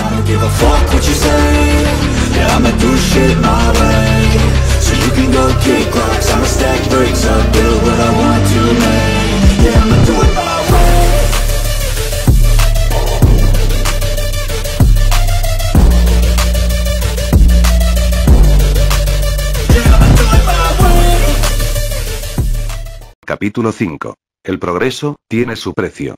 I don't give a fuck what you say Yeah, I'ma do shit my way So you can go kick rocks I'ma stack bricks up, build what I want to make Yeah, I'ma do it my way Capítulo 5. El progreso tiene su precio.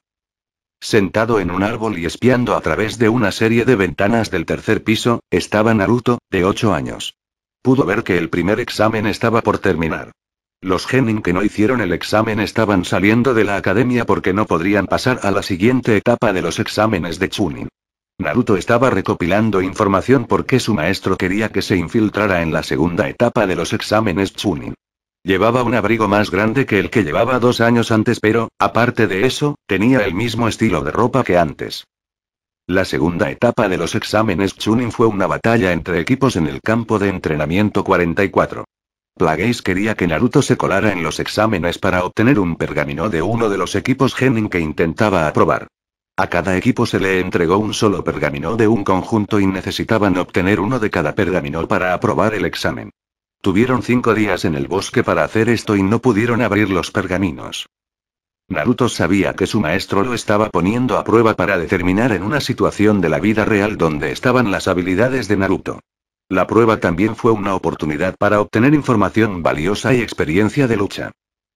Sentado en un árbol y espiando a través de una serie de ventanas del tercer piso, estaba Naruto, de 8 años. Pudo ver que el primer examen estaba por terminar. Los genin que no hicieron el examen estaban saliendo de la academia porque no podrían pasar a la siguiente etapa de los exámenes de Chunin. Naruto estaba recopilando información porque su maestro quería que se infiltrara en la segunda etapa de los exámenes Chunin. Llevaba un abrigo más grande que el que llevaba dos años antes, pero, aparte de eso, tenía el mismo estilo de ropa que antes. La segunda etapa de los exámenes Chunin fue una batalla entre equipos en el campo de entrenamiento 44. Plagueis quería que Naruto se colara en los exámenes para obtener un pergamino de uno de los equipos Genin que intentaba aprobar. A cada equipo se le entregó un solo pergamino de un conjunto y necesitaban obtener uno de cada pergamino para aprobar el examen. Tuvieron cinco días en el bosque para hacer esto y no pudieron abrir los pergaminos. Naruto sabía que su maestro lo estaba poniendo a prueba para determinar en una situación de la vida real donde estaban las habilidades de Naruto. La prueba también fue una oportunidad para obtener información valiosa y experiencia de lucha.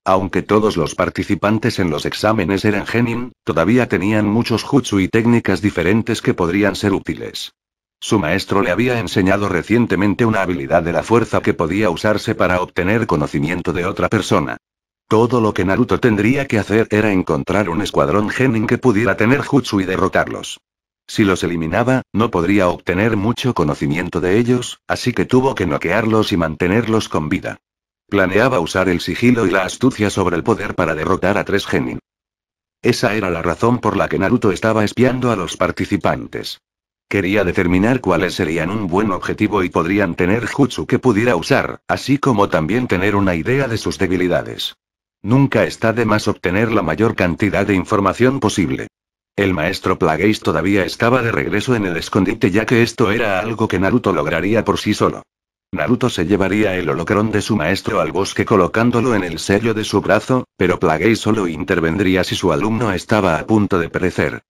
Aunque todos los participantes en los exámenes eran genin, todavía tenían muchos jutsu y técnicas diferentes que podrían ser útiles. Su maestro le había enseñado recientemente una habilidad de la fuerza que podía usarse para obtener conocimiento de otra persona. Todo lo que Naruto tendría que hacer era encontrar un escuadrón genin que pudiera tener jutsu y derrotarlos. Si los eliminaba, no podría obtener mucho conocimiento de ellos, así que tuvo que noquearlos y mantenerlos con vida. Planeaba usar el sigilo y la astucia sobre el poder para derrotar a tres genin. Esa era la razón por la que Naruto estaba espiando a los participantes. Quería determinar cuáles serían un buen objetivo y podrían tener jutsu que pudiera usar, así como también tener una idea de sus debilidades. Nunca está de más obtener la mayor cantidad de información posible. El maestro Plagueis todavía estaba de regreso en el escondite ya que esto era algo que Naruto lograría por sí solo. Naruto se llevaría el holocrón de su maestro al bosque colocándolo en el sello de su brazo, pero Plagueis solo intervendría si su alumno estaba a punto de perecer.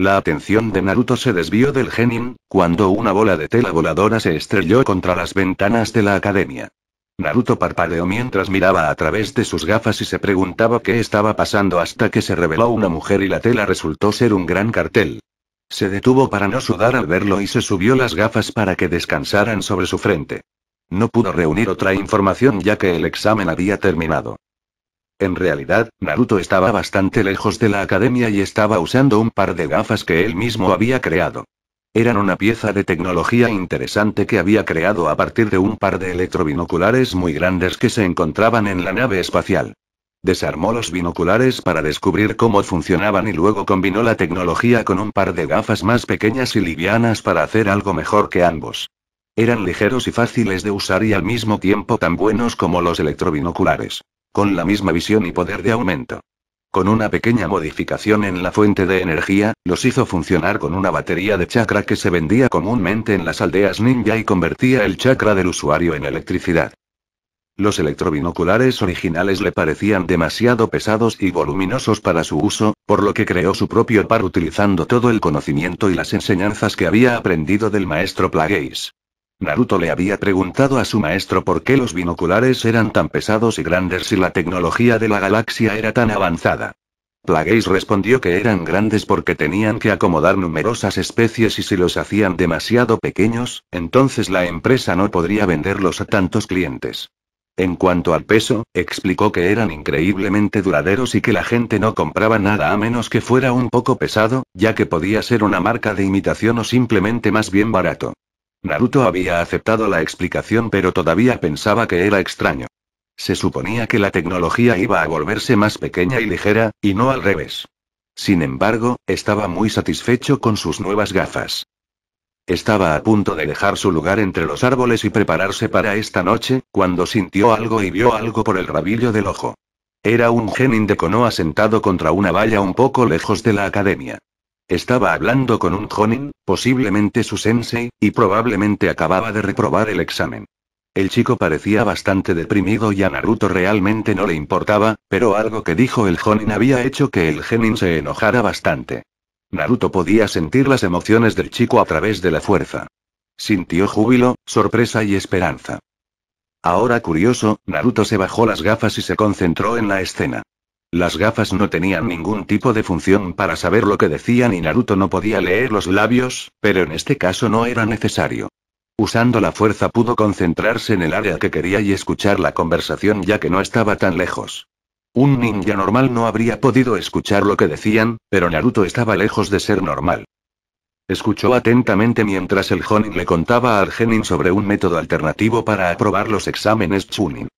La atención de Naruto se desvió del genin, cuando una bola de tela voladora se estrelló contra las ventanas de la academia. Naruto parpadeó mientras miraba a través de sus gafas y se preguntaba qué estaba pasando hasta que se reveló una mujer y la tela resultó ser un gran cartel. Se detuvo para no sudar al verlo y se subió las gafas para que descansaran sobre su frente. No pudo reunir otra información ya que el examen había terminado. En realidad, Naruto estaba bastante lejos de la academia y estaba usando un par de gafas que él mismo había creado. Eran una pieza de tecnología interesante que había creado a partir de un par de electrobinoculares muy grandes que se encontraban en la nave espacial. Desarmó los binoculares para descubrir cómo funcionaban y luego combinó la tecnología con un par de gafas más pequeñas y livianas para hacer algo mejor que ambos. Eran ligeros y fáciles de usar y al mismo tiempo tan buenos como los electrobinoculares. Con la misma visión y poder de aumento. Con una pequeña modificación en la fuente de energía, los hizo funcionar con una batería de chakra que se vendía comúnmente en las aldeas ninja y convertía el chakra del usuario en electricidad. Los electrobinoculares originales le parecían demasiado pesados y voluminosos para su uso, por lo que creó su propio par utilizando todo el conocimiento y las enseñanzas que había aprendido del maestro Plagueis. Naruto le había preguntado a su maestro por qué los binoculares eran tan pesados y grandes si la tecnología de la galaxia era tan avanzada. Plagueis respondió que eran grandes porque tenían que acomodar numerosas especies y si los hacían demasiado pequeños, entonces la empresa no podría venderlos a tantos clientes. En cuanto al peso, explicó que eran increíblemente duraderos y que la gente no compraba nada a menos que fuera un poco pesado, ya que podía ser una marca de imitación o simplemente más bien barato. Naruto había aceptado la explicación pero todavía pensaba que era extraño. Se suponía que la tecnología iba a volverse más pequeña y ligera, y no al revés. Sin embargo, estaba muy satisfecho con sus nuevas gafas. Estaba a punto de dejar su lugar entre los árboles y prepararse para esta noche, cuando sintió algo y vio algo por el rabillo del ojo. Era un genin de Konoha sentado contra una valla un poco lejos de la academia. Estaba hablando con un Jonin, posiblemente su sensei, y probablemente acababa de reprobar el examen. El chico parecía bastante deprimido y a Naruto realmente no le importaba, pero algo que dijo el Jonin había hecho que el Genin se enojara bastante. Naruto podía sentir las emociones del chico a través de la fuerza. Sintió júbilo, sorpresa y esperanza. Ahora curioso, Naruto se bajó las gafas y se concentró en la escena. Las gafas no tenían ningún tipo de función para saber lo que decían y Naruto no podía leer los labios, pero en este caso no era necesario. Usando la fuerza pudo concentrarse en el área que quería y escuchar la conversación ya que no estaba tan lejos. Un ninja normal no habría podido escuchar lo que decían, pero Naruto estaba lejos de ser normal. Escuchó atentamente mientras el Honin le contaba al Genin sobre un método alternativo para aprobar los exámenes Chunin.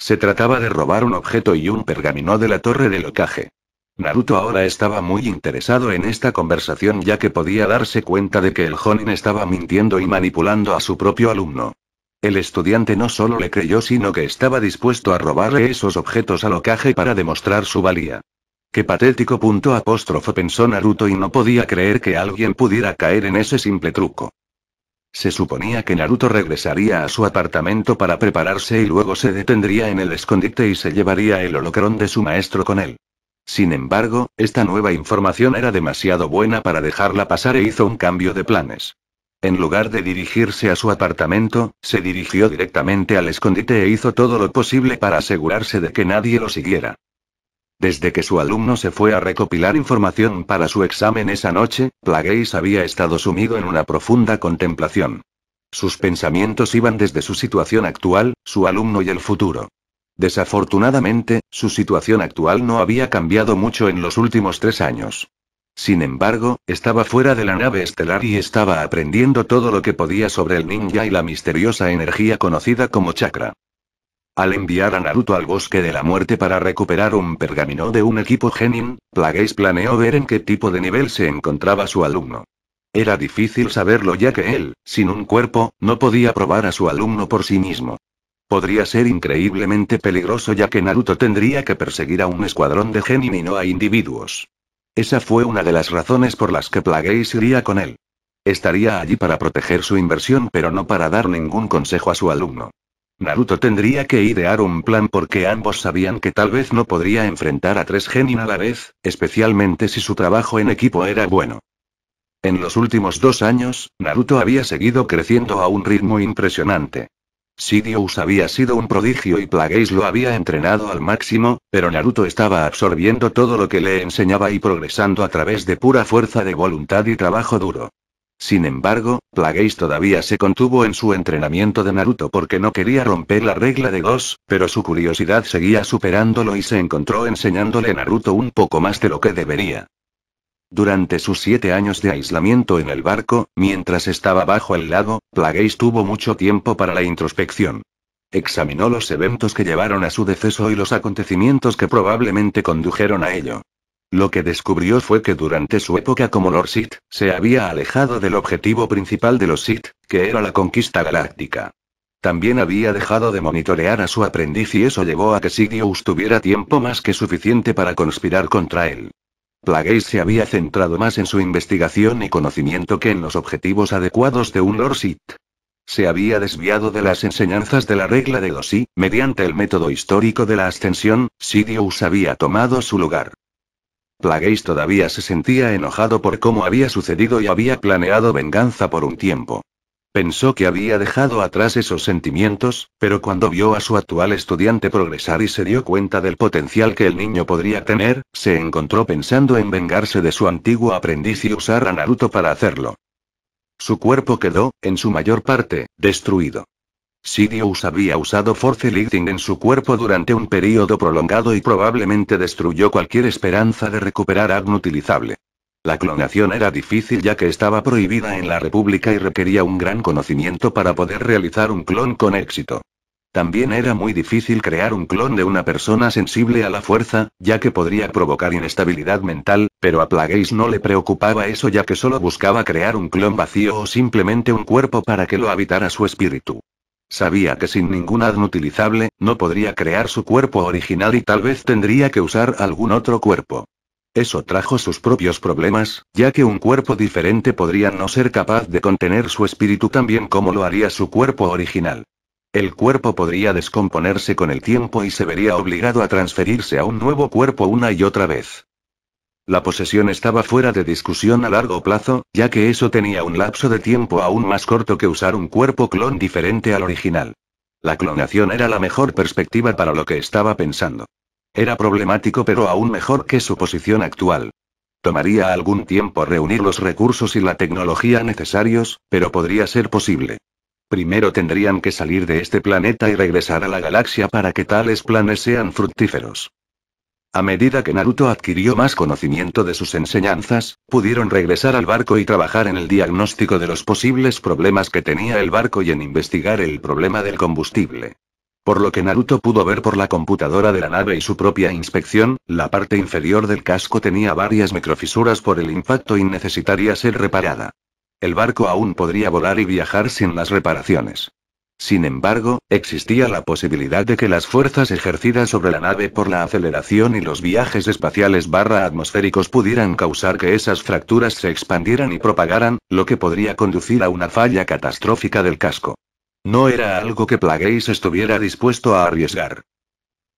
Se trataba de robar un objeto y un pergamino de la torre de ocaje. Naruto ahora estaba muy interesado en esta conversación ya que podía darse cuenta de que el Jonin estaba mintiendo y manipulando a su propio alumno. El estudiante no solo le creyó sino que estaba dispuesto a robarle esos objetos a ocaje para demostrar su valía. Qué patético punto apóstrofo pensó Naruto y no podía creer que alguien pudiera caer en ese simple truco. Se suponía que Naruto regresaría a su apartamento para prepararse y luego se detendría en el escondite y se llevaría el holocrón de su maestro con él. Sin embargo, esta nueva información era demasiado buena para dejarla pasar e hizo un cambio de planes. En lugar de dirigirse a su apartamento, se dirigió directamente al escondite e hizo todo lo posible para asegurarse de que nadie lo siguiera. Desde que su alumno se fue a recopilar información para su examen esa noche, Plagueis había estado sumido en una profunda contemplación. Sus pensamientos iban desde su situación actual, su alumno y el futuro. Desafortunadamente, su situación actual no había cambiado mucho en los últimos tres años. Sin embargo, estaba fuera de la nave estelar y estaba aprendiendo todo lo que podía sobre el ninja y la misteriosa energía conocida como chakra. Al enviar a Naruto al bosque de la muerte para recuperar un pergamino de un equipo genin, Plagueis planeó ver en qué tipo de nivel se encontraba su alumno. Era difícil saberlo ya que él, sin un cuerpo, no podía probar a su alumno por sí mismo. Podría ser increíblemente peligroso ya que Naruto tendría que perseguir a un escuadrón de genin y no a individuos. Esa fue una de las razones por las que Plagueis iría con él. Estaría allí para proteger su inversión pero no para dar ningún consejo a su alumno. Naruto tendría que idear un plan porque ambos sabían que tal vez no podría enfrentar a tres genin a la vez, especialmente si su trabajo en equipo era bueno. En los últimos dos años, Naruto había seguido creciendo a un ritmo impresionante. Sidious había sido un prodigio y Plagueis lo había entrenado al máximo, pero Naruto estaba absorbiendo todo lo que le enseñaba y progresando a través de pura fuerza de voluntad y trabajo duro. Sin embargo, Plagueis todavía se contuvo en su entrenamiento de Naruto porque no quería romper la regla de dos, pero su curiosidad seguía superándolo y se encontró enseñándole a Naruto un poco más de lo que debería. Durante sus siete años de aislamiento en el barco, mientras estaba bajo el lago, Plagueis tuvo mucho tiempo para la introspección. Examinó los eventos que llevaron a su deceso y los acontecimientos que probablemente condujeron a ello. Lo que descubrió fue que durante su época como Lord Sith, se había alejado del objetivo principal de los Sith, que era la conquista galáctica. También había dejado de monitorear a su aprendiz y eso llevó a que Sidious tuviera tiempo más que suficiente para conspirar contra él. Plagueis se había centrado más en su investigación y conocimiento que en los objetivos adecuados de un Lord Sith. Se había desviado de las enseñanzas de la regla de los y, mediante el método histórico de la ascensión, Sidious había tomado su lugar. Plagueis todavía se sentía enojado por cómo había sucedido y había planeado venganza por un tiempo. Pensó que había dejado atrás esos sentimientos, pero cuando vio a su actual estudiante progresar y se dio cuenta del potencial que el niño podría tener, se encontró pensando en vengarse de su antiguo aprendiz y usar a Naruto para hacerlo. Su cuerpo quedó, en su mayor parte, destruido. Sidious había usado Force Lightning en su cuerpo durante un periodo prolongado y probablemente destruyó cualquier esperanza de recuperar algo utilizable. La clonación era difícil ya que estaba prohibida en la República y requería un gran conocimiento para poder realizar un clon con éxito. También era muy difícil crear un clon de una persona sensible a la fuerza, ya que podría provocar inestabilidad mental, pero a Plagueis no le preocupaba eso ya que solo buscaba crear un clon vacío o simplemente un cuerpo para que lo habitara su espíritu. Sabía que sin ningún adn utilizable, no podría crear su cuerpo original y tal vez tendría que usar algún otro cuerpo. Eso trajo sus propios problemas, ya que un cuerpo diferente podría no ser capaz de contener su espíritu tan bien como lo haría su cuerpo original. El cuerpo podría descomponerse con el tiempo y se vería obligado a transferirse a un nuevo cuerpo una y otra vez. La posesión estaba fuera de discusión a largo plazo, ya que eso tenía un lapso de tiempo aún más corto que usar un cuerpo clon diferente al original. La clonación era la mejor perspectiva para lo que estaba pensando. Era problemático pero aún mejor que su posición actual. Tomaría algún tiempo reunir los recursos y la tecnología necesarios, pero podría ser posible. Primero tendrían que salir de este planeta y regresar a la galaxia para que tales planes sean fructíferos. A medida que Naruto adquirió más conocimiento de sus enseñanzas, pudieron regresar al barco y trabajar en el diagnóstico de los posibles problemas que tenía el barco y en investigar el problema del combustible. Por lo que Naruto pudo ver por la computadora de la nave y su propia inspección, la parte inferior del casco tenía varias microfisuras por el impacto y necesitaría ser reparada. El barco aún podría volar y viajar sin las reparaciones. Sin embargo, existía la posibilidad de que las fuerzas ejercidas sobre la nave por la aceleración y los viajes espaciales barra atmosféricos pudieran causar que esas fracturas se expandieran y propagaran, lo que podría conducir a una falla catastrófica del casco. No era algo que Plagueis estuviera dispuesto a arriesgar.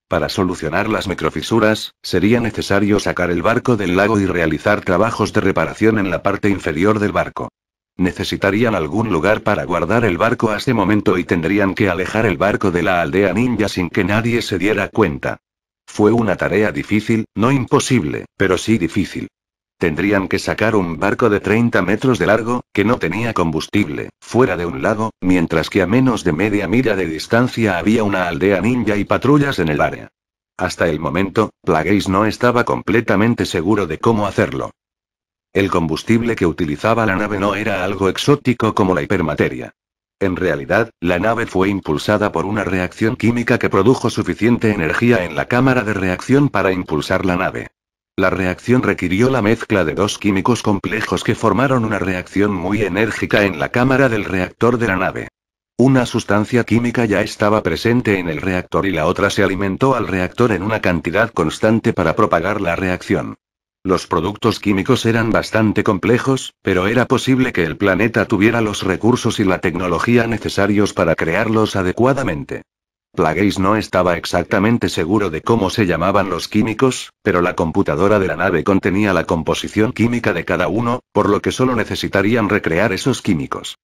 Para solucionar las microfisuras, sería necesario sacar el barco del lago y realizar trabajos de reparación en la parte inferior del barco. Necesitarían algún lugar para guardar el barco a ese momento y tendrían que alejar el barco de la aldea ninja sin que nadie se diera cuenta. Fue una tarea difícil, no imposible, pero sí difícil. Tendrían que sacar un barco de 30 metros de largo, que no tenía combustible, fuera de un lago, mientras que a menos de media milla de distancia había una aldea ninja y patrullas en el área. Hasta el momento, Plagueis no estaba completamente seguro de cómo hacerlo. El combustible que utilizaba la nave no era algo exótico como la hipermateria. En realidad, la nave fue impulsada por una reacción química que produjo suficiente energía en la cámara de reacción para impulsar la nave. La reacción requirió la mezcla de dos químicos complejos que formaron una reacción muy enérgica en la cámara del reactor de la nave. Una sustancia química ya estaba presente en el reactor y la otra se alimentó al reactor en una cantidad constante para propagar la reacción. Los productos químicos eran bastante complejos, pero era posible que el planeta tuviera los recursos y la tecnología necesarios para crearlos adecuadamente. Plagueis no estaba exactamente seguro de cómo se llamaban los químicos, pero la computadora de la nave contenía la composición química de cada uno, por lo que solo necesitarían recrear esos químicos.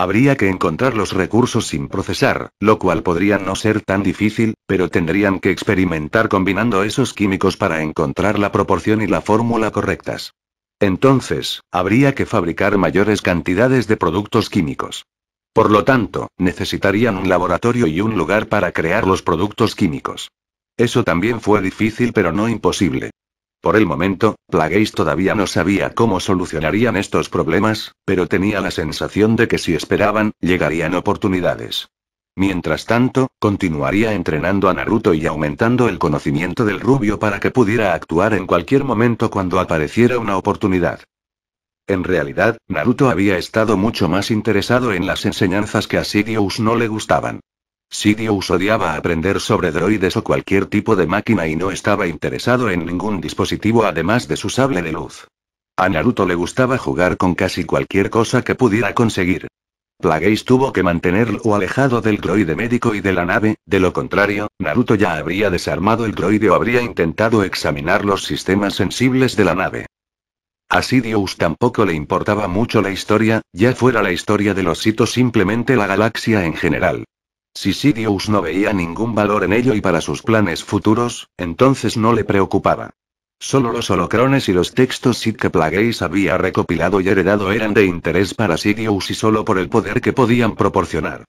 Habría que encontrar los recursos sin procesar, lo cual podría no ser tan difícil, pero tendrían que experimentar combinando esos químicos para encontrar la proporción y la fórmula correctas. Entonces, habría que fabricar mayores cantidades de productos químicos. Por lo tanto, necesitarían un laboratorio y un lugar para crear los productos químicos. Eso también fue difícil pero no imposible. Por el momento, Plagueis todavía no sabía cómo solucionarían estos problemas, pero tenía la sensación de que si esperaban, llegarían oportunidades. Mientras tanto, continuaría entrenando a Naruto y aumentando el conocimiento del rubio para que pudiera actuar en cualquier momento cuando apareciera una oportunidad. En realidad, Naruto había estado mucho más interesado en las enseñanzas que a Sirius no le gustaban. Sidious odiaba aprender sobre droides o cualquier tipo de máquina y no estaba interesado en ningún dispositivo además de su sable de luz. A Naruto le gustaba jugar con casi cualquier cosa que pudiera conseguir. Plagueis tuvo que mantenerlo alejado del droide médico y de la nave, de lo contrario, Naruto ya habría desarmado el droide o habría intentado examinar los sistemas sensibles de la nave. A Sidious tampoco le importaba mucho la historia, ya fuera la historia de los Sith simplemente la galaxia en general. Si Sidious no veía ningún valor en ello y para sus planes futuros, entonces no le preocupaba. Solo los holocrones y los textos Sid que Plagueis había recopilado y heredado eran de interés para Sidious y solo por el poder que podían proporcionar.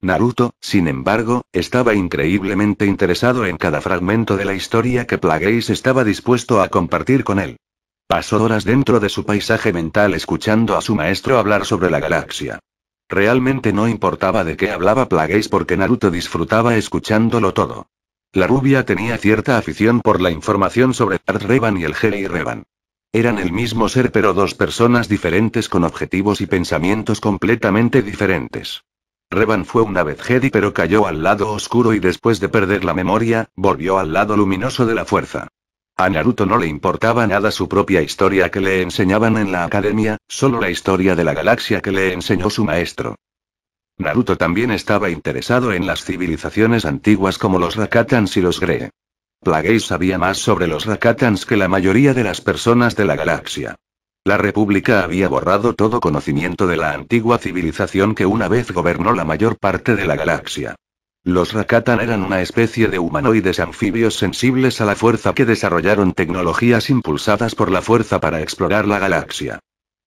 Naruto, sin embargo, estaba increíblemente interesado en cada fragmento de la historia que Plagueis estaba dispuesto a compartir con él. Pasó horas dentro de su paisaje mental escuchando a su maestro hablar sobre la galaxia. Realmente no importaba de qué hablaba Plagueis porque Naruto disfrutaba escuchándolo todo. La rubia tenía cierta afición por la información sobre Art Revan y el Jedi Revan. Eran el mismo ser pero dos personas diferentes con objetivos y pensamientos completamente diferentes. Revan fue una vez Jedi pero cayó al lado oscuro y después de perder la memoria, volvió al lado luminoso de la fuerza. A Naruto no le importaba nada su propia historia que le enseñaban en la academia, solo la historia de la galaxia que le enseñó su maestro. Naruto también estaba interesado en las civilizaciones antiguas como los Rakatans y los Gree. Plagueis sabía más sobre los Rakatans que la mayoría de las personas de la galaxia. La República había borrado todo conocimiento de la antigua civilización que una vez gobernó la mayor parte de la galaxia. Los Rakatan eran una especie de humanoides anfibios sensibles a la fuerza que desarrollaron tecnologías impulsadas por la fuerza para explorar la galaxia.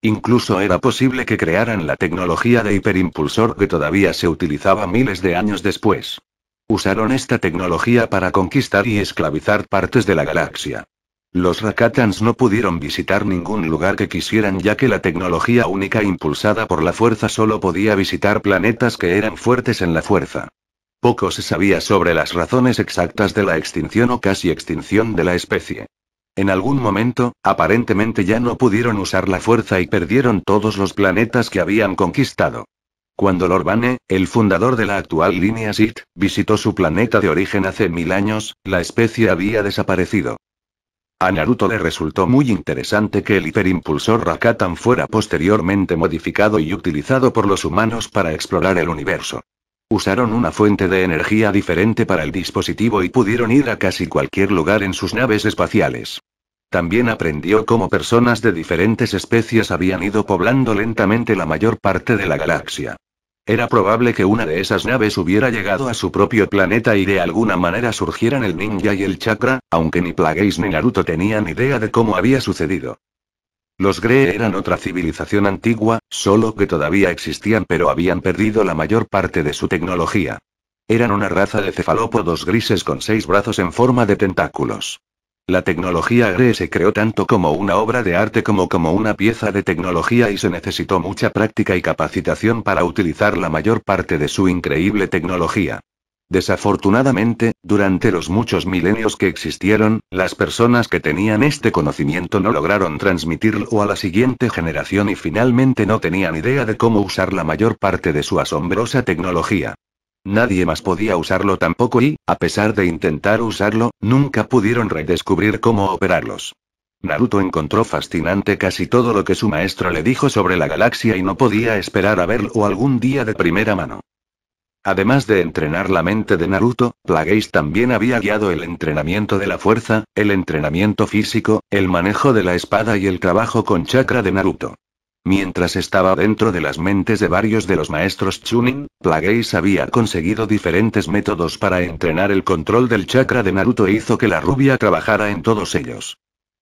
Incluso era posible que crearan la tecnología de hiperimpulsor que todavía se utilizaba miles de años después. Usaron esta tecnología para conquistar y esclavizar partes de la galaxia. Los Rakatans no pudieron visitar ningún lugar que quisieran ya que la tecnología única impulsada por la fuerza solo podía visitar planetas que eran fuertes en la fuerza. Poco se sabía sobre las razones exactas de la extinción o casi extinción de la especie. En algún momento, aparentemente ya no pudieron usar la fuerza y perdieron todos los planetas que habían conquistado. Cuando Lorbane, el fundador de la actual línea SIT, visitó su planeta de origen hace mil años, la especie había desaparecido. A Naruto le resultó muy interesante que el hiperimpulsor Rakatan fuera posteriormente modificado y utilizado por los humanos para explorar el universo. Usaron una fuente de energía diferente para el dispositivo y pudieron ir a casi cualquier lugar en sus naves espaciales. También aprendió cómo personas de diferentes especies habían ido poblando lentamente la mayor parte de la galaxia. Era probable que una de esas naves hubiera llegado a su propio planeta y de alguna manera surgieran el ninja y el chakra, aunque ni Plagueis ni Naruto tenían idea de cómo había sucedido. Los Gree eran otra civilización antigua, solo que todavía existían pero habían perdido la mayor parte de su tecnología. Eran una raza de cefalópodos grises con seis brazos en forma de tentáculos. La tecnología Gre se creó tanto como una obra de arte como como una pieza de tecnología y se necesitó mucha práctica y capacitación para utilizar la mayor parte de su increíble tecnología. Desafortunadamente, durante los muchos milenios que existieron, las personas que tenían este conocimiento no lograron transmitirlo a la siguiente generación y finalmente no tenían idea de cómo usar la mayor parte de su asombrosa tecnología. Nadie más podía usarlo tampoco y, a pesar de intentar usarlo, nunca pudieron redescubrir cómo operarlos. Naruto encontró fascinante casi todo lo que su maestro le dijo sobre la galaxia y no podía esperar a verlo algún día de primera mano. Además de entrenar la mente de Naruto, Plagueis también había guiado el entrenamiento de la fuerza, el entrenamiento físico, el manejo de la espada y el trabajo con chakra de Naruto. Mientras estaba dentro de las mentes de varios de los maestros Chunin, Plagueis había conseguido diferentes métodos para entrenar el control del chakra de Naruto e hizo que la rubia trabajara en todos ellos.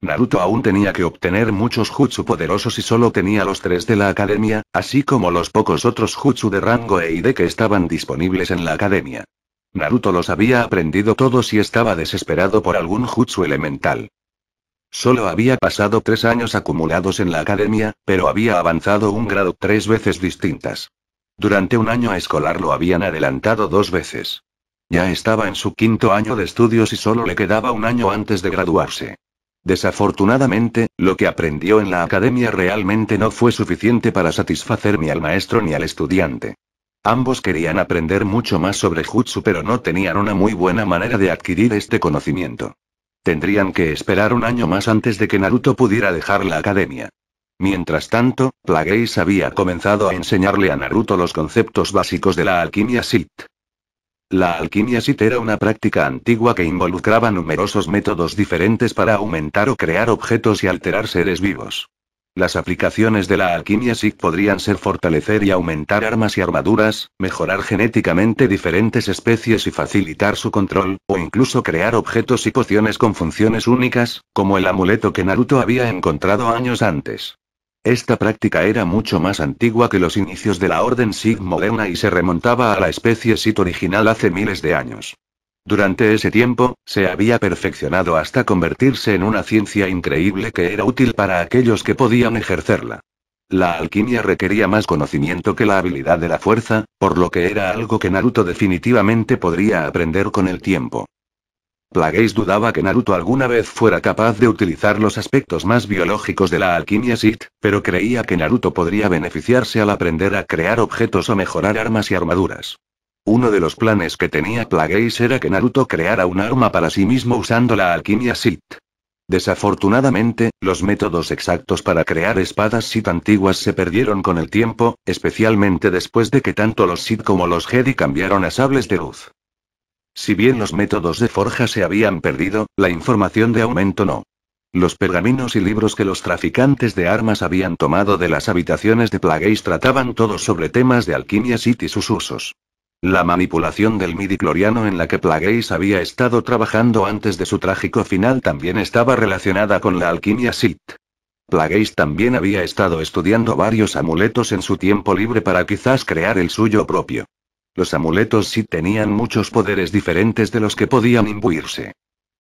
Naruto aún tenía que obtener muchos jutsu poderosos y solo tenía los tres de la academia, así como los pocos otros jutsu de rango e ID que estaban disponibles en la academia. Naruto los había aprendido todos y estaba desesperado por algún jutsu elemental. Solo había pasado tres años acumulados en la academia, pero había avanzado un grado tres veces distintas. Durante un año escolar lo habían adelantado dos veces. Ya estaba en su quinto año de estudios y solo le quedaba un año antes de graduarse. Desafortunadamente, lo que aprendió en la academia realmente no fue suficiente para satisfacer ni al maestro ni al estudiante. Ambos querían aprender mucho más sobre Jutsu pero no tenían una muy buena manera de adquirir este conocimiento. Tendrían que esperar un año más antes de que Naruto pudiera dejar la academia. Mientras tanto, Plagueis había comenzado a enseñarle a Naruto los conceptos básicos de la alquimia SIT. La alquimia SIT era una práctica antigua que involucraba numerosos métodos diferentes para aumentar o crear objetos y alterar seres vivos. Las aplicaciones de la alquimia SIT podrían ser fortalecer y aumentar armas y armaduras, mejorar genéticamente diferentes especies y facilitar su control, o incluso crear objetos y pociones con funciones únicas, como el amuleto que Naruto había encontrado años antes. Esta práctica era mucho más antigua que los inicios de la Orden Sig moderna y se remontaba a la especie Sith original hace miles de años. Durante ese tiempo, se había perfeccionado hasta convertirse en una ciencia increíble que era útil para aquellos que podían ejercerla. La alquimia requería más conocimiento que la habilidad de la fuerza, por lo que era algo que Naruto definitivamente podría aprender con el tiempo. Plagueis dudaba que Naruto alguna vez fuera capaz de utilizar los aspectos más biológicos de la alquimia Sith, pero creía que Naruto podría beneficiarse al aprender a crear objetos o mejorar armas y armaduras. Uno de los planes que tenía Plagueis era que Naruto creara un arma para sí mismo usando la alquimia Sith. Desafortunadamente, los métodos exactos para crear espadas Sith antiguas se perdieron con el tiempo, especialmente después de que tanto los Sith como los Jedi cambiaron a sables de luz. Si bien los métodos de forja se habían perdido, la información de aumento no. Los pergaminos y libros que los traficantes de armas habían tomado de las habitaciones de Plagueis trataban todos sobre temas de alquimia sit y sus usos. La manipulación del midi-cloriano en la que Plagueis había estado trabajando antes de su trágico final también estaba relacionada con la alquimia sit. Plagueis también había estado estudiando varios amuletos en su tiempo libre para quizás crear el suyo propio. Los amuletos sí tenían muchos poderes diferentes de los que podían imbuirse.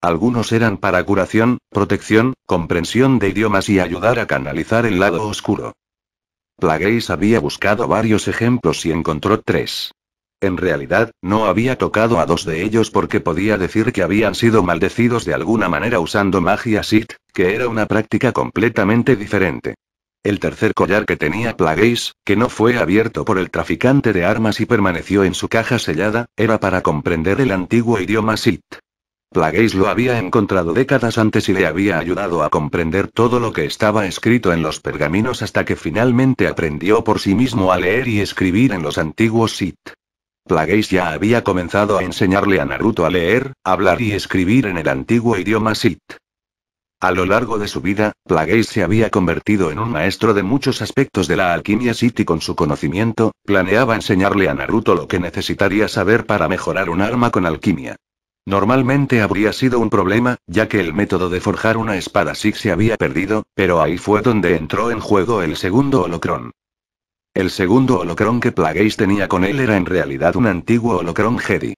Algunos eran para curación, protección, comprensión de idiomas y ayudar a canalizar el lado oscuro. Plagueis había buscado varios ejemplos y encontró tres. En realidad, no había tocado a dos de ellos porque podía decir que habían sido maldecidos de alguna manera usando magia Sith, que era una práctica completamente diferente. El tercer collar que tenía Plagueis, que no fue abierto por el traficante de armas y permaneció en su caja sellada, era para comprender el antiguo idioma Sit. Plagueis lo había encontrado décadas antes y le había ayudado a comprender todo lo que estaba escrito en los pergaminos hasta que finalmente aprendió por sí mismo a leer y escribir en los antiguos Sit. Plagueis ya había comenzado a enseñarle a Naruto a leer, hablar y escribir en el antiguo idioma Sit. A lo largo de su vida, Plagueis se había convertido en un maestro de muchos aspectos de la alquimia City con su conocimiento, planeaba enseñarle a Naruto lo que necesitaría saber para mejorar un arma con alquimia. Normalmente habría sido un problema, ya que el método de forjar una espada Sith se había perdido, pero ahí fue donde entró en juego el segundo holocrón. El segundo holocrón que Plagueis tenía con él era en realidad un antiguo holocrón Jedi.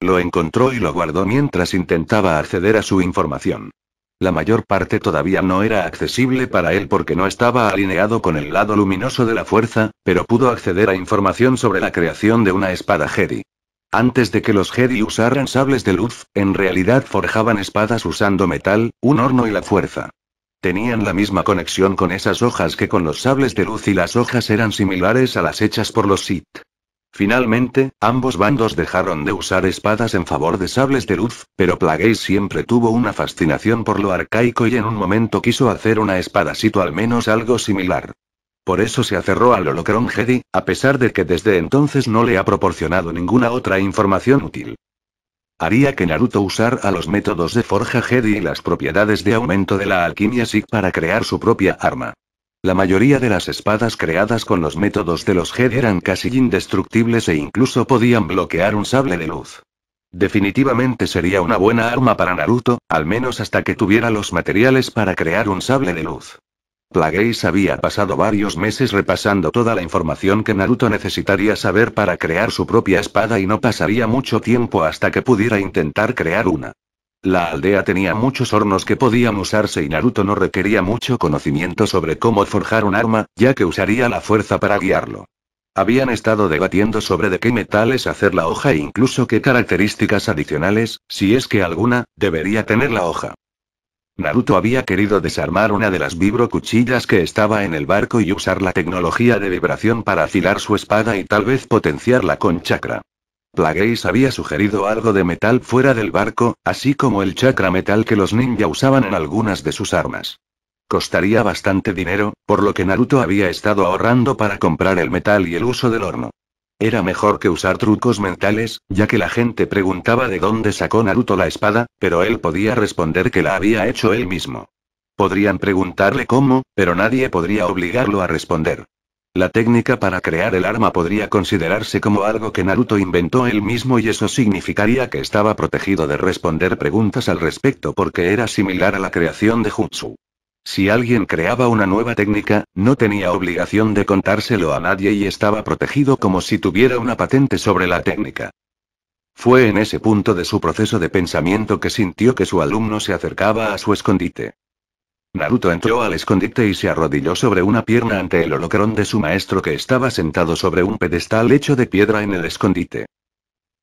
Lo encontró y lo guardó mientras intentaba acceder a su información. La mayor parte todavía no era accesible para él porque no estaba alineado con el lado luminoso de la fuerza, pero pudo acceder a información sobre la creación de una espada Jedi. Antes de que los Jedi usaran sables de luz, en realidad forjaban espadas usando metal, un horno y la fuerza. Tenían la misma conexión con esas hojas que con los sables de luz y las hojas eran similares a las hechas por los Sith. Finalmente, ambos bandos dejaron de usar espadas en favor de sables de luz, pero Plagueis siempre tuvo una fascinación por lo arcaico y en un momento quiso hacer una espadacito al menos algo similar. Por eso se aferró al Holocron Jedi, a pesar de que desde entonces no le ha proporcionado ninguna otra información útil. Haría que Naruto usara los métodos de Forja Jedi y las propiedades de aumento de la alquimia SIG para crear su propia arma. La mayoría de las espadas creadas con los métodos de los Head eran casi indestructibles e incluso podían bloquear un sable de luz. Definitivamente sería una buena arma para Naruto, al menos hasta que tuviera los materiales para crear un sable de luz. Plagueis había pasado varios meses repasando toda la información que Naruto necesitaría saber para crear su propia espada y no pasaría mucho tiempo hasta que pudiera intentar crear una. La aldea tenía muchos hornos que podían usarse y Naruto no requería mucho conocimiento sobre cómo forjar un arma, ya que usaría la fuerza para guiarlo. Habían estado debatiendo sobre de qué metales hacer la hoja e incluso qué características adicionales, si es que alguna, debería tener la hoja. Naruto había querido desarmar una de las vibrocuchillas que estaba en el barco y usar la tecnología de vibración para afilar su espada y tal vez potenciarla con chakra. Plagueis había sugerido algo de metal fuera del barco, así como el chakra metal que los ninja usaban en algunas de sus armas. Costaría bastante dinero, por lo que Naruto había estado ahorrando para comprar el metal y el uso del horno. Era mejor que usar trucos mentales, ya que la gente preguntaba de dónde sacó Naruto la espada, pero él podía responder que la había hecho él mismo. Podrían preguntarle cómo, pero nadie podría obligarlo a responder. La técnica para crear el arma podría considerarse como algo que Naruto inventó él mismo y eso significaría que estaba protegido de responder preguntas al respecto porque era similar a la creación de Jutsu. Si alguien creaba una nueva técnica, no tenía obligación de contárselo a nadie y estaba protegido como si tuviera una patente sobre la técnica. Fue en ese punto de su proceso de pensamiento que sintió que su alumno se acercaba a su escondite. Naruto entró al escondite y se arrodilló sobre una pierna ante el holocrón de su maestro que estaba sentado sobre un pedestal hecho de piedra en el escondite.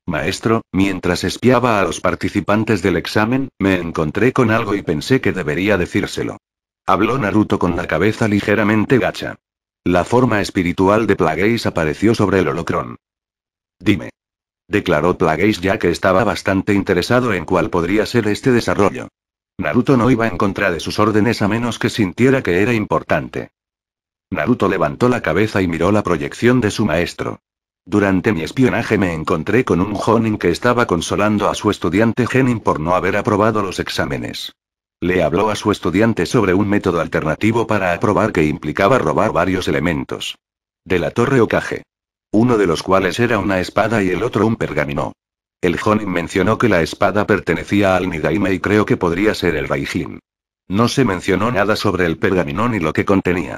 Maestro, mientras espiaba a los participantes del examen, me encontré con algo y pensé que debería decírselo. Habló Naruto con la cabeza ligeramente gacha. La forma espiritual de Plagueis apareció sobre el holocrón. Dime. Declaró Plagueis ya que estaba bastante interesado en cuál podría ser este desarrollo. Naruto no iba en contra de sus órdenes a menos que sintiera que era importante. Naruto levantó la cabeza y miró la proyección de su maestro. Durante mi espionaje me encontré con un Jonin que estaba consolando a su estudiante Genin por no haber aprobado los exámenes. Le habló a su estudiante sobre un método alternativo para aprobar que implicaba robar varios elementos. De la torre Okage. Uno de los cuales era una espada y el otro un pergamino. El Jonin mencionó que la espada pertenecía al Nidaime y creo que podría ser el Raijin. No se mencionó nada sobre el pergamino ni lo que contenía.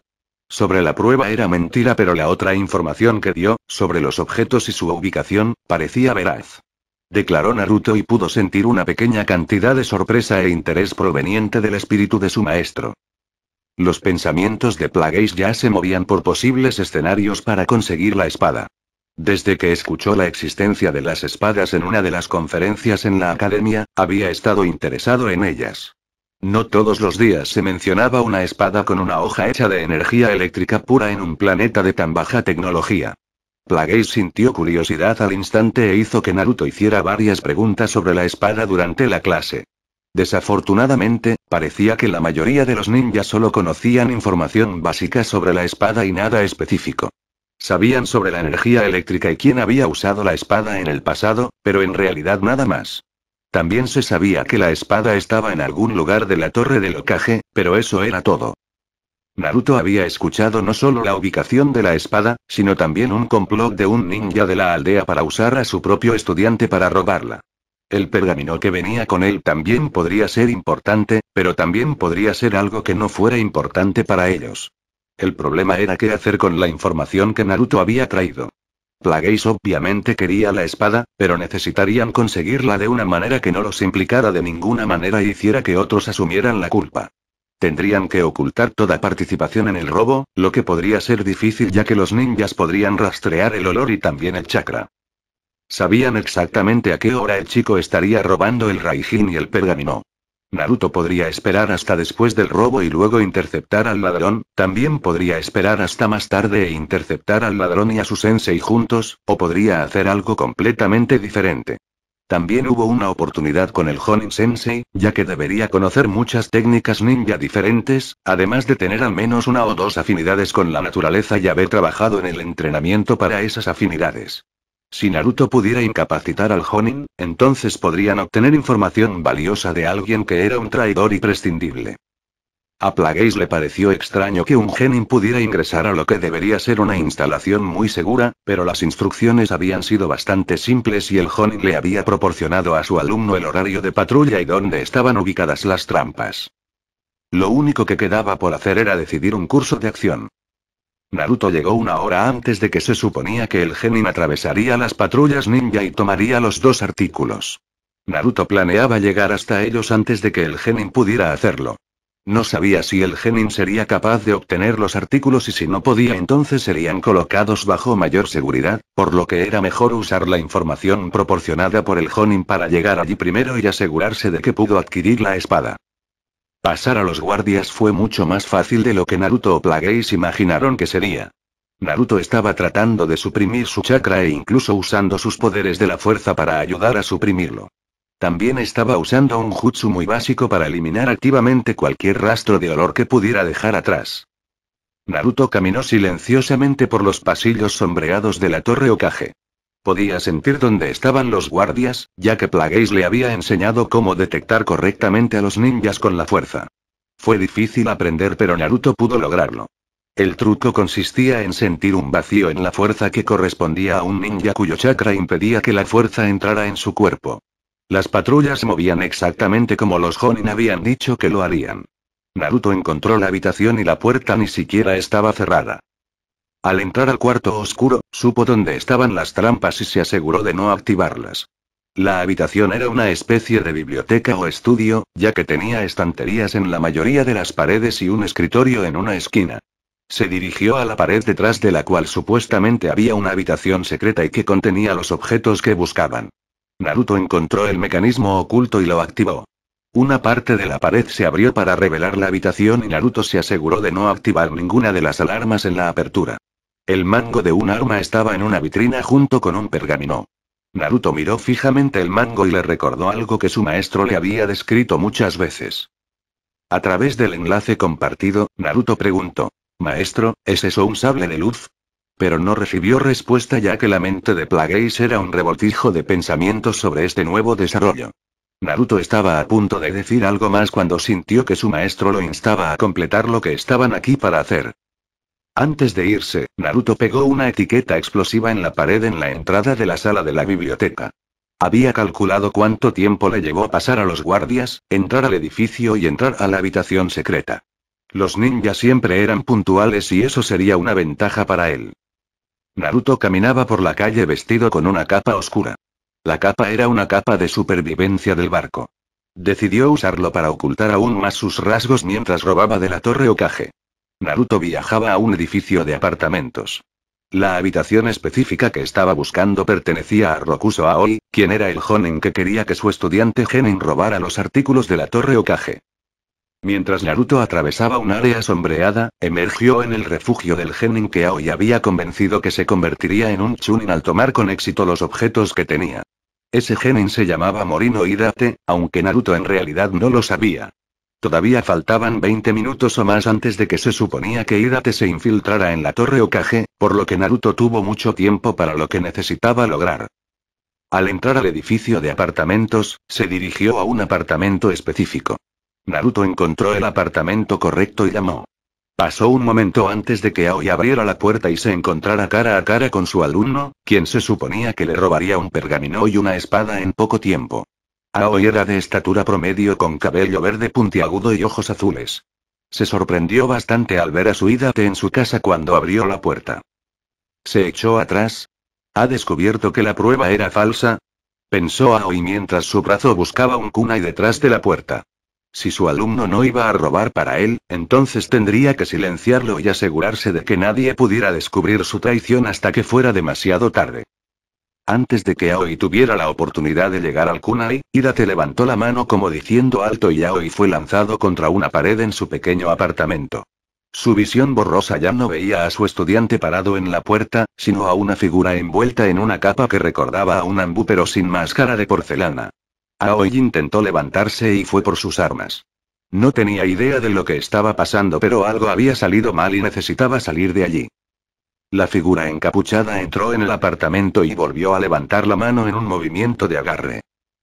Sobre la prueba era mentira, pero la otra información que dio, sobre los objetos y su ubicación, parecía veraz. Declaró Naruto y pudo sentir una pequeña cantidad de sorpresa e interés proveniente del espíritu de su maestro. Los pensamientos de Plagueis ya se movían por posibles escenarios para conseguir la espada. Desde que escuchó la existencia de las espadas en una de las conferencias en la academia, había estado interesado en ellas. No todos los días se mencionaba una espada con una hoja hecha de energía eléctrica pura en un planeta de tan baja tecnología. Plagueis sintió curiosidad al instante e hizo que Naruto hiciera varias preguntas sobre la espada durante la clase. Desafortunadamente, parecía que la mayoría de los ninjas solo conocían información básica sobre la espada y nada específico. Sabían sobre la energía eléctrica y quién había usado la espada en el pasado, pero en realidad nada más. También se sabía que la espada estaba en algún lugar de la torre del ocaje, pero eso era todo. Naruto había escuchado no solo la ubicación de la espada, sino también un complot de un ninja de la aldea para usar a su propio estudiante para robarla. El pergamino que venía con él también podría ser importante, pero también podría ser algo que no fuera importante para ellos. El problema era qué hacer con la información que Naruto había traído. Plagueis obviamente quería la espada, pero necesitarían conseguirla de una manera que no los implicara de ninguna manera y e hiciera que otros asumieran la culpa. Tendrían que ocultar toda participación en el robo, lo que podría ser difícil ya que los ninjas podrían rastrear el olor y también el chakra. Sabían exactamente a qué hora el chico estaría robando el raijin y el pergamino. Naruto podría esperar hasta después del robo y luego interceptar al ladrón, también podría esperar hasta más tarde e interceptar al ladrón y a su sensei juntos, o podría hacer algo completamente diferente. También hubo una oportunidad con el Honin Sensei, ya que debería conocer muchas técnicas ninja diferentes, además de tener al menos una o dos afinidades con la naturaleza y haber trabajado en el entrenamiento para esas afinidades. Si Naruto pudiera incapacitar al Honin, entonces podrían obtener información valiosa de alguien que era un traidor imprescindible. A Plagueis le pareció extraño que un genin pudiera ingresar a lo que debería ser una instalación muy segura, pero las instrucciones habían sido bastante simples y el Honin le había proporcionado a su alumno el horario de patrulla y dónde estaban ubicadas las trampas. Lo único que quedaba por hacer era decidir un curso de acción. Naruto llegó una hora antes de que se suponía que el genin atravesaría las patrullas ninja y tomaría los dos artículos. Naruto planeaba llegar hasta ellos antes de que el genin pudiera hacerlo. No sabía si el genin sería capaz de obtener los artículos y si no podía entonces serían colocados bajo mayor seguridad, por lo que era mejor usar la información proporcionada por el Jonin para llegar allí primero y asegurarse de que pudo adquirir la espada. Pasar a los guardias fue mucho más fácil de lo que Naruto o Plagueis imaginaron que sería. Naruto estaba tratando de suprimir su chakra e incluso usando sus poderes de la fuerza para ayudar a suprimirlo. También estaba usando un jutsu muy básico para eliminar activamente cualquier rastro de olor que pudiera dejar atrás. Naruto caminó silenciosamente por los pasillos sombreados de la torre Okage. Podía sentir dónde estaban los guardias, ya que Plagueis le había enseñado cómo detectar correctamente a los ninjas con la fuerza. Fue difícil aprender pero Naruto pudo lograrlo. El truco consistía en sentir un vacío en la fuerza que correspondía a un ninja cuyo chakra impedía que la fuerza entrara en su cuerpo. Las patrullas se movían exactamente como los Jonin habían dicho que lo harían. Naruto encontró la habitación y la puerta ni siquiera estaba cerrada. Al entrar al cuarto oscuro, supo dónde estaban las trampas y se aseguró de no activarlas. La habitación era una especie de biblioteca o estudio, ya que tenía estanterías en la mayoría de las paredes y un escritorio en una esquina. Se dirigió a la pared detrás de la cual supuestamente había una habitación secreta y que contenía los objetos que buscaban. Naruto encontró el mecanismo oculto y lo activó. Una parte de la pared se abrió para revelar la habitación y Naruto se aseguró de no activar ninguna de las alarmas en la apertura. El mango de un arma estaba en una vitrina junto con un pergamino. Naruto miró fijamente el mango y le recordó algo que su maestro le había descrito muchas veces. A través del enlace compartido, Naruto preguntó, Maestro, ¿es eso un sable de luz? Pero no recibió respuesta ya que la mente de Plagueis era un revoltijo de pensamientos sobre este nuevo desarrollo. Naruto estaba a punto de decir algo más cuando sintió que su maestro lo instaba a completar lo que estaban aquí para hacer. Antes de irse, Naruto pegó una etiqueta explosiva en la pared en la entrada de la sala de la biblioteca. Había calculado cuánto tiempo le llevó pasar a los guardias, entrar al edificio y entrar a la habitación secreta. Los ninjas siempre eran puntuales y eso sería una ventaja para él. Naruto caminaba por la calle vestido con una capa oscura. La capa era una capa de supervivencia del barco. Decidió usarlo para ocultar aún más sus rasgos mientras robaba de la torre Okage. Naruto viajaba a un edificio de apartamentos. La habitación específica que estaba buscando pertenecía a Rokuso Aoi, quien era el jonen que quería que su estudiante Genin robara los artículos de la Torre Okage. Mientras Naruto atravesaba un área sombreada, emergió en el refugio del Genin que Aoi había convencido que se convertiría en un Chunin al tomar con éxito los objetos que tenía. Ese Genin se llamaba Morino Hidate, aunque Naruto en realidad no lo sabía. Todavía faltaban 20 minutos o más antes de que se suponía que Hidate se infiltrara en la torre Okage, por lo que Naruto tuvo mucho tiempo para lo que necesitaba lograr. Al entrar al edificio de apartamentos, se dirigió a un apartamento específico. Naruto encontró el apartamento correcto y llamó. Pasó un momento antes de que Aoi abriera la puerta y se encontrara cara a cara con su alumno, quien se suponía que le robaría un pergamino y una espada en poco tiempo. Aoi era de estatura promedio con cabello verde puntiagudo y ojos azules. Se sorprendió bastante al ver a su ídate en su casa cuando abrió la puerta. Se echó atrás. ¿Ha descubierto que la prueba era falsa? Pensó Aoi mientras su brazo buscaba un kunai detrás de la puerta. Si su alumno no iba a robar para él, entonces tendría que silenciarlo y asegurarse de que nadie pudiera descubrir su traición hasta que fuera demasiado tarde. Antes de que Aoi tuviera la oportunidad de llegar al kunai, te levantó la mano como diciendo alto y Aoi fue lanzado contra una pared en su pequeño apartamento. Su visión borrosa ya no veía a su estudiante parado en la puerta, sino a una figura envuelta en una capa que recordaba a un ambú pero sin máscara de porcelana. Aoi intentó levantarse y fue por sus armas. No tenía idea de lo que estaba pasando pero algo había salido mal y necesitaba salir de allí. La figura encapuchada entró en el apartamento y volvió a levantar la mano en un movimiento de agarre.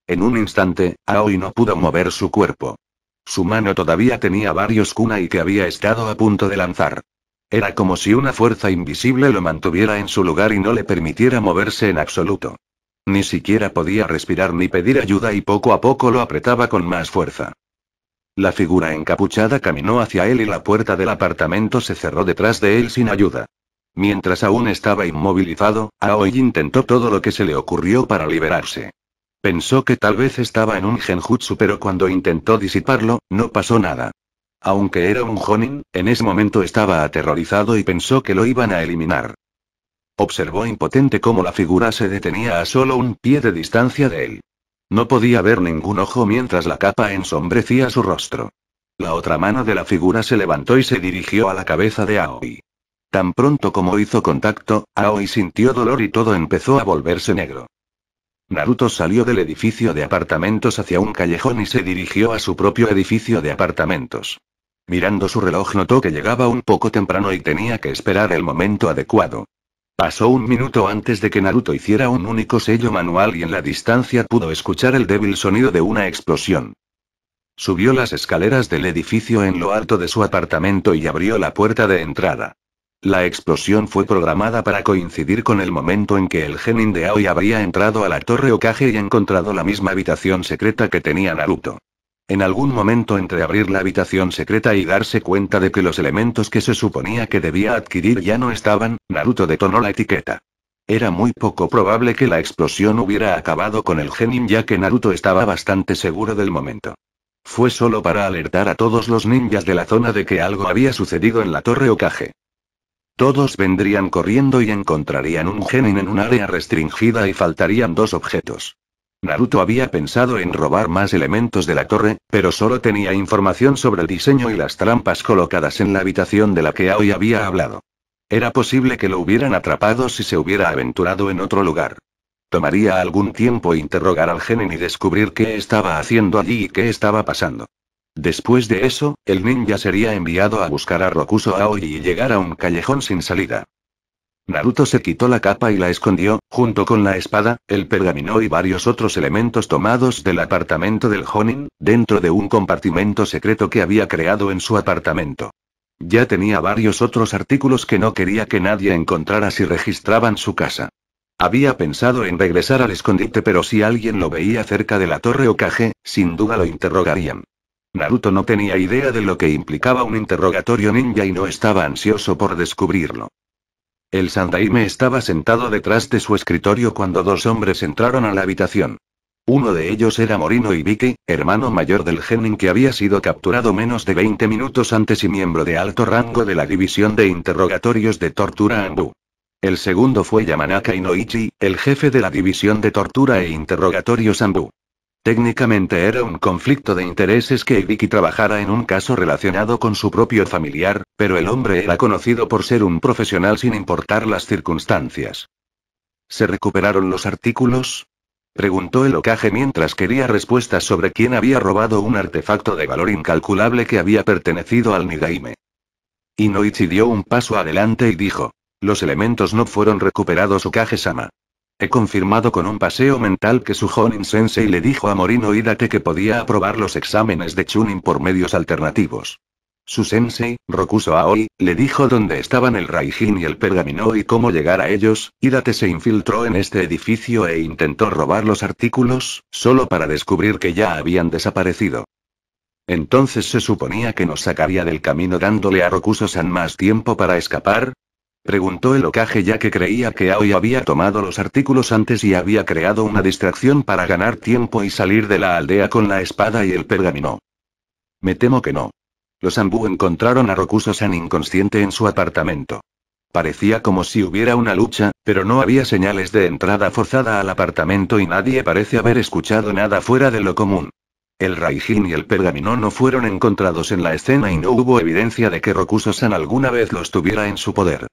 En un instante, Aoi no pudo mover su cuerpo. Su mano todavía tenía varios kunai que había estado a punto de lanzar. Era como si una fuerza invisible lo mantuviera en su lugar y no le permitiera moverse en absoluto. Ni siquiera podía respirar ni pedir ayuda y poco a poco lo apretaba con más fuerza. La figura encapuchada caminó hacia él y la puerta del apartamento se cerró detrás de él sin ayuda. Mientras aún estaba inmovilizado, Aoi intentó todo lo que se le ocurrió para liberarse. Pensó que tal vez estaba en un genjutsu, pero cuando intentó disiparlo, no pasó nada. Aunque era un Honin, en ese momento estaba aterrorizado y pensó que lo iban a eliminar. Observó impotente cómo la figura se detenía a solo un pie de distancia de él. No podía ver ningún ojo mientras la capa ensombrecía su rostro. La otra mano de la figura se levantó y se dirigió a la cabeza de Aoi. Tan pronto como hizo contacto, Aoi sintió dolor y todo empezó a volverse negro. Naruto salió del edificio de apartamentos hacia un callejón y se dirigió a su propio edificio de apartamentos. Mirando su reloj notó que llegaba un poco temprano y tenía que esperar el momento adecuado. Pasó un minuto antes de que Naruto hiciera un único sello manual y en la distancia pudo escuchar el débil sonido de una explosión. Subió las escaleras del edificio en lo alto de su apartamento y abrió la puerta de entrada. La explosión fue programada para coincidir con el momento en que el genin de Aoi habría entrado a la torre Okage y encontrado la misma habitación secreta que tenía Naruto. En algún momento entre abrir la habitación secreta y darse cuenta de que los elementos que se suponía que debía adquirir ya no estaban, Naruto detonó la etiqueta. Era muy poco probable que la explosión hubiera acabado con el genin ya que Naruto estaba bastante seguro del momento. Fue solo para alertar a todos los ninjas de la zona de que algo había sucedido en la torre Okage. Todos vendrían corriendo y encontrarían un genin en un área restringida y faltarían dos objetos. Naruto había pensado en robar más elementos de la torre, pero solo tenía información sobre el diseño y las trampas colocadas en la habitación de la que hoy había hablado. Era posible que lo hubieran atrapado si se hubiera aventurado en otro lugar. Tomaría algún tiempo interrogar al genin y descubrir qué estaba haciendo allí y qué estaba pasando. Después de eso, el ninja sería enviado a buscar a Rokuso Aoi y llegar a un callejón sin salida. Naruto se quitó la capa y la escondió, junto con la espada, el pergamino y varios otros elementos tomados del apartamento del Honin, dentro de un compartimento secreto que había creado en su apartamento. Ya tenía varios otros artículos que no quería que nadie encontrara si registraban su casa. Había pensado en regresar al escondite pero si alguien lo veía cerca de la torre caje, sin duda lo interrogarían. Naruto no tenía idea de lo que implicaba un interrogatorio ninja y no estaba ansioso por descubrirlo. El Sandaime estaba sentado detrás de su escritorio cuando dos hombres entraron a la habitación. Uno de ellos era Morino Ibiki, hermano mayor del genin que había sido capturado menos de 20 minutos antes y miembro de alto rango de la División de Interrogatorios de Tortura Ambu. El segundo fue Yamanaka Inoichi, el jefe de la División de Tortura e Interrogatorios Ambu. Técnicamente era un conflicto de intereses que Vicky trabajara en un caso relacionado con su propio familiar, pero el hombre era conocido por ser un profesional sin importar las circunstancias. ¿Se recuperaron los artículos? Preguntó el ocaje mientras quería respuestas sobre quién había robado un artefacto de valor incalculable que había pertenecido al Nidaime. Inoichi dio un paso adelante y dijo. Los elementos no fueron recuperados Okage-sama. He confirmado con un paseo mental que su Honin Sensei le dijo a Morino Hidate que podía aprobar los exámenes de Chunin por medios alternativos. Su sensei, Rokuso Aoi, le dijo dónde estaban el Raijin y el pergamino y cómo llegar a ellos. Hidate se infiltró en este edificio e intentó robar los artículos, solo para descubrir que ya habían desaparecido. Entonces se suponía que nos sacaría del camino dándole a Rokuso-san más tiempo para escapar, Preguntó el ocaje ya que creía que Aoi había tomado los artículos antes y había creado una distracción para ganar tiempo y salir de la aldea con la espada y el pergamino. Me temo que no. Los Ambu encontraron a Rokuso-san inconsciente en su apartamento. Parecía como si hubiera una lucha, pero no había señales de entrada forzada al apartamento y nadie parece haber escuchado nada fuera de lo común. El Raijin y el pergamino no fueron encontrados en la escena y no hubo evidencia de que Rokuso-san alguna vez los tuviera en su poder.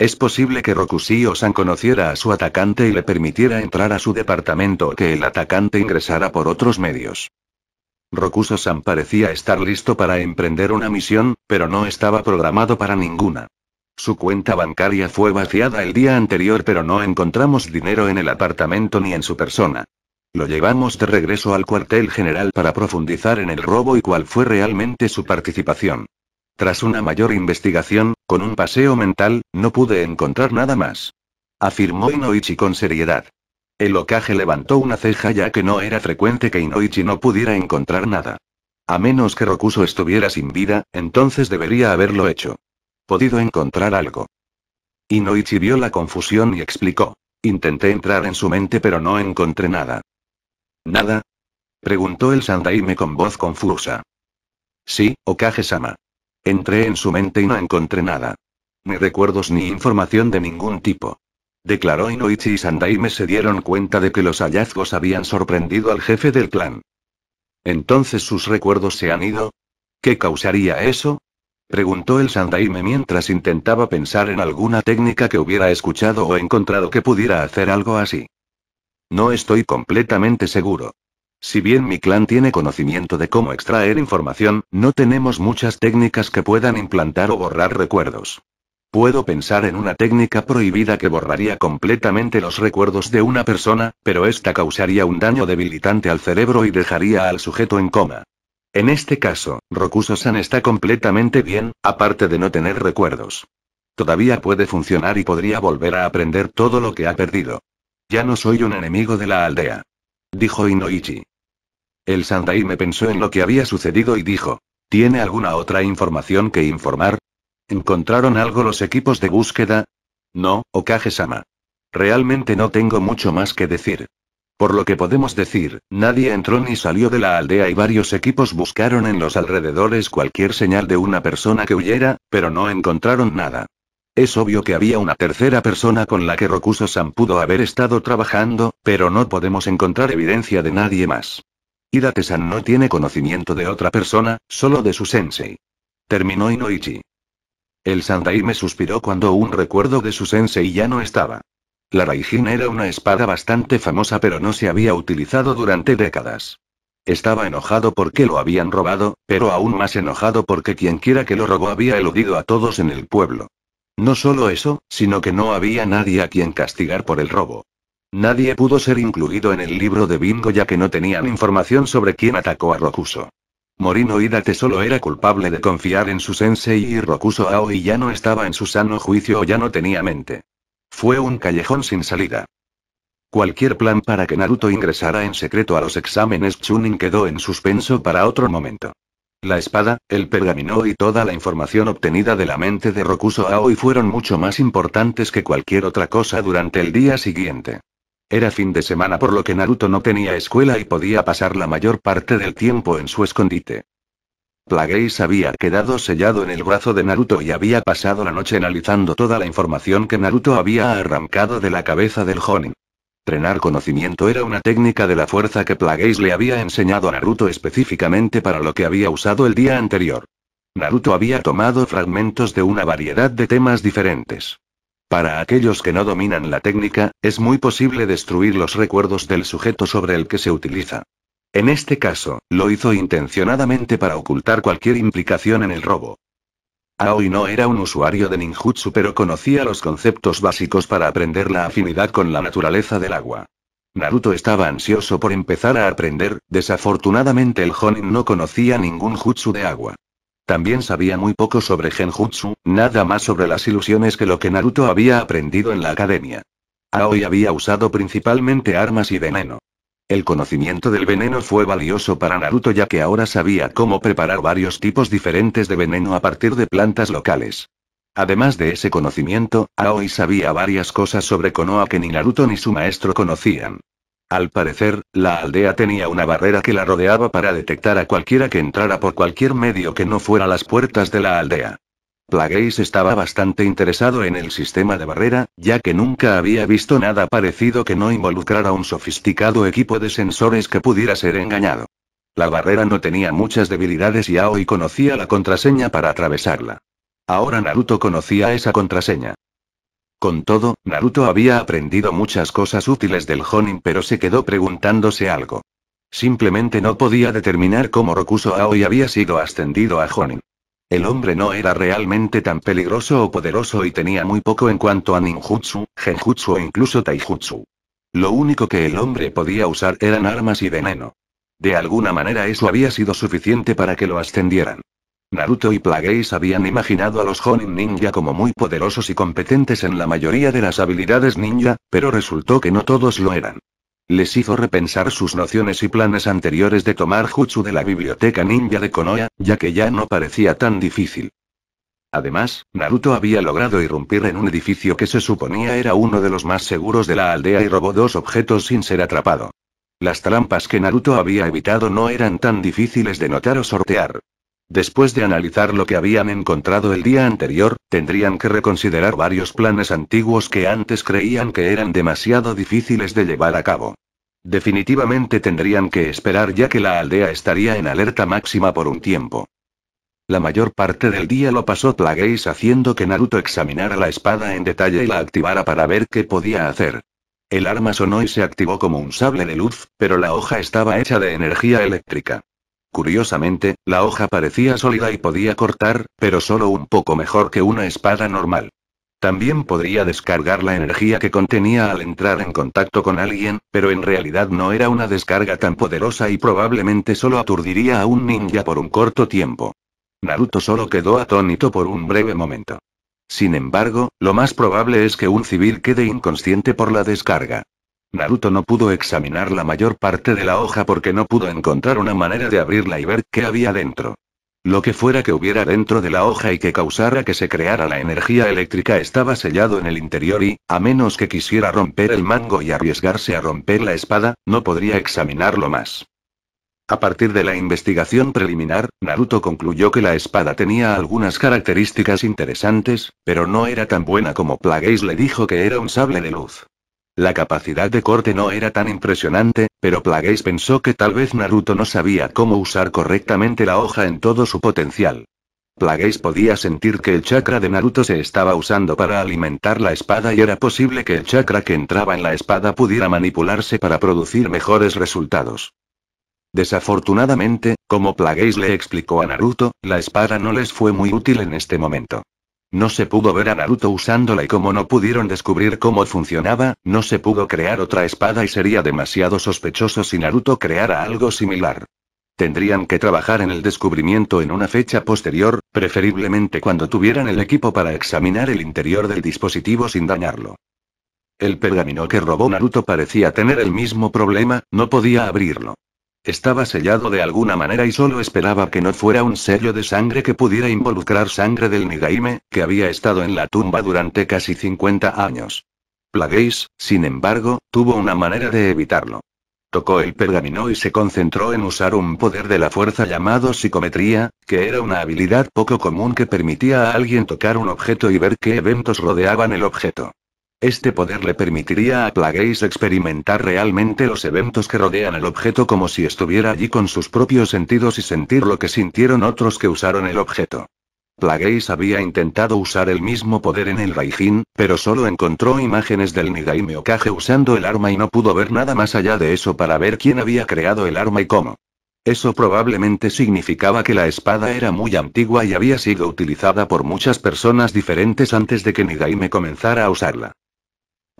Es posible que Rokusio-san e conociera a su atacante y le permitiera entrar a su departamento o que el atacante ingresara por otros medios. Rokuso-san e parecía estar listo para emprender una misión, pero no estaba programado para ninguna. Su cuenta bancaria fue vaciada el día anterior pero no encontramos dinero en el apartamento ni en su persona. Lo llevamos de regreso al cuartel general para profundizar en el robo y cuál fue realmente su participación. Tras una mayor investigación, con un paseo mental, no pude encontrar nada más. Afirmó Inoichi con seriedad. El Okage levantó una ceja ya que no era frecuente que Inoichi no pudiera encontrar nada. A menos que Rokuso estuviera sin vida, entonces debería haberlo hecho. Podido encontrar algo. Inoichi vio la confusión y explicó. Intenté entrar en su mente pero no encontré nada. ¿Nada? Preguntó el Sandaime con voz confusa. Sí, Okage-sama. Entré en su mente y no encontré nada. Ni recuerdos ni información de ningún tipo. Declaró Inoichi y Sandaime se dieron cuenta de que los hallazgos habían sorprendido al jefe del clan. ¿Entonces sus recuerdos se han ido? ¿Qué causaría eso? Preguntó el Sandaime mientras intentaba pensar en alguna técnica que hubiera escuchado o encontrado que pudiera hacer algo así. No estoy completamente seguro. Si bien mi clan tiene conocimiento de cómo extraer información, no tenemos muchas técnicas que puedan implantar o borrar recuerdos. Puedo pensar en una técnica prohibida que borraría completamente los recuerdos de una persona, pero esta causaría un daño debilitante al cerebro y dejaría al sujeto en coma. En este caso, rokuso está completamente bien, aparte de no tener recuerdos. Todavía puede funcionar y podría volver a aprender todo lo que ha perdido. Ya no soy un enemigo de la aldea. Dijo Inoichi. El me pensó en lo que había sucedido y dijo. ¿Tiene alguna otra información que informar? ¿Encontraron algo los equipos de búsqueda? No, Okage-sama. Realmente no tengo mucho más que decir. Por lo que podemos decir, nadie entró ni salió de la aldea y varios equipos buscaron en los alrededores cualquier señal de una persona que huyera, pero no encontraron nada. Es obvio que había una tercera persona con la que Rokuso-san pudo haber estado trabajando, pero no podemos encontrar evidencia de nadie más san no tiene conocimiento de otra persona, solo de su sensei. Terminó Inoichi. El Sandai me suspiró cuando un recuerdo de su sensei ya no estaba. La Raijin era una espada bastante famosa pero no se había utilizado durante décadas. Estaba enojado porque lo habían robado, pero aún más enojado porque quienquiera que lo robó había eludido a todos en el pueblo. No solo eso, sino que no había nadie a quien castigar por el robo. Nadie pudo ser incluido en el libro de bingo ya que no tenían información sobre quién atacó a Rokuso. Morino Hidate solo era culpable de confiar en su sensei y Rokuso Aoi ya no estaba en su sano juicio o ya no tenía mente. Fue un callejón sin salida. Cualquier plan para que Naruto ingresara en secreto a los exámenes Chunin quedó en suspenso para otro momento. La espada, el pergamino y toda la información obtenida de la mente de Rokuso Aoi fueron mucho más importantes que cualquier otra cosa durante el día siguiente. Era fin de semana por lo que Naruto no tenía escuela y podía pasar la mayor parte del tiempo en su escondite. Plagueis había quedado sellado en el brazo de Naruto y había pasado la noche analizando toda la información que Naruto había arrancado de la cabeza del Jonin. Trenar conocimiento era una técnica de la fuerza que Plagueis le había enseñado a Naruto específicamente para lo que había usado el día anterior. Naruto había tomado fragmentos de una variedad de temas diferentes. Para aquellos que no dominan la técnica, es muy posible destruir los recuerdos del sujeto sobre el que se utiliza. En este caso, lo hizo intencionadamente para ocultar cualquier implicación en el robo. Aoi no era un usuario de ninjutsu pero conocía los conceptos básicos para aprender la afinidad con la naturaleza del agua. Naruto estaba ansioso por empezar a aprender, desafortunadamente el Honin no conocía ningún jutsu de agua. También sabía muy poco sobre Genjutsu, nada más sobre las ilusiones que lo que Naruto había aprendido en la academia. Aoi había usado principalmente armas y veneno. El conocimiento del veneno fue valioso para Naruto ya que ahora sabía cómo preparar varios tipos diferentes de veneno a partir de plantas locales. Además de ese conocimiento, Aoi sabía varias cosas sobre Konoha que ni Naruto ni su maestro conocían. Al parecer, la aldea tenía una barrera que la rodeaba para detectar a cualquiera que entrara por cualquier medio que no fuera las puertas de la aldea. Plagueis estaba bastante interesado en el sistema de barrera, ya que nunca había visto nada parecido que no involucrara un sofisticado equipo de sensores que pudiera ser engañado. La barrera no tenía muchas debilidades y Aoi conocía la contraseña para atravesarla. Ahora Naruto conocía esa contraseña. Con todo, Naruto había aprendido muchas cosas útiles del Honin pero se quedó preguntándose algo. Simplemente no podía determinar cómo Rokuso Aoi había sido ascendido a Honin. El hombre no era realmente tan peligroso o poderoso y tenía muy poco en cuanto a ninjutsu, genjutsu o incluso taijutsu. Lo único que el hombre podía usar eran armas y veneno. De alguna manera eso había sido suficiente para que lo ascendieran. Naruto y Plagueis habían imaginado a los Honin Ninja como muy poderosos y competentes en la mayoría de las habilidades ninja, pero resultó que no todos lo eran. Les hizo repensar sus nociones y planes anteriores de tomar Jutsu de la biblioteca ninja de Konoha, ya que ya no parecía tan difícil. Además, Naruto había logrado irrumpir en un edificio que se suponía era uno de los más seguros de la aldea y robó dos objetos sin ser atrapado. Las trampas que Naruto había evitado no eran tan difíciles de notar o sortear. Después de analizar lo que habían encontrado el día anterior, tendrían que reconsiderar varios planes antiguos que antes creían que eran demasiado difíciles de llevar a cabo. Definitivamente tendrían que esperar ya que la aldea estaría en alerta máxima por un tiempo. La mayor parte del día lo pasó Plagueis haciendo que Naruto examinara la espada en detalle y la activara para ver qué podía hacer. El arma sonó y se activó como un sable de luz, pero la hoja estaba hecha de energía eléctrica. Curiosamente, la hoja parecía sólida y podía cortar, pero solo un poco mejor que una espada normal. También podría descargar la energía que contenía al entrar en contacto con alguien, pero en realidad no era una descarga tan poderosa y probablemente solo aturdiría a un ninja por un corto tiempo. Naruto solo quedó atónito por un breve momento. Sin embargo, lo más probable es que un civil quede inconsciente por la descarga. Naruto no pudo examinar la mayor parte de la hoja porque no pudo encontrar una manera de abrirla y ver qué había dentro. Lo que fuera que hubiera dentro de la hoja y que causara que se creara la energía eléctrica estaba sellado en el interior y, a menos que quisiera romper el mango y arriesgarse a romper la espada, no podría examinarlo más. A partir de la investigación preliminar, Naruto concluyó que la espada tenía algunas características interesantes, pero no era tan buena como Plagueis le dijo que era un sable de luz. La capacidad de corte no era tan impresionante, pero Plagueis pensó que tal vez Naruto no sabía cómo usar correctamente la hoja en todo su potencial. Plagueis podía sentir que el chakra de Naruto se estaba usando para alimentar la espada y era posible que el chakra que entraba en la espada pudiera manipularse para producir mejores resultados. Desafortunadamente, como Plagueis le explicó a Naruto, la espada no les fue muy útil en este momento. No se pudo ver a Naruto usándola y como no pudieron descubrir cómo funcionaba, no se pudo crear otra espada y sería demasiado sospechoso si Naruto creara algo similar. Tendrían que trabajar en el descubrimiento en una fecha posterior, preferiblemente cuando tuvieran el equipo para examinar el interior del dispositivo sin dañarlo. El pergamino que robó Naruto parecía tener el mismo problema, no podía abrirlo. Estaba sellado de alguna manera y solo esperaba que no fuera un sello de sangre que pudiera involucrar sangre del Nigaime, que había estado en la tumba durante casi 50 años. Plagueis, sin embargo, tuvo una manera de evitarlo. Tocó el pergamino y se concentró en usar un poder de la fuerza llamado psicometría, que era una habilidad poco común que permitía a alguien tocar un objeto y ver qué eventos rodeaban el objeto. Este poder le permitiría a Plagueis experimentar realmente los eventos que rodean el objeto como si estuviera allí con sus propios sentidos y sentir lo que sintieron otros que usaron el objeto. Plagueis había intentado usar el mismo poder en el Raijin, pero solo encontró imágenes del Nigaime Okage usando el arma y no pudo ver nada más allá de eso para ver quién había creado el arma y cómo. Eso probablemente significaba que la espada era muy antigua y había sido utilizada por muchas personas diferentes antes de que Nidaime comenzara a usarla.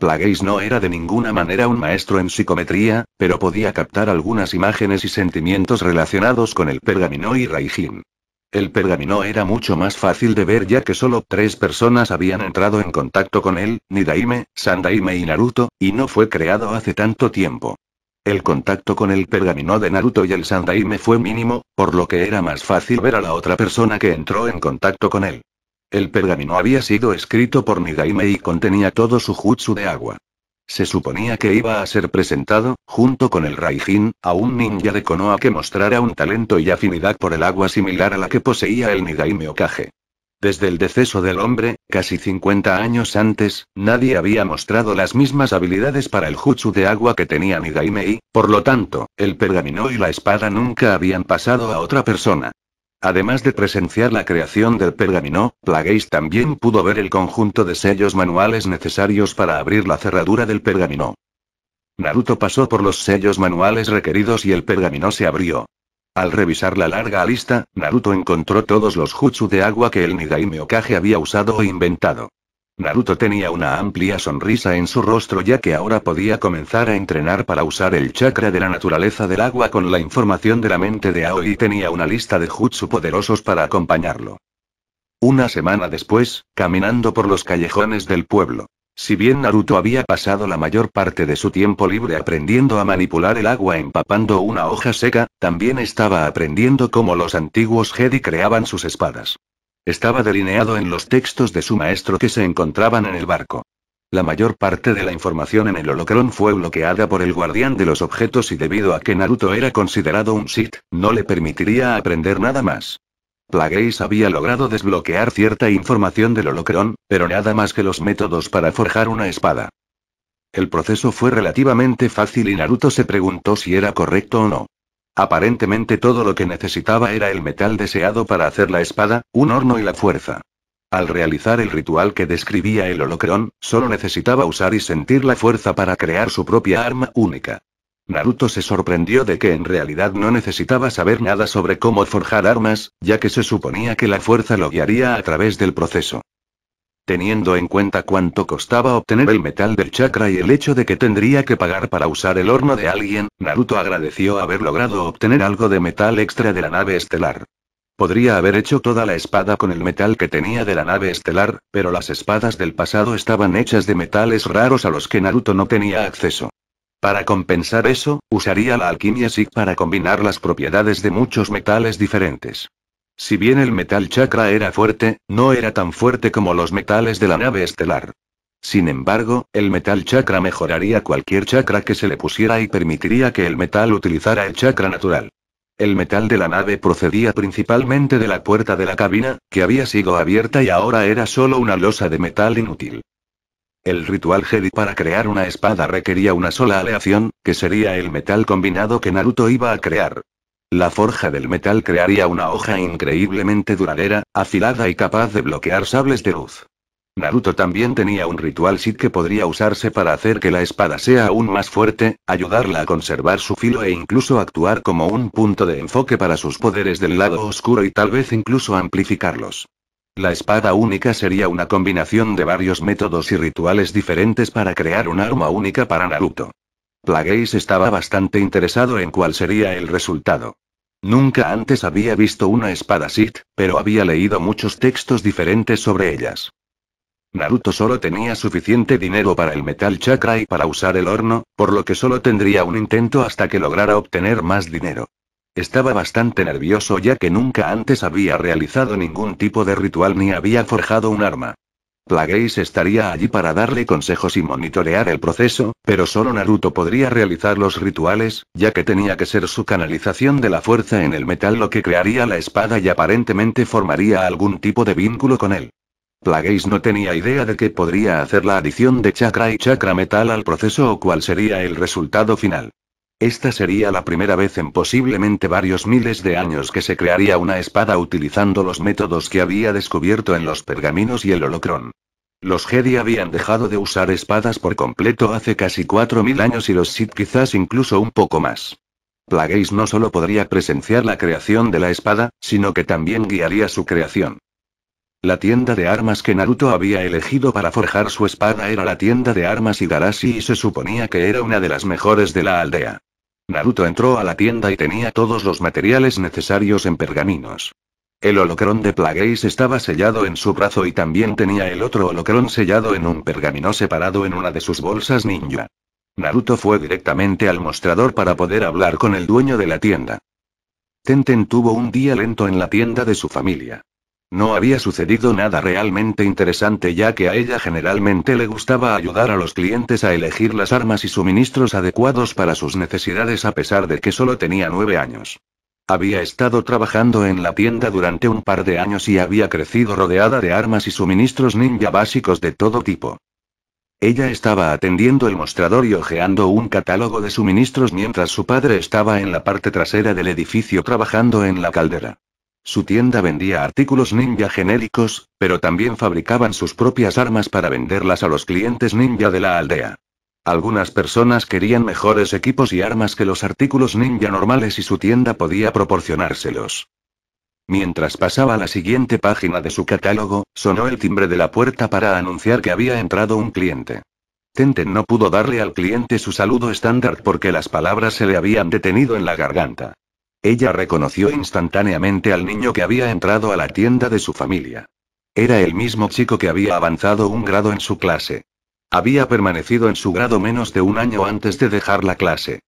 Plagueis no era de ninguna manera un maestro en psicometría, pero podía captar algunas imágenes y sentimientos relacionados con el pergamino y Raijin. El pergamino era mucho más fácil de ver ya que solo tres personas habían entrado en contacto con él, Nidaime, Sandaime y Naruto, y no fue creado hace tanto tiempo. El contacto con el pergamino de Naruto y el Sandaime fue mínimo, por lo que era más fácil ver a la otra persona que entró en contacto con él. El pergamino había sido escrito por Nigaime y contenía todo su jutsu de agua. Se suponía que iba a ser presentado, junto con el Raijin, a un ninja de Konoha que mostrara un talento y afinidad por el agua similar a la que poseía el Nigaime Okage. Desde el deceso del hombre, casi 50 años antes, nadie había mostrado las mismas habilidades para el jutsu de agua que tenía Nigaime y, por lo tanto, el pergamino y la espada nunca habían pasado a otra persona. Además de presenciar la creación del pergamino, Plagueis también pudo ver el conjunto de sellos manuales necesarios para abrir la cerradura del pergamino. Naruto pasó por los sellos manuales requeridos y el pergamino se abrió. Al revisar la larga lista, Naruto encontró todos los jutsu de agua que el Nidaime Kage había usado o inventado. Naruto tenía una amplia sonrisa en su rostro ya que ahora podía comenzar a entrenar para usar el chakra de la naturaleza del agua con la información de la mente de Aoi y tenía una lista de jutsu poderosos para acompañarlo. Una semana después, caminando por los callejones del pueblo. Si bien Naruto había pasado la mayor parte de su tiempo libre aprendiendo a manipular el agua empapando una hoja seca, también estaba aprendiendo cómo los antiguos Jedi creaban sus espadas. Estaba delineado en los textos de su maestro que se encontraban en el barco. La mayor parte de la información en el holocron fue bloqueada por el guardián de los objetos y debido a que Naruto era considerado un Sith, no le permitiría aprender nada más. Plagueis había logrado desbloquear cierta información del holocron, pero nada más que los métodos para forjar una espada. El proceso fue relativamente fácil y Naruto se preguntó si era correcto o no. Aparentemente todo lo que necesitaba era el metal deseado para hacer la espada, un horno y la fuerza. Al realizar el ritual que describía el holocrón, solo necesitaba usar y sentir la fuerza para crear su propia arma única. Naruto se sorprendió de que en realidad no necesitaba saber nada sobre cómo forjar armas, ya que se suponía que la fuerza lo guiaría a través del proceso teniendo en cuenta cuánto costaba obtener el metal del chakra y el hecho de que tendría que pagar para usar el horno de alguien, Naruto agradeció haber logrado obtener algo de metal extra de la nave estelar. Podría haber hecho toda la espada con el metal que tenía de la nave estelar, pero las espadas del pasado estaban hechas de metales raros a los que Naruto no tenía acceso. Para compensar eso, usaría la alquimia SIG para combinar las propiedades de muchos metales diferentes. Si bien el metal chakra era fuerte, no era tan fuerte como los metales de la nave estelar. Sin embargo, el metal chakra mejoraría cualquier chakra que se le pusiera y permitiría que el metal utilizara el chakra natural. El metal de la nave procedía principalmente de la puerta de la cabina, que había sido abierta y ahora era solo una losa de metal inútil. El ritual Jedi para crear una espada requería una sola aleación, que sería el metal combinado que Naruto iba a crear. La forja del metal crearía una hoja increíblemente duradera, afilada y capaz de bloquear sables de luz. Naruto también tenía un ritual sí que podría usarse para hacer que la espada sea aún más fuerte, ayudarla a conservar su filo e incluso actuar como un punto de enfoque para sus poderes del lado oscuro y tal vez incluso amplificarlos. La espada única sería una combinación de varios métodos y rituales diferentes para crear un arma única para Naruto. Plagueis estaba bastante interesado en cuál sería el resultado. Nunca antes había visto una espada Sith, pero había leído muchos textos diferentes sobre ellas. Naruto solo tenía suficiente dinero para el metal chakra y para usar el horno, por lo que solo tendría un intento hasta que lograra obtener más dinero. Estaba bastante nervioso ya que nunca antes había realizado ningún tipo de ritual ni había forjado un arma. Plagueis estaría allí para darle consejos y monitorear el proceso, pero solo Naruto podría realizar los rituales, ya que tenía que ser su canalización de la fuerza en el metal lo que crearía la espada y aparentemente formaría algún tipo de vínculo con él. Plagueis no tenía idea de que podría hacer la adición de chakra y chakra metal al proceso o cuál sería el resultado final. Esta sería la primera vez en posiblemente varios miles de años que se crearía una espada utilizando los métodos que había descubierto en los pergaminos y el holocrón. Los Jedi habían dejado de usar espadas por completo hace casi 4.000 años y los Sith quizás incluso un poco más. Plagueis no solo podría presenciar la creación de la espada, sino que también guiaría su creación. La tienda de armas que Naruto había elegido para forjar su espada era la tienda de armas Igarashi y se suponía que era una de las mejores de la aldea. Naruto entró a la tienda y tenía todos los materiales necesarios en pergaminos. El holocrón de Plagueis estaba sellado en su brazo y también tenía el otro holocrón sellado en un pergamino separado en una de sus bolsas ninja. Naruto fue directamente al mostrador para poder hablar con el dueño de la tienda. Tenten tuvo un día lento en la tienda de su familia. No había sucedido nada realmente interesante ya que a ella generalmente le gustaba ayudar a los clientes a elegir las armas y suministros adecuados para sus necesidades a pesar de que solo tenía nueve años. Había estado trabajando en la tienda durante un par de años y había crecido rodeada de armas y suministros ninja básicos de todo tipo. Ella estaba atendiendo el mostrador y hojeando un catálogo de suministros mientras su padre estaba en la parte trasera del edificio trabajando en la caldera. Su tienda vendía artículos ninja genéricos, pero también fabricaban sus propias armas para venderlas a los clientes ninja de la aldea. Algunas personas querían mejores equipos y armas que los artículos ninja normales y su tienda podía proporcionárselos. Mientras pasaba la siguiente página de su catálogo, sonó el timbre de la puerta para anunciar que había entrado un cliente. Tenten no pudo darle al cliente su saludo estándar porque las palabras se le habían detenido en la garganta. Ella reconoció instantáneamente al niño que había entrado a la tienda de su familia. Era el mismo chico que había avanzado un grado en su clase. Había permanecido en su grado menos de un año antes de dejar la clase.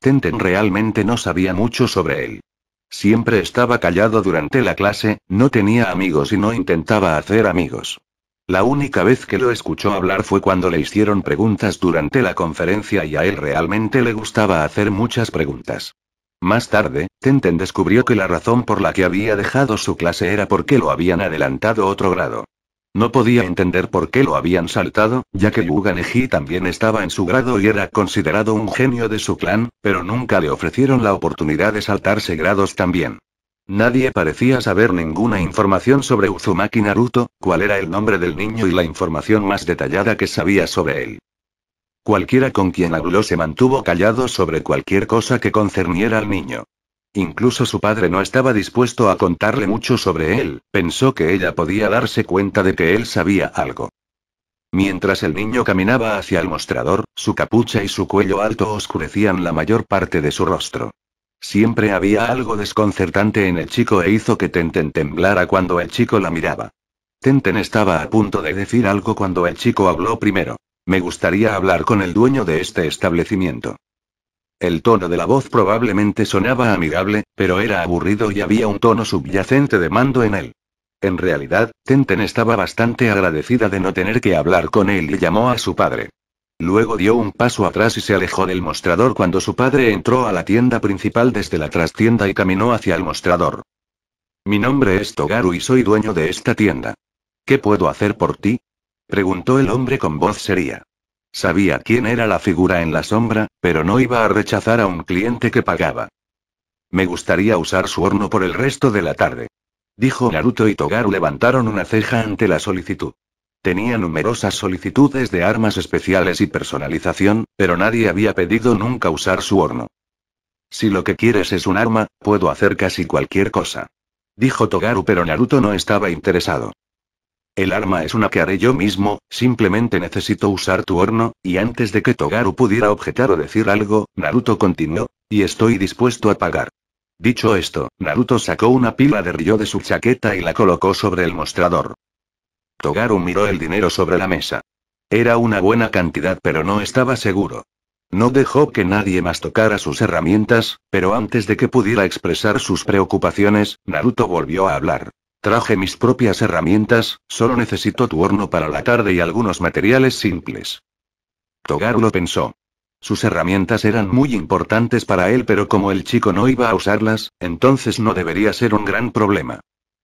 Tenten realmente no sabía mucho sobre él. Siempre estaba callado durante la clase, no tenía amigos y no intentaba hacer amigos. La única vez que lo escuchó hablar fue cuando le hicieron preguntas durante la conferencia y a él realmente le gustaba hacer muchas preguntas. Más tarde, Tenten descubrió que la razón por la que había dejado su clase era porque lo habían adelantado otro grado. No podía entender por qué lo habían saltado, ya que Yuga también estaba en su grado y era considerado un genio de su clan, pero nunca le ofrecieron la oportunidad de saltarse grados también. Nadie parecía saber ninguna información sobre Uzumaki Naruto, cuál era el nombre del niño y la información más detallada que sabía sobre él. Cualquiera con quien habló se mantuvo callado sobre cualquier cosa que concerniera al niño. Incluso su padre no estaba dispuesto a contarle mucho sobre él, pensó que ella podía darse cuenta de que él sabía algo. Mientras el niño caminaba hacia el mostrador, su capucha y su cuello alto oscurecían la mayor parte de su rostro. Siempre había algo desconcertante en el chico e hizo que Tenten temblara cuando el chico la miraba. Tenten estaba a punto de decir algo cuando el chico habló primero. Me gustaría hablar con el dueño de este establecimiento. El tono de la voz probablemente sonaba amigable, pero era aburrido y había un tono subyacente de mando en él. En realidad, Tenten estaba bastante agradecida de no tener que hablar con él y llamó a su padre. Luego dio un paso atrás y se alejó del mostrador cuando su padre entró a la tienda principal desde la trastienda y caminó hacia el mostrador. Mi nombre es Togaru y soy dueño de esta tienda. ¿Qué puedo hacer por ti? Preguntó el hombre con voz seria. Sabía quién era la figura en la sombra, pero no iba a rechazar a un cliente que pagaba. Me gustaría usar su horno por el resto de la tarde. Dijo Naruto y Togaru levantaron una ceja ante la solicitud. Tenía numerosas solicitudes de armas especiales y personalización, pero nadie había pedido nunca usar su horno. Si lo que quieres es un arma, puedo hacer casi cualquier cosa. Dijo Togaru pero Naruto no estaba interesado. El arma es una que haré yo mismo, simplemente necesito usar tu horno, y antes de que Togaru pudiera objetar o decir algo, Naruto continuó, y estoy dispuesto a pagar. Dicho esto, Naruto sacó una pila de río de su chaqueta y la colocó sobre el mostrador. Togaru miró el dinero sobre la mesa. Era una buena cantidad pero no estaba seguro. No dejó que nadie más tocara sus herramientas, pero antes de que pudiera expresar sus preocupaciones, Naruto volvió a hablar. Traje mis propias herramientas, solo necesito tu horno para la tarde y algunos materiales simples. Togaru lo pensó. Sus herramientas eran muy importantes para él, pero como el chico no iba a usarlas, entonces no debería ser un gran problema.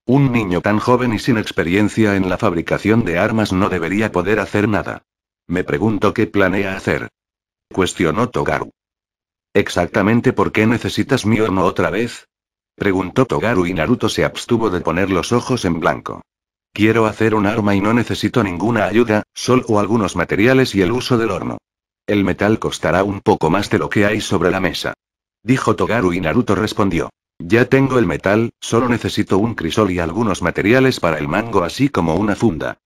Un niño tan joven y sin experiencia en la fabricación de armas no debería poder hacer nada. Me pregunto qué planea hacer. Cuestionó Togaru. Exactamente por qué necesitas mi horno otra vez, Preguntó Togaru y Naruto se abstuvo de poner los ojos en blanco. Quiero hacer un arma y no necesito ninguna ayuda, solo algunos materiales y el uso del horno. El metal costará un poco más de lo que hay sobre la mesa. Dijo Togaru y Naruto respondió. Ya tengo el metal, solo necesito un crisol y algunos materiales para el mango así como una funda.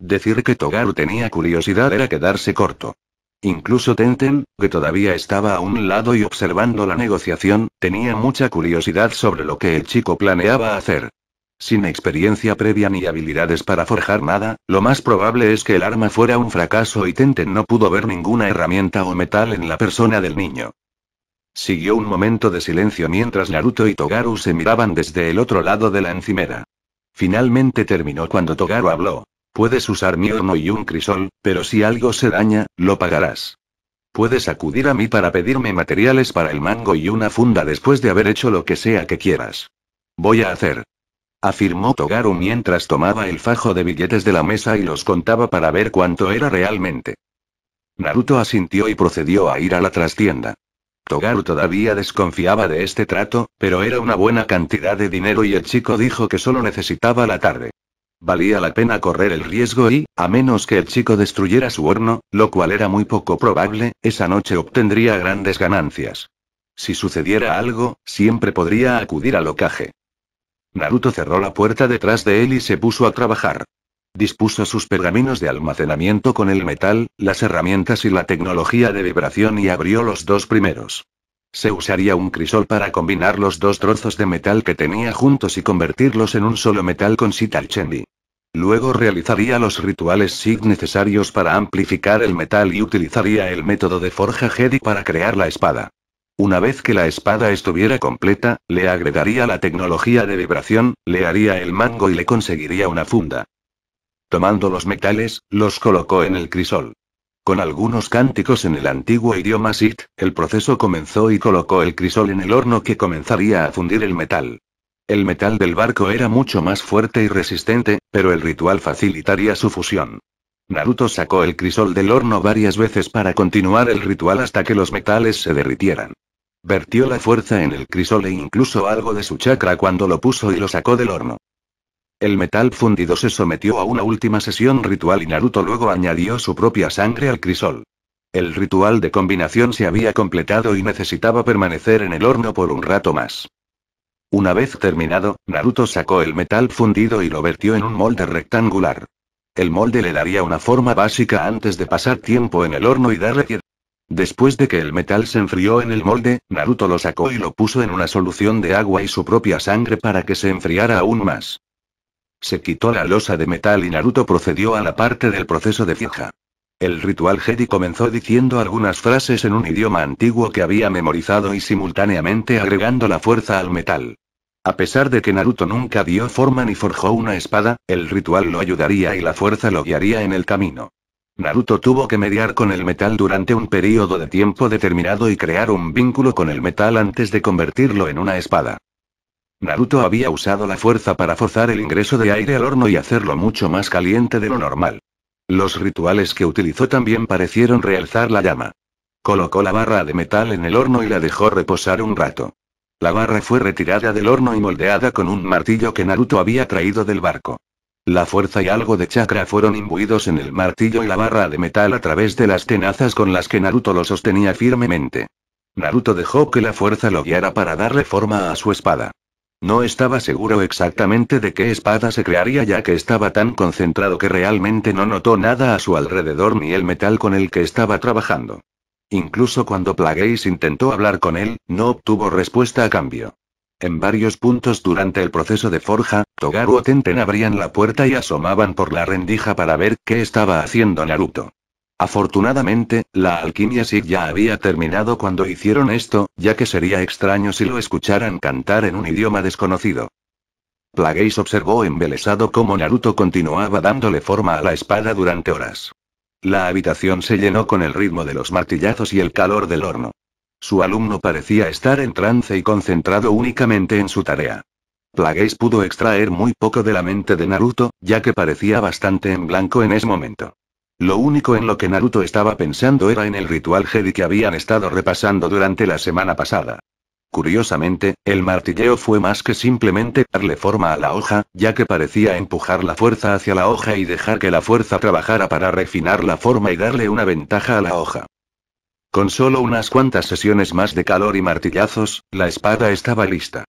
Decir que Togaru tenía curiosidad era quedarse corto. Incluso Tenten, que todavía estaba a un lado y observando la negociación, tenía mucha curiosidad sobre lo que el chico planeaba hacer. Sin experiencia previa ni habilidades para forjar nada, lo más probable es que el arma fuera un fracaso y Tenten no pudo ver ninguna herramienta o metal en la persona del niño. Siguió un momento de silencio mientras Naruto y Togaru se miraban desde el otro lado de la encimera. Finalmente terminó cuando Togaru habló. Puedes usar mi horno y un crisol, pero si algo se daña, lo pagarás. Puedes acudir a mí para pedirme materiales para el mango y una funda después de haber hecho lo que sea que quieras. Voy a hacer. Afirmó Togaru mientras tomaba el fajo de billetes de la mesa y los contaba para ver cuánto era realmente. Naruto asintió y procedió a ir a la trastienda. Togaru todavía desconfiaba de este trato, pero era una buena cantidad de dinero y el chico dijo que solo necesitaba la tarde. Valía la pena correr el riesgo y, a menos que el chico destruyera su horno, lo cual era muy poco probable, esa noche obtendría grandes ganancias. Si sucediera algo, siempre podría acudir al ocaje. Naruto cerró la puerta detrás de él y se puso a trabajar. Dispuso sus pergaminos de almacenamiento con el metal, las herramientas y la tecnología de vibración y abrió los dos primeros. Se usaría un crisol para combinar los dos trozos de metal que tenía juntos y convertirlos en un solo metal con chendi. Luego realizaría los rituales SIG necesarios para amplificar el metal y utilizaría el método de forja Jedi para crear la espada. Una vez que la espada estuviera completa, le agregaría la tecnología de vibración, le haría el mango y le conseguiría una funda. Tomando los metales, los colocó en el crisol. Con algunos cánticos en el antiguo idioma SIT, el proceso comenzó y colocó el crisol en el horno que comenzaría a fundir el metal. El metal del barco era mucho más fuerte y resistente, pero el ritual facilitaría su fusión. Naruto sacó el crisol del horno varias veces para continuar el ritual hasta que los metales se derritieran. Vertió la fuerza en el crisol e incluso algo de su chakra cuando lo puso y lo sacó del horno. El metal fundido se sometió a una última sesión ritual y Naruto luego añadió su propia sangre al crisol. El ritual de combinación se había completado y necesitaba permanecer en el horno por un rato más. Una vez terminado, Naruto sacó el metal fundido y lo vertió en un molde rectangular. El molde le daría una forma básica antes de pasar tiempo en el horno y darle tierra. Después de que el metal se enfrió en el molde, Naruto lo sacó y lo puso en una solución de agua y su propia sangre para que se enfriara aún más. Se quitó la losa de metal y Naruto procedió a la parte del proceso de fija. El ritual Jedi comenzó diciendo algunas frases en un idioma antiguo que había memorizado y simultáneamente agregando la fuerza al metal. A pesar de que Naruto nunca dio forma ni forjó una espada, el ritual lo ayudaría y la fuerza lo guiaría en el camino. Naruto tuvo que mediar con el metal durante un periodo de tiempo determinado y crear un vínculo con el metal antes de convertirlo en una espada. Naruto había usado la fuerza para forzar el ingreso de aire al horno y hacerlo mucho más caliente de lo normal. Los rituales que utilizó también parecieron realzar la llama. Colocó la barra de metal en el horno y la dejó reposar un rato. La barra fue retirada del horno y moldeada con un martillo que Naruto había traído del barco. La fuerza y algo de chakra fueron imbuidos en el martillo y la barra de metal a través de las tenazas con las que Naruto lo sostenía firmemente. Naruto dejó que la fuerza lo guiara para darle forma a su espada. No estaba seguro exactamente de qué espada se crearía ya que estaba tan concentrado que realmente no notó nada a su alrededor ni el metal con el que estaba trabajando. Incluso cuando Plagueis intentó hablar con él, no obtuvo respuesta a cambio. En varios puntos durante el proceso de forja, Togaru o Tenten abrían la puerta y asomaban por la rendija para ver qué estaba haciendo Naruto. Afortunadamente, la alquimia sí ya había terminado cuando hicieron esto, ya que sería extraño si lo escucharan cantar en un idioma desconocido. Plagueis observó embelesado cómo Naruto continuaba dándole forma a la espada durante horas. La habitación se llenó con el ritmo de los martillazos y el calor del horno. Su alumno parecía estar en trance y concentrado únicamente en su tarea. Plagueis pudo extraer muy poco de la mente de Naruto, ya que parecía bastante en blanco en ese momento. Lo único en lo que Naruto estaba pensando era en el ritual Jedi que habían estado repasando durante la semana pasada. Curiosamente, el martilleo fue más que simplemente darle forma a la hoja, ya que parecía empujar la fuerza hacia la hoja y dejar que la fuerza trabajara para refinar la forma y darle una ventaja a la hoja. Con solo unas cuantas sesiones más de calor y martillazos, la espada estaba lista.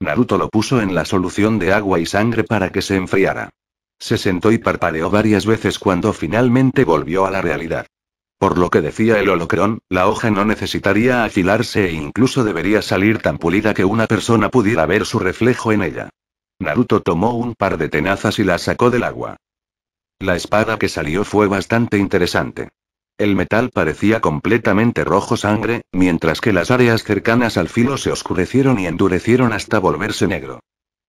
Naruto lo puso en la solución de agua y sangre para que se enfriara. Se sentó y parpadeó varias veces cuando finalmente volvió a la realidad. Por lo que decía el holocrón, la hoja no necesitaría afilarse e incluso debería salir tan pulida que una persona pudiera ver su reflejo en ella. Naruto tomó un par de tenazas y la sacó del agua. La espada que salió fue bastante interesante. El metal parecía completamente rojo sangre, mientras que las áreas cercanas al filo se oscurecieron y endurecieron hasta volverse negro.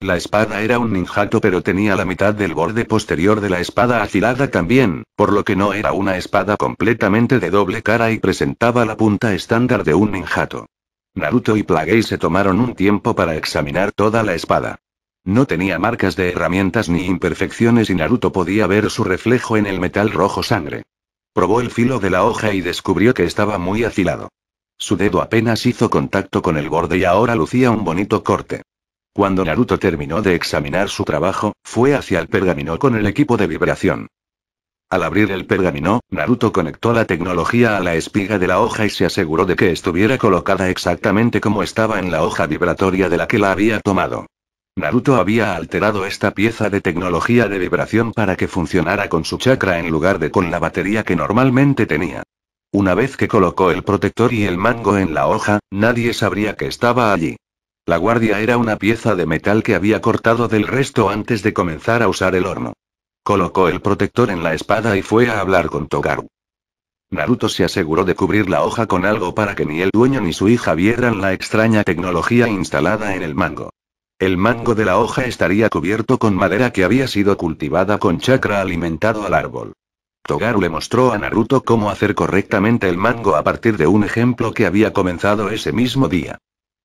La espada era un ninjato pero tenía la mitad del borde posterior de la espada afilada también, por lo que no era una espada completamente de doble cara y presentaba la punta estándar de un ninjato. Naruto y Plaguey se tomaron un tiempo para examinar toda la espada. No tenía marcas de herramientas ni imperfecciones y Naruto podía ver su reflejo en el metal rojo sangre. Probó el filo de la hoja y descubrió que estaba muy afilado. Su dedo apenas hizo contacto con el borde y ahora lucía un bonito corte. Cuando Naruto terminó de examinar su trabajo, fue hacia el pergamino con el equipo de vibración. Al abrir el pergamino, Naruto conectó la tecnología a la espiga de la hoja y se aseguró de que estuviera colocada exactamente como estaba en la hoja vibratoria de la que la había tomado. Naruto había alterado esta pieza de tecnología de vibración para que funcionara con su chakra en lugar de con la batería que normalmente tenía. Una vez que colocó el protector y el mango en la hoja, nadie sabría que estaba allí. La guardia era una pieza de metal que había cortado del resto antes de comenzar a usar el horno. Colocó el protector en la espada y fue a hablar con Togaru. Naruto se aseguró de cubrir la hoja con algo para que ni el dueño ni su hija vieran la extraña tecnología instalada en el mango. El mango de la hoja estaría cubierto con madera que había sido cultivada con chakra alimentado al árbol. Togaru le mostró a Naruto cómo hacer correctamente el mango a partir de un ejemplo que había comenzado ese mismo día.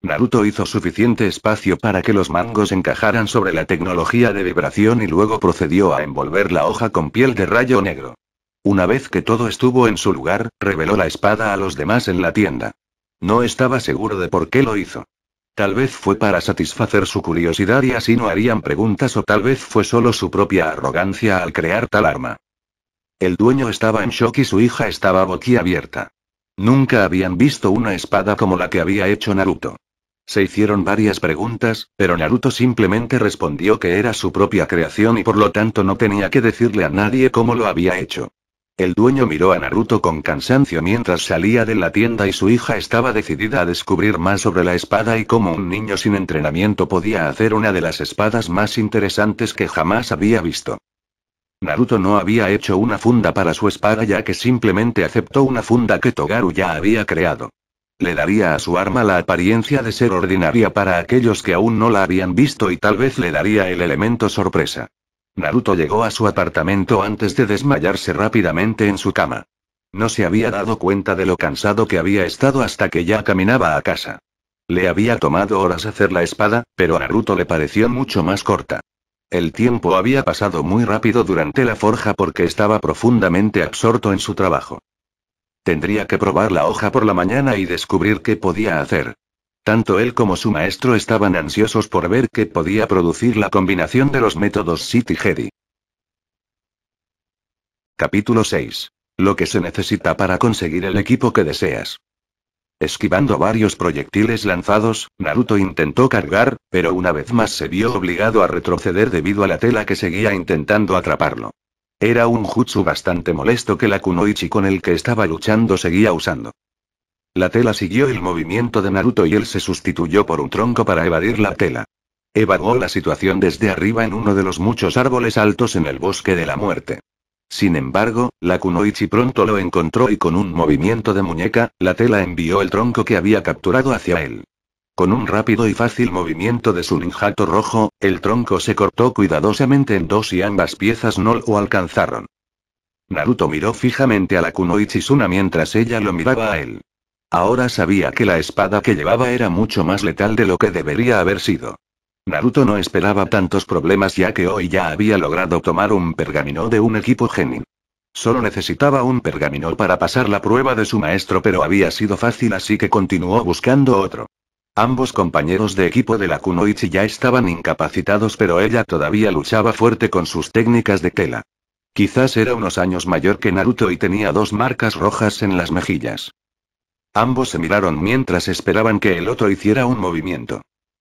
Naruto hizo suficiente espacio para que los mangos encajaran sobre la tecnología de vibración y luego procedió a envolver la hoja con piel de rayo negro. Una vez que todo estuvo en su lugar, reveló la espada a los demás en la tienda. No estaba seguro de por qué lo hizo. Tal vez fue para satisfacer su curiosidad y así no harían preguntas o tal vez fue solo su propia arrogancia al crear tal arma. El dueño estaba en shock y su hija estaba boquiabierta. Nunca habían visto una espada como la que había hecho Naruto. Se hicieron varias preguntas, pero Naruto simplemente respondió que era su propia creación y por lo tanto no tenía que decirle a nadie cómo lo había hecho. El dueño miró a Naruto con cansancio mientras salía de la tienda y su hija estaba decidida a descubrir más sobre la espada y cómo un niño sin entrenamiento podía hacer una de las espadas más interesantes que jamás había visto. Naruto no había hecho una funda para su espada ya que simplemente aceptó una funda que Togaru ya había creado. Le daría a su arma la apariencia de ser ordinaria para aquellos que aún no la habían visto y tal vez le daría el elemento sorpresa. Naruto llegó a su apartamento antes de desmayarse rápidamente en su cama. No se había dado cuenta de lo cansado que había estado hasta que ya caminaba a casa. Le había tomado horas hacer la espada, pero a Naruto le pareció mucho más corta. El tiempo había pasado muy rápido durante la forja porque estaba profundamente absorto en su trabajo. Tendría que probar la hoja por la mañana y descubrir qué podía hacer. Tanto él como su maestro estaban ansiosos por ver qué podía producir la combinación de los métodos City y Capítulo 6. Lo que se necesita para conseguir el equipo que deseas. Esquivando varios proyectiles lanzados, Naruto intentó cargar, pero una vez más se vio obligado a retroceder debido a la tela que seguía intentando atraparlo. Era un jutsu bastante molesto que la kunoichi con el que estaba luchando seguía usando. La tela siguió el movimiento de Naruto y él se sustituyó por un tronco para evadir la tela. Evaluó la situación desde arriba en uno de los muchos árboles altos en el bosque de la muerte. Sin embargo, la Kunoichi pronto lo encontró y con un movimiento de muñeca, la tela envió el tronco que había capturado hacia él. Con un rápido y fácil movimiento de su ninjato rojo, el tronco se cortó cuidadosamente en dos y ambas piezas no lo alcanzaron. Naruto miró fijamente a la Kunoichi suna mientras ella lo miraba a él. Ahora sabía que la espada que llevaba era mucho más letal de lo que debería haber sido. Naruto no esperaba tantos problemas ya que hoy ya había logrado tomar un pergamino de un equipo genin. Solo necesitaba un pergamino para pasar la prueba de su maestro pero había sido fácil así que continuó buscando otro. Ambos compañeros de equipo de la Kunoichi ya estaban incapacitados pero ella todavía luchaba fuerte con sus técnicas de tela. Quizás era unos años mayor que Naruto y tenía dos marcas rojas en las mejillas. Ambos se miraron mientras esperaban que el otro hiciera un movimiento.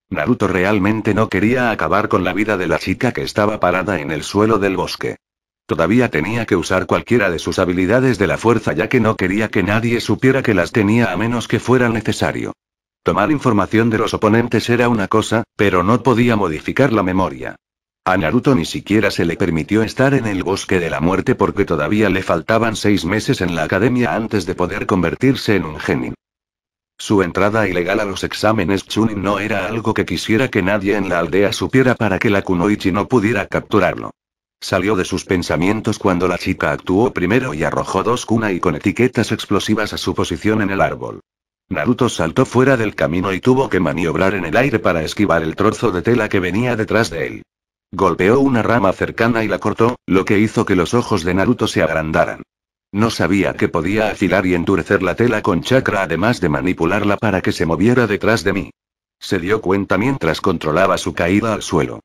Naruto realmente no quería acabar con la vida de la chica que estaba parada en el suelo del bosque. Todavía tenía que usar cualquiera de sus habilidades de la fuerza ya que no quería que nadie supiera que las tenía a menos que fuera necesario. Tomar información de los oponentes era una cosa, pero no podía modificar la memoria. A Naruto ni siquiera se le permitió estar en el bosque de la muerte porque todavía le faltaban seis meses en la academia antes de poder convertirse en un genin. Su entrada ilegal a los exámenes Chunin no era algo que quisiera que nadie en la aldea supiera para que la Kunoichi no pudiera capturarlo. Salió de sus pensamientos cuando la chica actuó primero y arrojó dos kunai con etiquetas explosivas a su posición en el árbol. Naruto saltó fuera del camino y tuvo que maniobrar en el aire para esquivar el trozo de tela que venía detrás de él. Golpeó una rama cercana y la cortó, lo que hizo que los ojos de Naruto se agrandaran. No sabía que podía afilar y endurecer la tela con chakra además de manipularla para que se moviera detrás de mí. Se dio cuenta mientras controlaba su caída al suelo.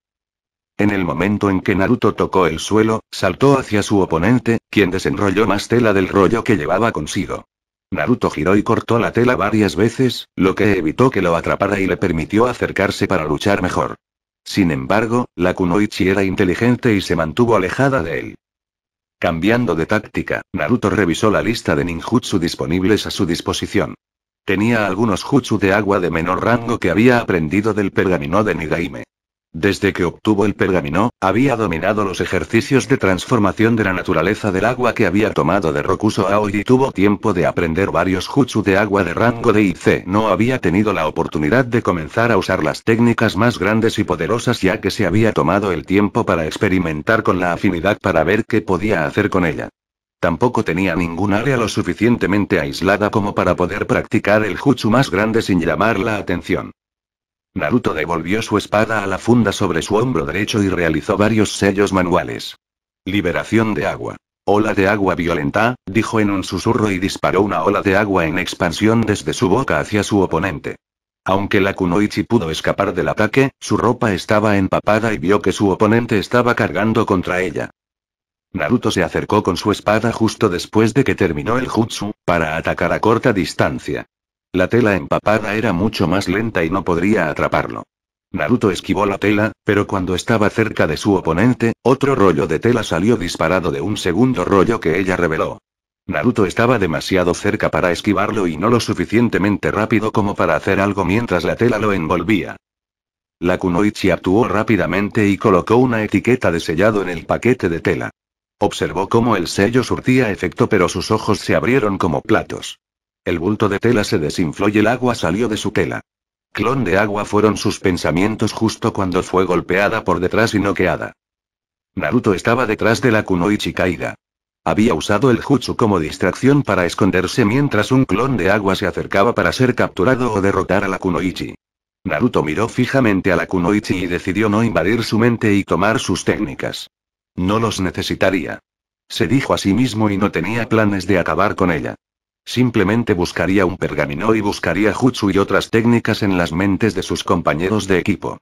En el momento en que Naruto tocó el suelo, saltó hacia su oponente, quien desenrolló más tela del rollo que llevaba consigo. Naruto giró y cortó la tela varias veces, lo que evitó que lo atrapara y le permitió acercarse para luchar mejor. Sin embargo, la Kunoichi era inteligente y se mantuvo alejada de él. Cambiando de táctica, Naruto revisó la lista de ninjutsu disponibles a su disposición. Tenía algunos jutsu de agua de menor rango que había aprendido del pergamino de Nigaime. Desde que obtuvo el pergamino, había dominado los ejercicios de transformación de la naturaleza del agua que había tomado de Rokuso Aoi y tuvo tiempo de aprender varios jutsu de agua de rango de IC. No había tenido la oportunidad de comenzar a usar las técnicas más grandes y poderosas ya que se había tomado el tiempo para experimentar con la afinidad para ver qué podía hacer con ella. Tampoco tenía ningún área lo suficientemente aislada como para poder practicar el jutsu más grande sin llamar la atención. Naruto devolvió su espada a la funda sobre su hombro derecho y realizó varios sellos manuales. Liberación de agua. Ola de agua violenta, dijo en un susurro y disparó una ola de agua en expansión desde su boca hacia su oponente. Aunque la Kunoichi pudo escapar del ataque, su ropa estaba empapada y vio que su oponente estaba cargando contra ella. Naruto se acercó con su espada justo después de que terminó el jutsu, para atacar a corta distancia. La tela empapada era mucho más lenta y no podría atraparlo. Naruto esquivó la tela, pero cuando estaba cerca de su oponente, otro rollo de tela salió disparado de un segundo rollo que ella reveló. Naruto estaba demasiado cerca para esquivarlo y no lo suficientemente rápido como para hacer algo mientras la tela lo envolvía. La kunoichi actuó rápidamente y colocó una etiqueta de sellado en el paquete de tela. Observó cómo el sello surtía efecto pero sus ojos se abrieron como platos. El bulto de tela se desinfló y el agua salió de su tela. Clon de agua fueron sus pensamientos justo cuando fue golpeada por detrás y noqueada. Naruto estaba detrás de la Kunoichi caída. Había usado el jutsu como distracción para esconderse mientras un clon de agua se acercaba para ser capturado o derrotar a la Kunoichi. Naruto miró fijamente a la Kunoichi y decidió no invadir su mente y tomar sus técnicas. No los necesitaría. Se dijo a sí mismo y no tenía planes de acabar con ella. Simplemente buscaría un pergamino y buscaría jutsu y otras técnicas en las mentes de sus compañeros de equipo.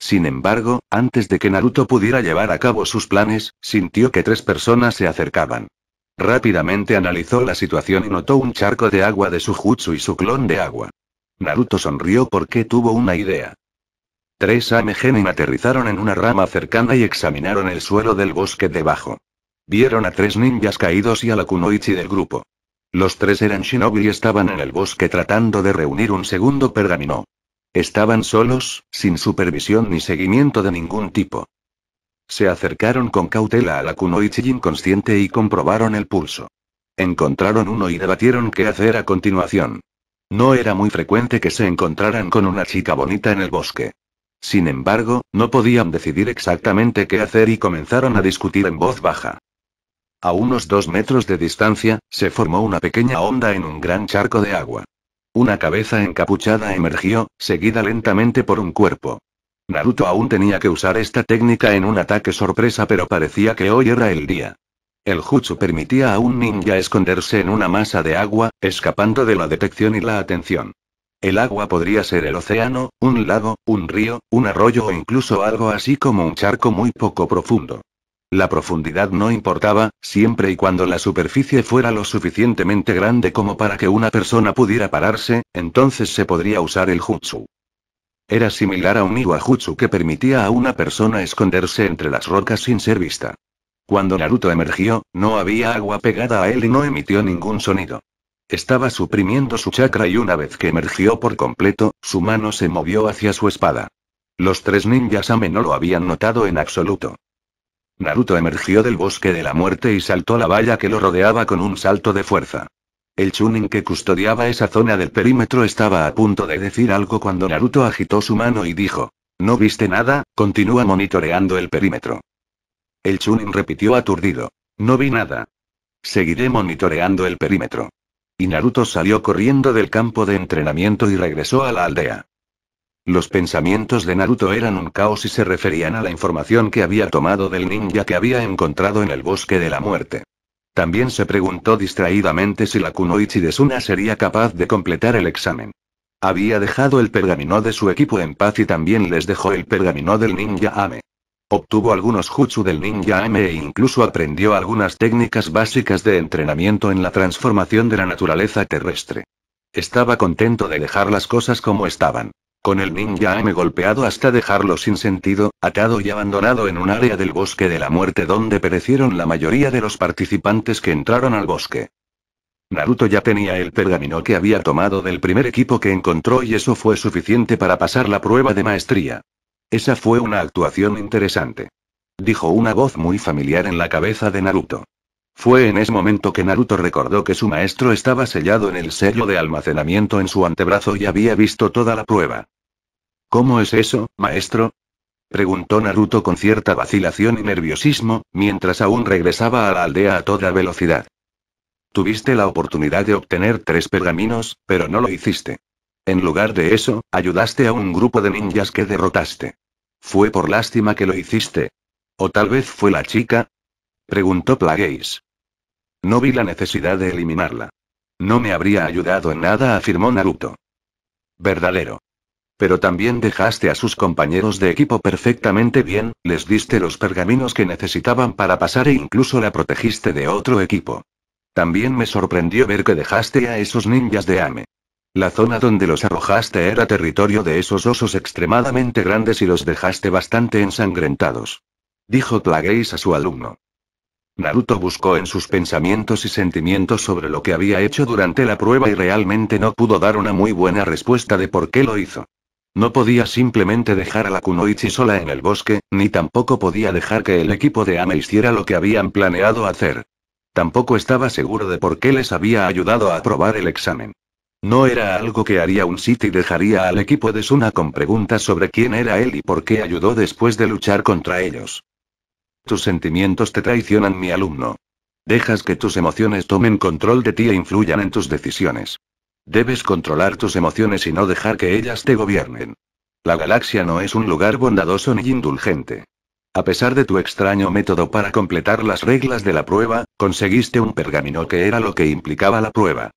Sin embargo, antes de que Naruto pudiera llevar a cabo sus planes, sintió que tres personas se acercaban. Rápidamente analizó la situación y notó un charco de agua de su jutsu y su clon de agua. Naruto sonrió porque tuvo una idea. Tres Amegenin aterrizaron en una rama cercana y examinaron el suelo del bosque debajo. Vieron a tres ninjas caídos y a la kunoichi del grupo. Los tres eran shinobi y estaban en el bosque tratando de reunir un segundo pergamino. Estaban solos, sin supervisión ni seguimiento de ningún tipo. Se acercaron con cautela a la Kunoichi inconsciente y comprobaron el pulso. Encontraron uno y debatieron qué hacer a continuación. No era muy frecuente que se encontraran con una chica bonita en el bosque. Sin embargo, no podían decidir exactamente qué hacer y comenzaron a discutir en voz baja. A unos dos metros de distancia, se formó una pequeña onda en un gran charco de agua. Una cabeza encapuchada emergió, seguida lentamente por un cuerpo. Naruto aún tenía que usar esta técnica en un ataque sorpresa pero parecía que hoy era el día. El jutsu permitía a un ninja esconderse en una masa de agua, escapando de la detección y la atención. El agua podría ser el océano, un lago, un río, un arroyo o incluso algo así como un charco muy poco profundo. La profundidad no importaba, siempre y cuando la superficie fuera lo suficientemente grande como para que una persona pudiera pararse, entonces se podría usar el jutsu. Era similar a un jutsu que permitía a una persona esconderse entre las rocas sin ser vista. Cuando Naruto emergió, no había agua pegada a él y no emitió ningún sonido. Estaba suprimiendo su chakra y una vez que emergió por completo, su mano se movió hacia su espada. Los tres ninjas Ame no lo habían notado en absoluto. Naruto emergió del bosque de la muerte y saltó la valla que lo rodeaba con un salto de fuerza. El Chunin que custodiaba esa zona del perímetro estaba a punto de decir algo cuando Naruto agitó su mano y dijo, ¿No viste nada? Continúa monitoreando el perímetro. El Chunin repitió aturdido, No vi nada. Seguiré monitoreando el perímetro. Y Naruto salió corriendo del campo de entrenamiento y regresó a la aldea. Los pensamientos de Naruto eran un caos y se referían a la información que había tomado del ninja que había encontrado en el bosque de la muerte. También se preguntó distraídamente si la Kunoichi de Suna sería capaz de completar el examen. Había dejado el pergamino de su equipo en paz y también les dejó el pergamino del ninja Ame. Obtuvo algunos jutsu del ninja Ame e incluso aprendió algunas técnicas básicas de entrenamiento en la transformación de la naturaleza terrestre. Estaba contento de dejar las cosas como estaban. Con el ninja me golpeado hasta dejarlo sin sentido, atado y abandonado en un área del bosque de la muerte donde perecieron la mayoría de los participantes que entraron al bosque. Naruto ya tenía el pergamino que había tomado del primer equipo que encontró y eso fue suficiente para pasar la prueba de maestría. Esa fue una actuación interesante. Dijo una voz muy familiar en la cabeza de Naruto. Fue en ese momento que Naruto recordó que su maestro estaba sellado en el sello de almacenamiento en su antebrazo y había visto toda la prueba. ¿Cómo es eso, maestro? preguntó Naruto con cierta vacilación y nerviosismo, mientras aún regresaba a la aldea a toda velocidad. Tuviste la oportunidad de obtener tres pergaminos, pero no lo hiciste. En lugar de eso, ayudaste a un grupo de ninjas que derrotaste. ¿Fue por lástima que lo hiciste? ¿O tal vez fue la chica? preguntó Plagueis. No vi la necesidad de eliminarla. No me habría ayudado en nada, afirmó Naruto. Verdadero. Pero también dejaste a sus compañeros de equipo perfectamente bien, les diste los pergaminos que necesitaban para pasar e incluso la protegiste de otro equipo. También me sorprendió ver que dejaste a esos ninjas de Ame. La zona donde los arrojaste era territorio de esos osos extremadamente grandes y los dejaste bastante ensangrentados. Dijo Plagueis a su alumno. Naruto buscó en sus pensamientos y sentimientos sobre lo que había hecho durante la prueba y realmente no pudo dar una muy buena respuesta de por qué lo hizo. No podía simplemente dejar a la Kunoichi sola en el bosque, ni tampoco podía dejar que el equipo de Ame hiciera lo que habían planeado hacer. Tampoco estaba seguro de por qué les había ayudado a aprobar el examen. No era algo que haría un sitio y dejaría al equipo de Suna con preguntas sobre quién era él y por qué ayudó después de luchar contra ellos. Tus sentimientos te traicionan, mi alumno. Dejas que tus emociones tomen control de ti e influyan en tus decisiones. Debes controlar tus emociones y no dejar que ellas te gobiernen. La galaxia no es un lugar bondadoso ni indulgente. A pesar de tu extraño método para completar las reglas de la prueba, conseguiste un pergamino que era lo que implicaba la prueba.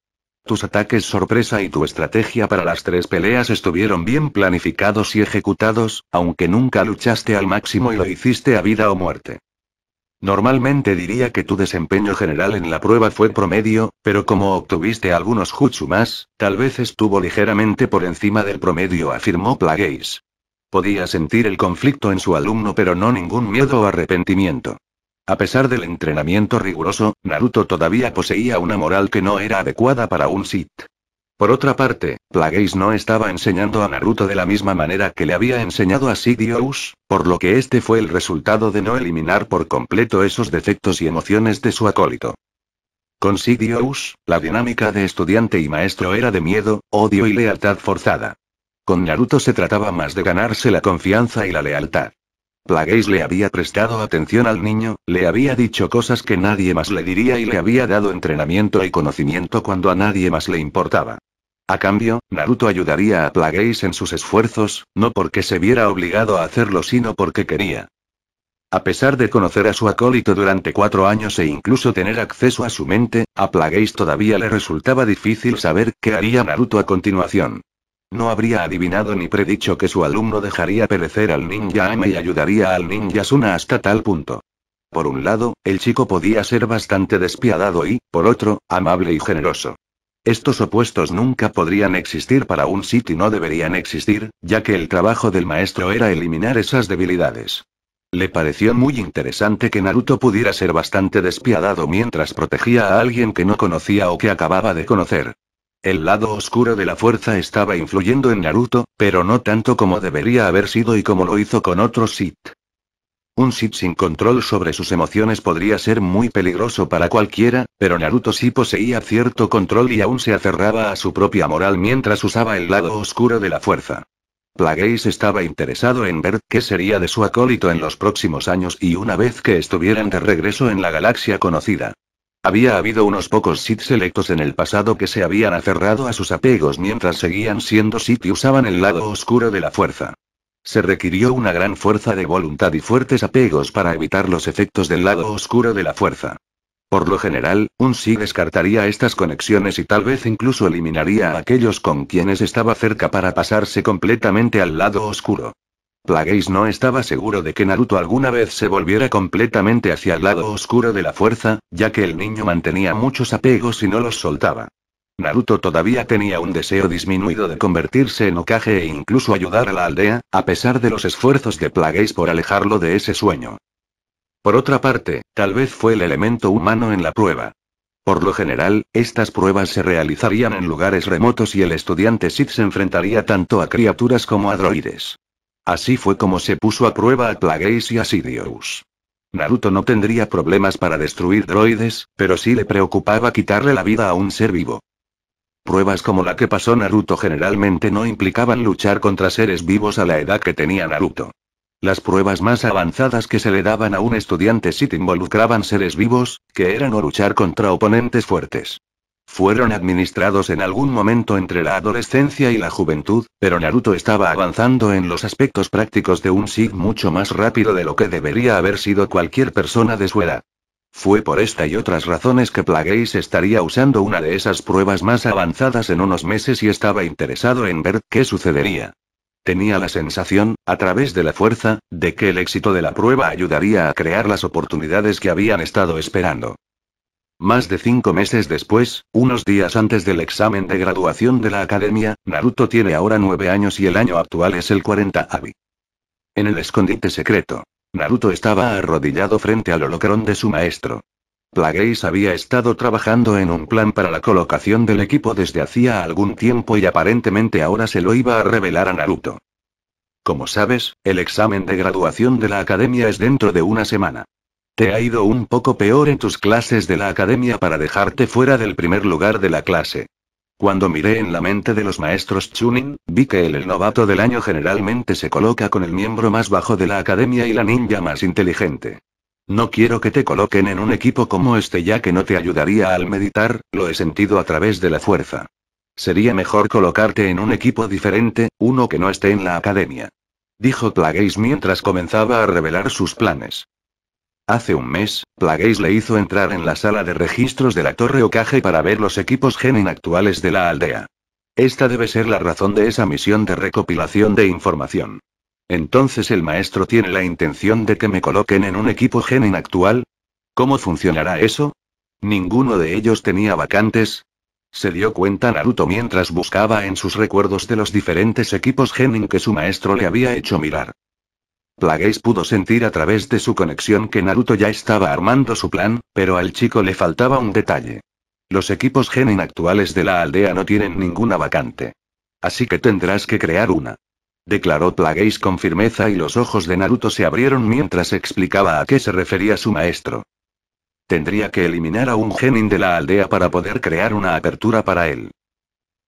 Tus ataques sorpresa y tu estrategia para las tres peleas estuvieron bien planificados y ejecutados, aunque nunca luchaste al máximo y lo hiciste a vida o muerte. Normalmente diría que tu desempeño general en la prueba fue promedio, pero como obtuviste algunos jutsu más, tal vez estuvo ligeramente por encima del promedio, afirmó Plagueis. Podía sentir el conflicto en su alumno, pero no ningún miedo o arrepentimiento. A pesar del entrenamiento riguroso, Naruto todavía poseía una moral que no era adecuada para un Sith. Por otra parte, Plagueis no estaba enseñando a Naruto de la misma manera que le había enseñado a Sidious, por lo que este fue el resultado de no eliminar por completo esos defectos y emociones de su acólito. Con Sidious, la dinámica de estudiante y maestro era de miedo, odio y lealtad forzada. Con Naruto se trataba más de ganarse la confianza y la lealtad. Plagueis le había prestado atención al niño, le había dicho cosas que nadie más le diría y le había dado entrenamiento y conocimiento cuando a nadie más le importaba. A cambio, Naruto ayudaría a Plagueis en sus esfuerzos, no porque se viera obligado a hacerlo sino porque quería. A pesar de conocer a su acólito durante cuatro años e incluso tener acceso a su mente, a Plagueis todavía le resultaba difícil saber qué haría Naruto a continuación. No habría adivinado ni predicho que su alumno dejaría perecer al ninja Ame y ayudaría al ninja Suna hasta tal punto. Por un lado, el chico podía ser bastante despiadado y, por otro, amable y generoso. Estos opuestos nunca podrían existir para un Sith y no deberían existir, ya que el trabajo del maestro era eliminar esas debilidades. Le pareció muy interesante que Naruto pudiera ser bastante despiadado mientras protegía a alguien que no conocía o que acababa de conocer. El lado oscuro de la fuerza estaba influyendo en Naruto, pero no tanto como debería haber sido y como lo hizo con otros Sith. Un Sith sin control sobre sus emociones podría ser muy peligroso para cualquiera, pero Naruto sí poseía cierto control y aún se aferraba a su propia moral mientras usaba el lado oscuro de la fuerza. Plagueis estaba interesado en ver qué sería de su acólito en los próximos años y una vez que estuvieran de regreso en la galaxia conocida. Había habido unos pocos Sith selectos en el pasado que se habían aferrado a sus apegos mientras seguían siendo Sith y usaban el lado oscuro de la fuerza. Se requirió una gran fuerza de voluntad y fuertes apegos para evitar los efectos del lado oscuro de la fuerza. Por lo general, un sí descartaría estas conexiones y tal vez incluso eliminaría a aquellos con quienes estaba cerca para pasarse completamente al lado oscuro. Plagueis no estaba seguro de que Naruto alguna vez se volviera completamente hacia el lado oscuro de la fuerza, ya que el niño mantenía muchos apegos y no los soltaba. Naruto todavía tenía un deseo disminuido de convertirse en Okage e incluso ayudar a la aldea, a pesar de los esfuerzos de Plagueis por alejarlo de ese sueño. Por otra parte, tal vez fue el elemento humano en la prueba. Por lo general, estas pruebas se realizarían en lugares remotos y el estudiante Sid se enfrentaría tanto a criaturas como a droides. Así fue como se puso a prueba a Plagueis y a Sidious. Naruto no tendría problemas para destruir droides, pero sí le preocupaba quitarle la vida a un ser vivo. Pruebas como la que pasó Naruto generalmente no implicaban luchar contra seres vivos a la edad que tenía Naruto. Las pruebas más avanzadas que se le daban a un estudiante SIT involucraban seres vivos, que eran o luchar contra oponentes fuertes. Fueron administrados en algún momento entre la adolescencia y la juventud, pero Naruto estaba avanzando en los aspectos prácticos de un SIT mucho más rápido de lo que debería haber sido cualquier persona de su edad. Fue por esta y otras razones que Plagueis estaría usando una de esas pruebas más avanzadas en unos meses y estaba interesado en ver qué sucedería. Tenía la sensación, a través de la fuerza, de que el éxito de la prueba ayudaría a crear las oportunidades que habían estado esperando. Más de cinco meses después, unos días antes del examen de graduación de la academia, Naruto tiene ahora nueve años y el año actual es el 40 Abi. En el escondite secreto. Naruto estaba arrodillado frente al holocrón de su maestro. Plagueis había estado trabajando en un plan para la colocación del equipo desde hacía algún tiempo y aparentemente ahora se lo iba a revelar a Naruto. Como sabes, el examen de graduación de la academia es dentro de una semana. Te ha ido un poco peor en tus clases de la academia para dejarte fuera del primer lugar de la clase. Cuando miré en la mente de los maestros Chunin, vi que el, novato del año generalmente se coloca con el miembro más bajo de la academia y la ninja más inteligente. No quiero que te coloquen en un equipo como este ya que no te ayudaría al meditar, lo he sentido a través de la fuerza. Sería mejor colocarte en un equipo diferente, uno que no esté en la academia. Dijo Plagueis mientras comenzaba a revelar sus planes. Hace un mes, Plagueis le hizo entrar en la sala de registros de la Torre Ocaje para ver los equipos Genin actuales de la aldea. Esta debe ser la razón de esa misión de recopilación de información. Entonces el maestro tiene la intención de que me coloquen en un equipo Genin actual. ¿Cómo funcionará eso? Ninguno de ellos tenía vacantes. Se dio cuenta Naruto mientras buscaba en sus recuerdos de los diferentes equipos Genin que su maestro le había hecho mirar. Plagueis pudo sentir a través de su conexión que Naruto ya estaba armando su plan, pero al chico le faltaba un detalle. Los equipos genin actuales de la aldea no tienen ninguna vacante. Así que tendrás que crear una. Declaró Plagueis con firmeza y los ojos de Naruto se abrieron mientras explicaba a qué se refería su maestro. Tendría que eliminar a un genin de la aldea para poder crear una apertura para él.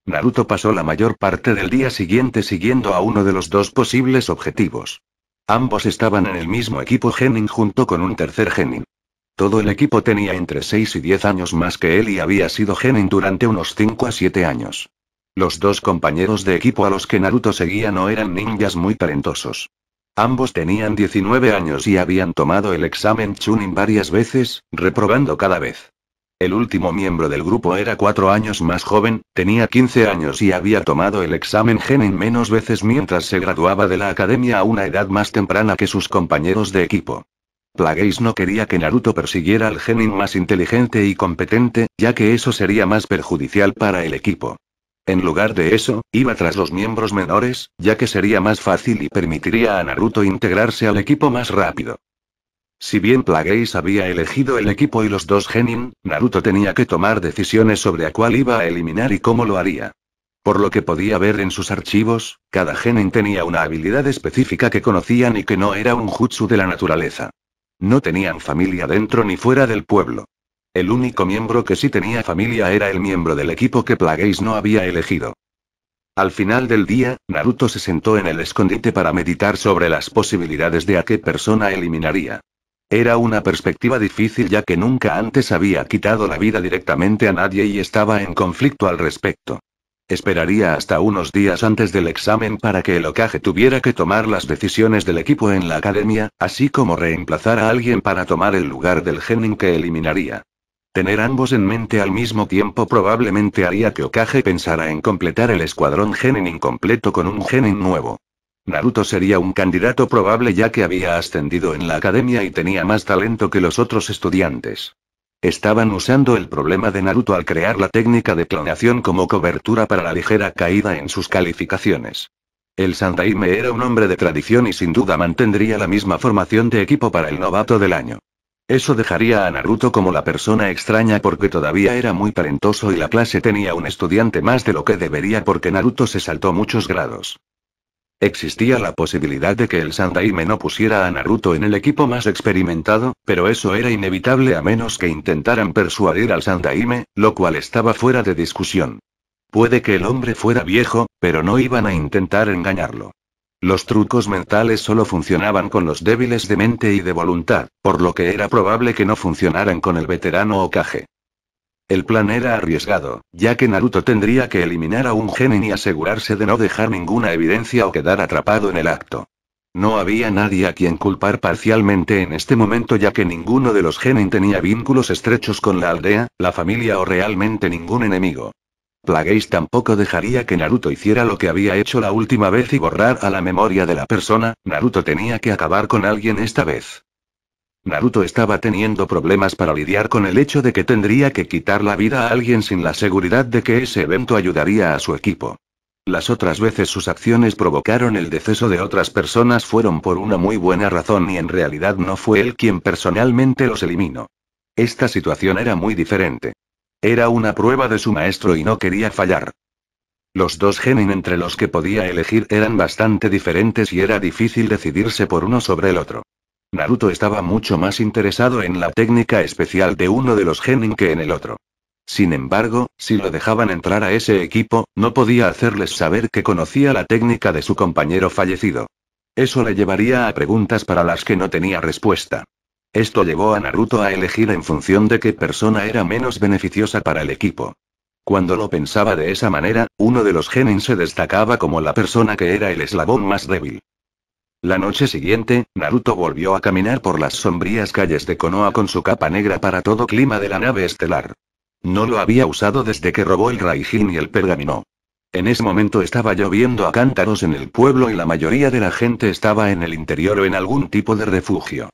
Naruto pasó la mayor parte del día siguiente siguiendo a uno de los dos posibles objetivos. Ambos estaban en el mismo equipo genin junto con un tercer genin. Todo el equipo tenía entre 6 y 10 años más que él y había sido genin durante unos 5 a 7 años. Los dos compañeros de equipo a los que Naruto seguía no eran ninjas muy talentosos. Ambos tenían 19 años y habían tomado el examen Chunin varias veces, reprobando cada vez. El último miembro del grupo era cuatro años más joven, tenía 15 años y había tomado el examen Genin menos veces mientras se graduaba de la academia a una edad más temprana que sus compañeros de equipo. Plagueis no quería que Naruto persiguiera al Genin más inteligente y competente, ya que eso sería más perjudicial para el equipo. En lugar de eso, iba tras los miembros menores, ya que sería más fácil y permitiría a Naruto integrarse al equipo más rápido. Si bien Plagueis había elegido el equipo y los dos Genin, Naruto tenía que tomar decisiones sobre a cuál iba a eliminar y cómo lo haría. Por lo que podía ver en sus archivos, cada Genin tenía una habilidad específica que conocían y que no era un jutsu de la naturaleza. No tenían familia dentro ni fuera del pueblo. El único miembro que sí tenía familia era el miembro del equipo que Plagueis no había elegido. Al final del día, Naruto se sentó en el escondite para meditar sobre las posibilidades de a qué persona eliminaría. Era una perspectiva difícil ya que nunca antes había quitado la vida directamente a nadie y estaba en conflicto al respecto. Esperaría hasta unos días antes del examen para que el ocaje tuviera que tomar las decisiones del equipo en la academia, así como reemplazar a alguien para tomar el lugar del Genin que eliminaría. Tener ambos en mente al mismo tiempo probablemente haría que Okage pensara en completar el escuadrón Genin incompleto con un Genin nuevo. Naruto sería un candidato probable ya que había ascendido en la academia y tenía más talento que los otros estudiantes. Estaban usando el problema de Naruto al crear la técnica de clonación como cobertura para la ligera caída en sus calificaciones. El Sandaime era un hombre de tradición y sin duda mantendría la misma formación de equipo para el novato del año. Eso dejaría a Naruto como la persona extraña porque todavía era muy talentoso y la clase tenía un estudiante más de lo que debería porque Naruto se saltó muchos grados. Existía la posibilidad de que el Sandaime no pusiera a Naruto en el equipo más experimentado, pero eso era inevitable a menos que intentaran persuadir al Sandaime, lo cual estaba fuera de discusión. Puede que el hombre fuera viejo, pero no iban a intentar engañarlo. Los trucos mentales solo funcionaban con los débiles de mente y de voluntad, por lo que era probable que no funcionaran con el veterano Okage. El plan era arriesgado, ya que Naruto tendría que eliminar a un genin y asegurarse de no dejar ninguna evidencia o quedar atrapado en el acto. No había nadie a quien culpar parcialmente en este momento ya que ninguno de los genin tenía vínculos estrechos con la aldea, la familia o realmente ningún enemigo. Plagueis tampoco dejaría que Naruto hiciera lo que había hecho la última vez y borrar a la memoria de la persona, Naruto tenía que acabar con alguien esta vez. Naruto estaba teniendo problemas para lidiar con el hecho de que tendría que quitar la vida a alguien sin la seguridad de que ese evento ayudaría a su equipo. Las otras veces sus acciones provocaron el deceso de otras personas fueron por una muy buena razón y en realidad no fue él quien personalmente los eliminó. Esta situación era muy diferente. Era una prueba de su maestro y no quería fallar. Los dos genin entre los que podía elegir eran bastante diferentes y era difícil decidirse por uno sobre el otro. Naruto estaba mucho más interesado en la técnica especial de uno de los genin que en el otro. Sin embargo, si lo dejaban entrar a ese equipo, no podía hacerles saber que conocía la técnica de su compañero fallecido. Eso le llevaría a preguntas para las que no tenía respuesta. Esto llevó a Naruto a elegir en función de qué persona era menos beneficiosa para el equipo. Cuando lo pensaba de esa manera, uno de los genin se destacaba como la persona que era el eslabón más débil. La noche siguiente, Naruto volvió a caminar por las sombrías calles de Konoha con su capa negra para todo clima de la nave estelar. No lo había usado desde que robó el Raijin y el pergamino. En ese momento estaba lloviendo a cántaros en el pueblo y la mayoría de la gente estaba en el interior o en algún tipo de refugio.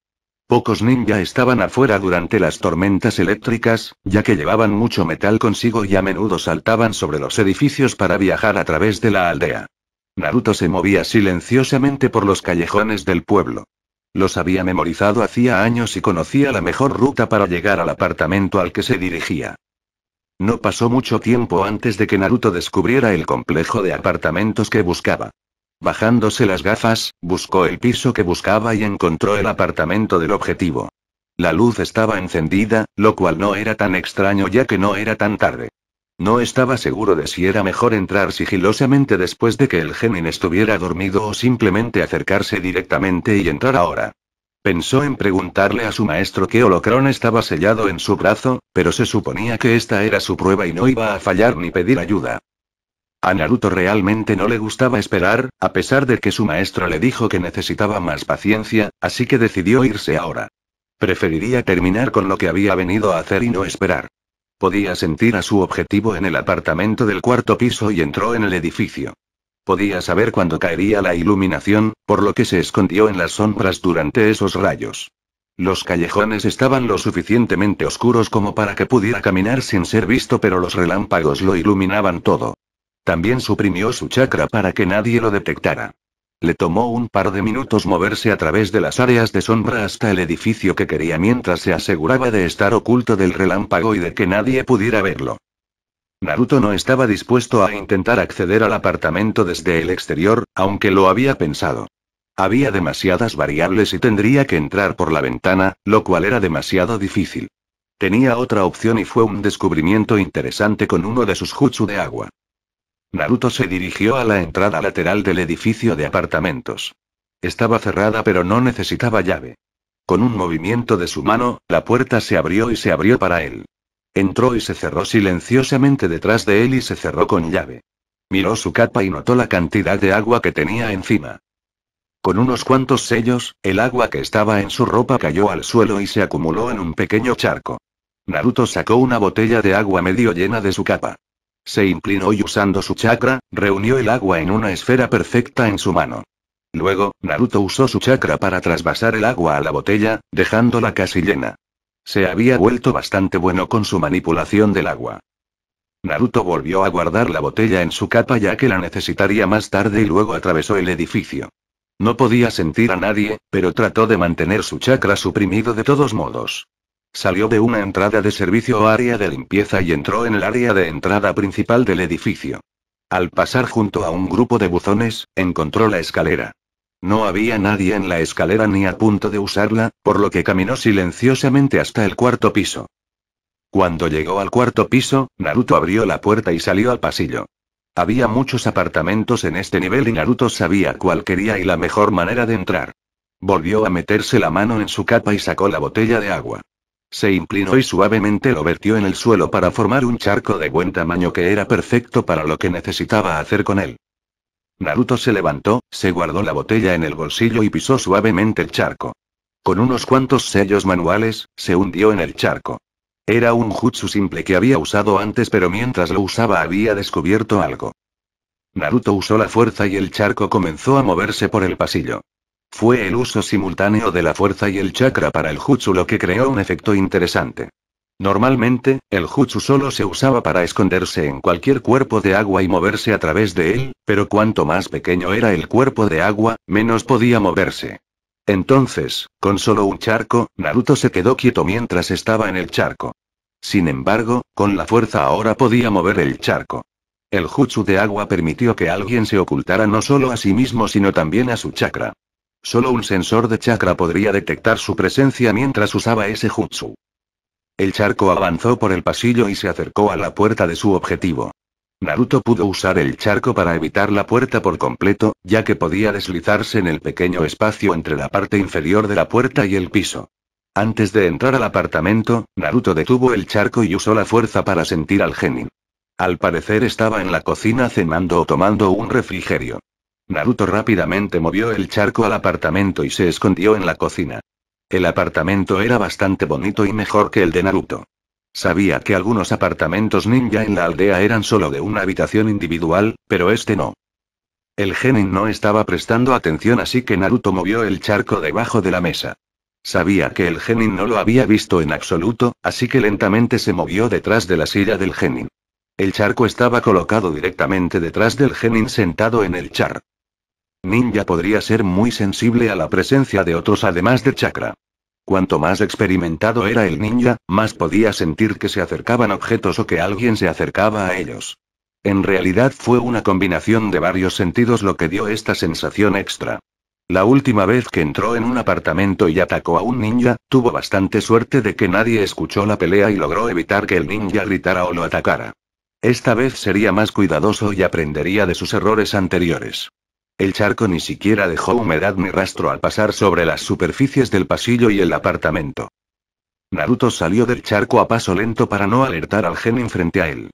Pocos ninja estaban afuera durante las tormentas eléctricas, ya que llevaban mucho metal consigo y a menudo saltaban sobre los edificios para viajar a través de la aldea. Naruto se movía silenciosamente por los callejones del pueblo. Los había memorizado hacía años y conocía la mejor ruta para llegar al apartamento al que se dirigía. No pasó mucho tiempo antes de que Naruto descubriera el complejo de apartamentos que buscaba. Bajándose las gafas, buscó el piso que buscaba y encontró el apartamento del objetivo. La luz estaba encendida, lo cual no era tan extraño ya que no era tan tarde. No estaba seguro de si era mejor entrar sigilosamente después de que el genin estuviera dormido o simplemente acercarse directamente y entrar ahora. Pensó en preguntarle a su maestro qué holocrón estaba sellado en su brazo, pero se suponía que esta era su prueba y no iba a fallar ni pedir ayuda. A Naruto realmente no le gustaba esperar, a pesar de que su maestro le dijo que necesitaba más paciencia, así que decidió irse ahora. Preferiría terminar con lo que había venido a hacer y no esperar. Podía sentir a su objetivo en el apartamento del cuarto piso y entró en el edificio. Podía saber cuándo caería la iluminación, por lo que se escondió en las sombras durante esos rayos. Los callejones estaban lo suficientemente oscuros como para que pudiera caminar sin ser visto, pero los relámpagos lo iluminaban todo. También suprimió su chakra para que nadie lo detectara. Le tomó un par de minutos moverse a través de las áreas de sombra hasta el edificio que quería mientras se aseguraba de estar oculto del relámpago y de que nadie pudiera verlo. Naruto no estaba dispuesto a intentar acceder al apartamento desde el exterior, aunque lo había pensado. Había demasiadas variables y tendría que entrar por la ventana, lo cual era demasiado difícil. Tenía otra opción y fue un descubrimiento interesante con uno de sus jutsu de agua. Naruto se dirigió a la entrada lateral del edificio de apartamentos. Estaba cerrada pero no necesitaba llave. Con un movimiento de su mano, la puerta se abrió y se abrió para él. Entró y se cerró silenciosamente detrás de él y se cerró con llave. Miró su capa y notó la cantidad de agua que tenía encima. Con unos cuantos sellos, el agua que estaba en su ropa cayó al suelo y se acumuló en un pequeño charco. Naruto sacó una botella de agua medio llena de su capa. Se inclinó y usando su chakra, reunió el agua en una esfera perfecta en su mano. Luego, Naruto usó su chakra para trasvasar el agua a la botella, dejándola casi llena. Se había vuelto bastante bueno con su manipulación del agua. Naruto volvió a guardar la botella en su capa ya que la necesitaría más tarde y luego atravesó el edificio. No podía sentir a nadie, pero trató de mantener su chakra suprimido de todos modos. Salió de una entrada de servicio o área de limpieza y entró en el área de entrada principal del edificio. Al pasar junto a un grupo de buzones, encontró la escalera. No había nadie en la escalera ni a punto de usarla, por lo que caminó silenciosamente hasta el cuarto piso. Cuando llegó al cuarto piso, Naruto abrió la puerta y salió al pasillo. Había muchos apartamentos en este nivel y Naruto sabía cuál quería y la mejor manera de entrar. Volvió a meterse la mano en su capa y sacó la botella de agua. Se inclinó y suavemente lo vertió en el suelo para formar un charco de buen tamaño que era perfecto para lo que necesitaba hacer con él. Naruto se levantó, se guardó la botella en el bolsillo y pisó suavemente el charco. Con unos cuantos sellos manuales, se hundió en el charco. Era un jutsu simple que había usado antes pero mientras lo usaba había descubierto algo. Naruto usó la fuerza y el charco comenzó a moverse por el pasillo. Fue el uso simultáneo de la fuerza y el chakra para el jutsu lo que creó un efecto interesante. Normalmente, el jutsu solo se usaba para esconderse en cualquier cuerpo de agua y moverse a través de él, pero cuanto más pequeño era el cuerpo de agua, menos podía moverse. Entonces, con solo un charco, Naruto se quedó quieto mientras estaba en el charco. Sin embargo, con la fuerza ahora podía mover el charco. El jutsu de agua permitió que alguien se ocultara no solo a sí mismo sino también a su chakra. Solo un sensor de chakra podría detectar su presencia mientras usaba ese jutsu. El charco avanzó por el pasillo y se acercó a la puerta de su objetivo. Naruto pudo usar el charco para evitar la puerta por completo, ya que podía deslizarse en el pequeño espacio entre la parte inferior de la puerta y el piso. Antes de entrar al apartamento, Naruto detuvo el charco y usó la fuerza para sentir al genin. Al parecer estaba en la cocina cenando o tomando un refrigerio. Naruto rápidamente movió el charco al apartamento y se escondió en la cocina. El apartamento era bastante bonito y mejor que el de Naruto. Sabía que algunos apartamentos ninja en la aldea eran solo de una habitación individual, pero este no. El genin no estaba prestando atención así que Naruto movió el charco debajo de la mesa. Sabía que el genin no lo había visto en absoluto, así que lentamente se movió detrás de la silla del genin. El charco estaba colocado directamente detrás del genin sentado en el char. Ninja podría ser muy sensible a la presencia de otros además de chakra. Cuanto más experimentado era el ninja, más podía sentir que se acercaban objetos o que alguien se acercaba a ellos. En realidad fue una combinación de varios sentidos lo que dio esta sensación extra. La última vez que entró en un apartamento y atacó a un ninja, tuvo bastante suerte de que nadie escuchó la pelea y logró evitar que el ninja gritara o lo atacara. Esta vez sería más cuidadoso y aprendería de sus errores anteriores. El charco ni siquiera dejó humedad ni rastro al pasar sobre las superficies del pasillo y el apartamento. Naruto salió del charco a paso lento para no alertar al genin frente a él.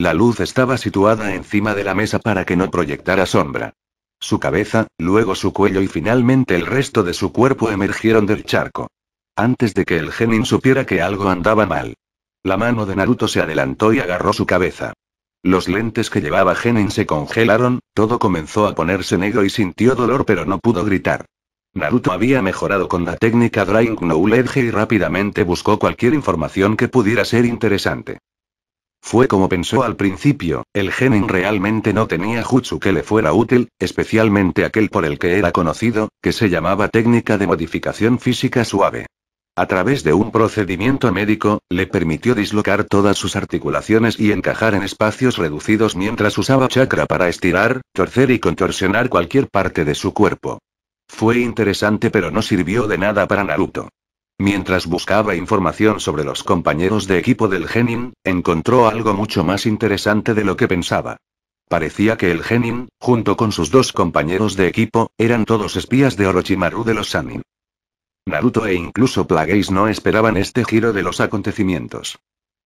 La luz estaba situada encima de la mesa para que no proyectara sombra. Su cabeza, luego su cuello y finalmente el resto de su cuerpo emergieron del charco. Antes de que el genin supiera que algo andaba mal. La mano de Naruto se adelantó y agarró su cabeza. Los lentes que llevaba Genin se congelaron, todo comenzó a ponerse negro y sintió dolor pero no pudo gritar. Naruto había mejorado con la técnica Drying Knowledge y rápidamente buscó cualquier información que pudiera ser interesante. Fue como pensó al principio, el Genin realmente no tenía jutsu que le fuera útil, especialmente aquel por el que era conocido, que se llamaba técnica de modificación física suave a través de un procedimiento médico, le permitió dislocar todas sus articulaciones y encajar en espacios reducidos mientras usaba chakra para estirar, torcer y contorsionar cualquier parte de su cuerpo. Fue interesante pero no sirvió de nada para Naruto. Mientras buscaba información sobre los compañeros de equipo del Genin, encontró algo mucho más interesante de lo que pensaba. Parecía que el Genin, junto con sus dos compañeros de equipo, eran todos espías de Orochimaru de los Sanin. Naruto e incluso Plagueis no esperaban este giro de los acontecimientos.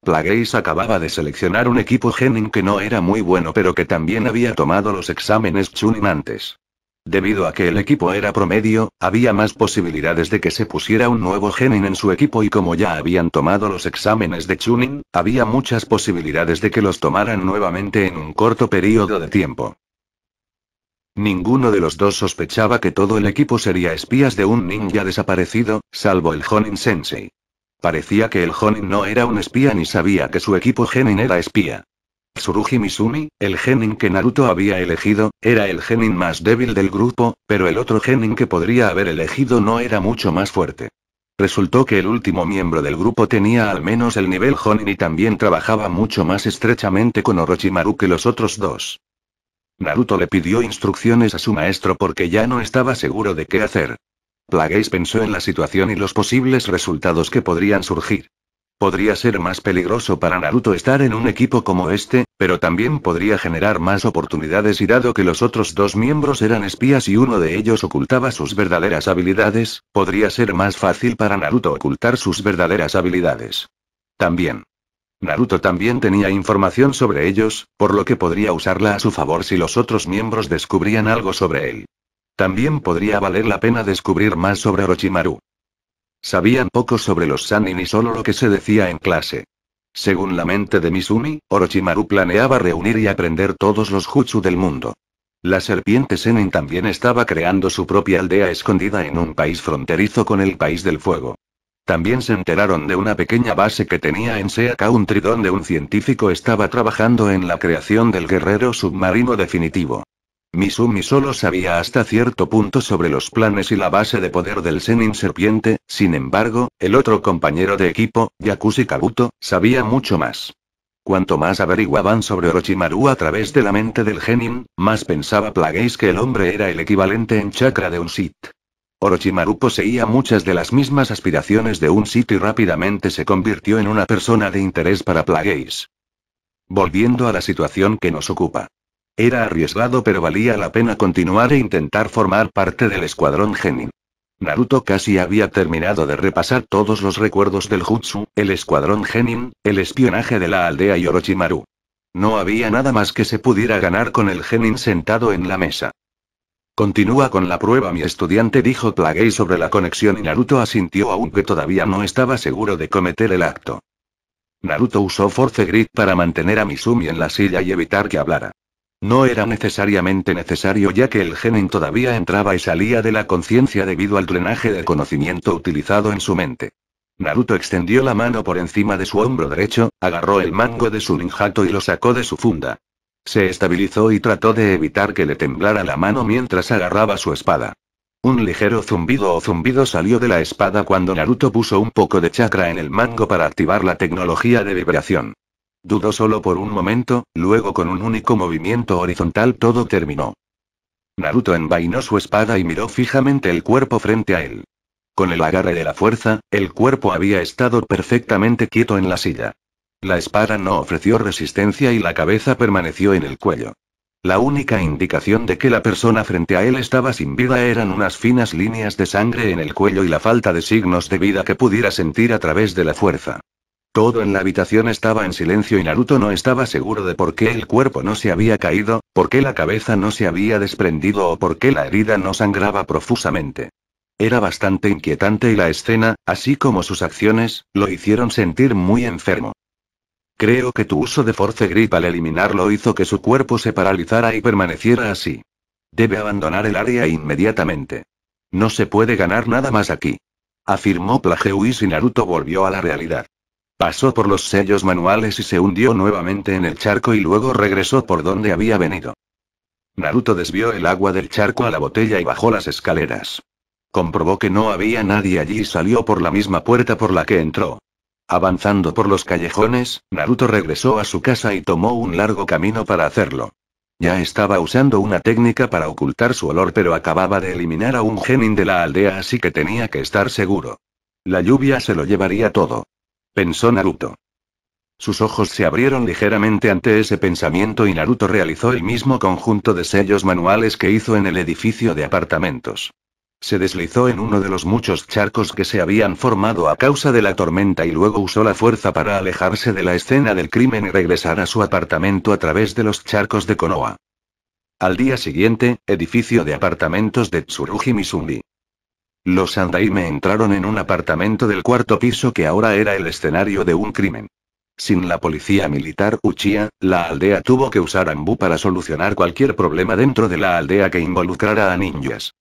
Plagueis acababa de seleccionar un equipo Genin que no era muy bueno pero que también había tomado los exámenes Chunin antes. Debido a que el equipo era promedio, había más posibilidades de que se pusiera un nuevo Genin en su equipo y como ya habían tomado los exámenes de Chunin, había muchas posibilidades de que los tomaran nuevamente en un corto periodo de tiempo. Ninguno de los dos sospechaba que todo el equipo sería espías de un ninja desaparecido, salvo el Honin Sensei. Parecía que el Honin no era un espía ni sabía que su equipo Genin era espía. Tsurugi Misumi, el Genin que Naruto había elegido, era el Genin más débil del grupo, pero el otro Genin que podría haber elegido no era mucho más fuerte. Resultó que el último miembro del grupo tenía al menos el nivel Honin y también trabajaba mucho más estrechamente con Orochimaru que los otros dos. Naruto le pidió instrucciones a su maestro porque ya no estaba seguro de qué hacer. Plagueis pensó en la situación y los posibles resultados que podrían surgir. Podría ser más peligroso para Naruto estar en un equipo como este, pero también podría generar más oportunidades y dado que los otros dos miembros eran espías y uno de ellos ocultaba sus verdaderas habilidades, podría ser más fácil para Naruto ocultar sus verdaderas habilidades. También. Naruto también tenía información sobre ellos, por lo que podría usarla a su favor si los otros miembros descubrían algo sobre él. También podría valer la pena descubrir más sobre Orochimaru. Sabían poco sobre los Sanin y solo lo que se decía en clase. Según la mente de Misumi, Orochimaru planeaba reunir y aprender todos los jutsu del mundo. La serpiente Senin también estaba creando su propia aldea escondida en un país fronterizo con el país del fuego. También se enteraron de una pequeña base que tenía en Sea Country donde un científico estaba trabajando en la creación del guerrero submarino definitivo. Misumi solo sabía hasta cierto punto sobre los planes y la base de poder del Senin Serpiente, sin embargo, el otro compañero de equipo, Yakushi Kabuto, sabía mucho más. Cuanto más averiguaban sobre Orochimaru a través de la mente del Genin, más pensaba Plagueis que el hombre era el equivalente en chakra de un Sith. Orochimaru poseía muchas de las mismas aspiraciones de un sitio y rápidamente se convirtió en una persona de interés para Plagueis. Volviendo a la situación que nos ocupa. Era arriesgado pero valía la pena continuar e intentar formar parte del escuadrón Genin. Naruto casi había terminado de repasar todos los recuerdos del Jutsu, el escuadrón Genin, el espionaje de la aldea y Orochimaru. No había nada más que se pudiera ganar con el Genin sentado en la mesa. Continúa con la prueba mi estudiante dijo Plaguey sobre la conexión y Naruto asintió aunque todavía no estaba seguro de cometer el acto. Naruto usó Force Grid para mantener a Misumi en la silla y evitar que hablara. No era necesariamente necesario ya que el genin todavía entraba y salía de la conciencia debido al drenaje de conocimiento utilizado en su mente. Naruto extendió la mano por encima de su hombro derecho, agarró el mango de su ninjato y lo sacó de su funda. Se estabilizó y trató de evitar que le temblara la mano mientras agarraba su espada. Un ligero zumbido o zumbido salió de la espada cuando Naruto puso un poco de chakra en el mango para activar la tecnología de vibración. Dudó solo por un momento, luego con un único movimiento horizontal todo terminó. Naruto envainó su espada y miró fijamente el cuerpo frente a él. Con el agarre de la fuerza, el cuerpo había estado perfectamente quieto en la silla. La espada no ofreció resistencia y la cabeza permaneció en el cuello. La única indicación de que la persona frente a él estaba sin vida eran unas finas líneas de sangre en el cuello y la falta de signos de vida que pudiera sentir a través de la fuerza. Todo en la habitación estaba en silencio y Naruto no estaba seguro de por qué el cuerpo no se había caído, por qué la cabeza no se había desprendido o por qué la herida no sangraba profusamente. Era bastante inquietante y la escena, así como sus acciones, lo hicieron sentir muy enfermo. Creo que tu uso de Force Grip al eliminarlo hizo que su cuerpo se paralizara y permaneciera así. Debe abandonar el área inmediatamente. No se puede ganar nada más aquí. Afirmó Plageuis y Naruto volvió a la realidad. Pasó por los sellos manuales y se hundió nuevamente en el charco y luego regresó por donde había venido. Naruto desvió el agua del charco a la botella y bajó las escaleras. Comprobó que no había nadie allí y salió por la misma puerta por la que entró. Avanzando por los callejones, Naruto regresó a su casa y tomó un largo camino para hacerlo. Ya estaba usando una técnica para ocultar su olor pero acababa de eliminar a un genin de la aldea así que tenía que estar seguro. La lluvia se lo llevaría todo. Pensó Naruto. Sus ojos se abrieron ligeramente ante ese pensamiento y Naruto realizó el mismo conjunto de sellos manuales que hizo en el edificio de apartamentos. Se deslizó en uno de los muchos charcos que se habían formado a causa de la tormenta y luego usó la fuerza para alejarse de la escena del crimen y regresar a su apartamento a través de los charcos de Konoha. Al día siguiente, edificio de apartamentos de Tsurugi Misumi. Los me entraron en un apartamento del cuarto piso que ahora era el escenario de un crimen. Sin la policía militar Uchiha, la aldea tuvo que usar Ambú para solucionar cualquier problema dentro de la aldea que involucrara a ninjas.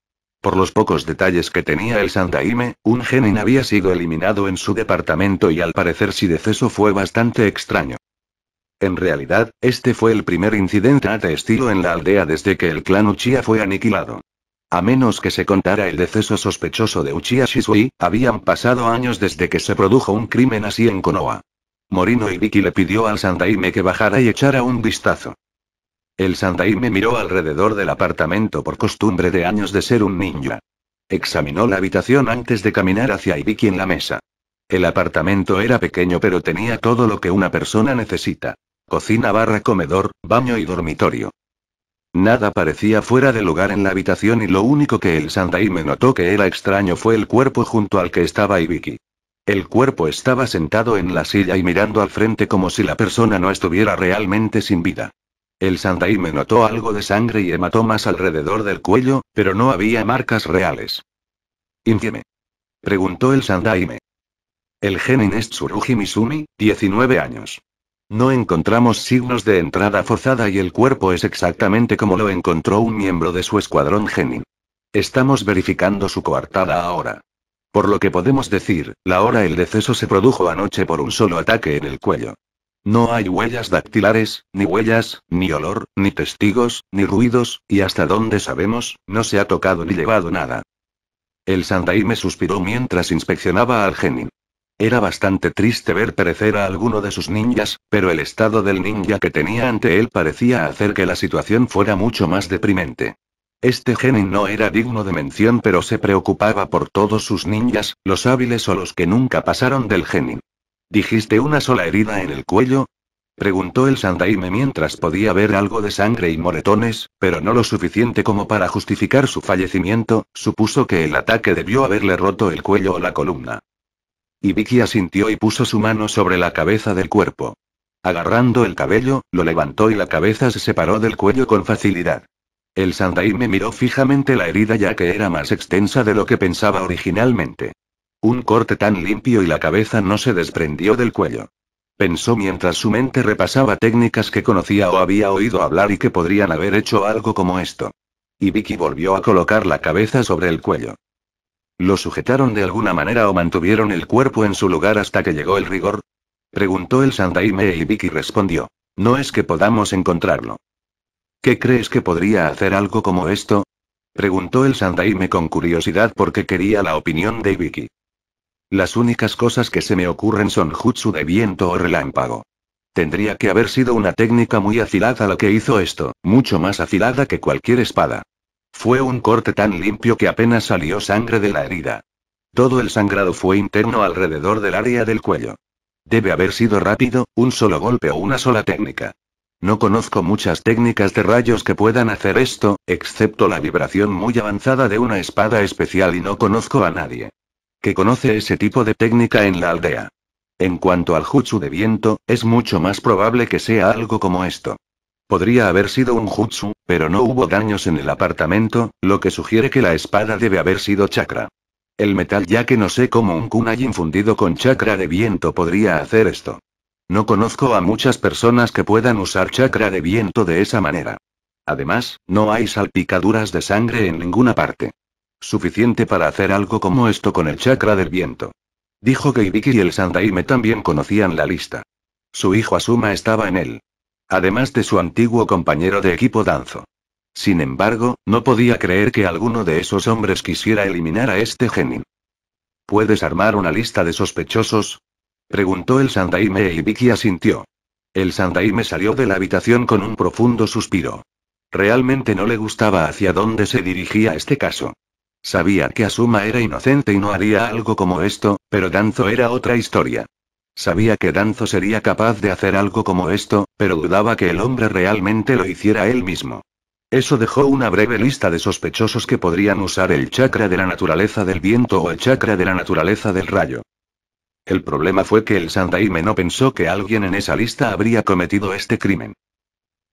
Por los pocos detalles que tenía el Sandaime, un genin había sido eliminado en su departamento y al parecer su deceso fue bastante extraño. En realidad, este fue el primer incidente a este estilo en la aldea desde que el clan Uchiha fue aniquilado. A menos que se contara el deceso sospechoso de Uchiha Shisui, habían pasado años desde que se produjo un crimen así en Konoha. Morino y Vicky le pidió al Sandaime que bajara y echara un vistazo. El Sandai me miró alrededor del apartamento por costumbre de años de ser un niño. Examinó la habitación antes de caminar hacia Ibiki en la mesa. El apartamento era pequeño pero tenía todo lo que una persona necesita. Cocina barra comedor, baño y dormitorio. Nada parecía fuera de lugar en la habitación y lo único que el Sandai notó que era extraño fue el cuerpo junto al que estaba Ibiki. El cuerpo estaba sentado en la silla y mirando al frente como si la persona no estuviera realmente sin vida. El Sandaime notó algo de sangre y hematomas alrededor del cuello, pero no había marcas reales. ¿Infime? Preguntó el Sandaime. El genin es Tsurugi Misumi, 19 años. No encontramos signos de entrada forzada y el cuerpo es exactamente como lo encontró un miembro de su escuadrón genin. Estamos verificando su coartada ahora. Por lo que podemos decir, la hora el deceso se produjo anoche por un solo ataque en el cuello. No hay huellas dactilares, ni huellas, ni olor, ni testigos, ni ruidos, y hasta donde sabemos, no se ha tocado ni llevado nada. El Sandai me suspiró mientras inspeccionaba al Genin. Era bastante triste ver perecer a alguno de sus ninjas, pero el estado del ninja que tenía ante él parecía hacer que la situación fuera mucho más deprimente. Este genin no era digno de mención pero se preocupaba por todos sus ninjas, los hábiles o los que nunca pasaron del genin. ¿Dijiste una sola herida en el cuello? Preguntó el Sandaime mientras podía ver algo de sangre y moretones, pero no lo suficiente como para justificar su fallecimiento, supuso que el ataque debió haberle roto el cuello o la columna. Y Vicky asintió y puso su mano sobre la cabeza del cuerpo. Agarrando el cabello, lo levantó y la cabeza se separó del cuello con facilidad. El Sandaime miró fijamente la herida ya que era más extensa de lo que pensaba originalmente. Un corte tan limpio y la cabeza no se desprendió del cuello. Pensó mientras su mente repasaba técnicas que conocía o había oído hablar y que podrían haber hecho algo como esto. Y Vicky volvió a colocar la cabeza sobre el cuello. ¿Lo sujetaron de alguna manera o mantuvieron el cuerpo en su lugar hasta que llegó el rigor? Preguntó el Sandaime y Vicky respondió. No es que podamos encontrarlo. ¿Qué crees que podría hacer algo como esto? Preguntó el Sandaime con curiosidad porque quería la opinión de Vicky. Las únicas cosas que se me ocurren son jutsu de viento o relámpago. Tendría que haber sido una técnica muy afilada la que hizo esto, mucho más afilada que cualquier espada. Fue un corte tan limpio que apenas salió sangre de la herida. Todo el sangrado fue interno alrededor del área del cuello. Debe haber sido rápido, un solo golpe o una sola técnica. No conozco muchas técnicas de rayos que puedan hacer esto, excepto la vibración muy avanzada de una espada especial y no conozco a nadie que conoce ese tipo de técnica en la aldea. En cuanto al jutsu de viento, es mucho más probable que sea algo como esto. Podría haber sido un jutsu, pero no hubo daños en el apartamento, lo que sugiere que la espada debe haber sido chakra. El metal ya que no sé cómo un kunai infundido con chakra de viento podría hacer esto. No conozco a muchas personas que puedan usar chakra de viento de esa manera. Además, no hay salpicaduras de sangre en ninguna parte. Suficiente para hacer algo como esto con el chakra del viento. Dijo que Ibiki y el Sandaime también conocían la lista. Su hijo Asuma estaba en él. Además de su antiguo compañero de equipo Danzo. Sin embargo, no podía creer que alguno de esos hombres quisiera eliminar a este genin. ¿Puedes armar una lista de sospechosos? Preguntó el Sandaime e Ibiki asintió. El Sandaime salió de la habitación con un profundo suspiro. Realmente no le gustaba hacia dónde se dirigía este caso. Sabía que Asuma era inocente y no haría algo como esto, pero Danzo era otra historia. Sabía que Danzo sería capaz de hacer algo como esto, pero dudaba que el hombre realmente lo hiciera él mismo. Eso dejó una breve lista de sospechosos que podrían usar el chakra de la naturaleza del viento o el chakra de la naturaleza del rayo. El problema fue que el Sandaime no pensó que alguien en esa lista habría cometido este crimen.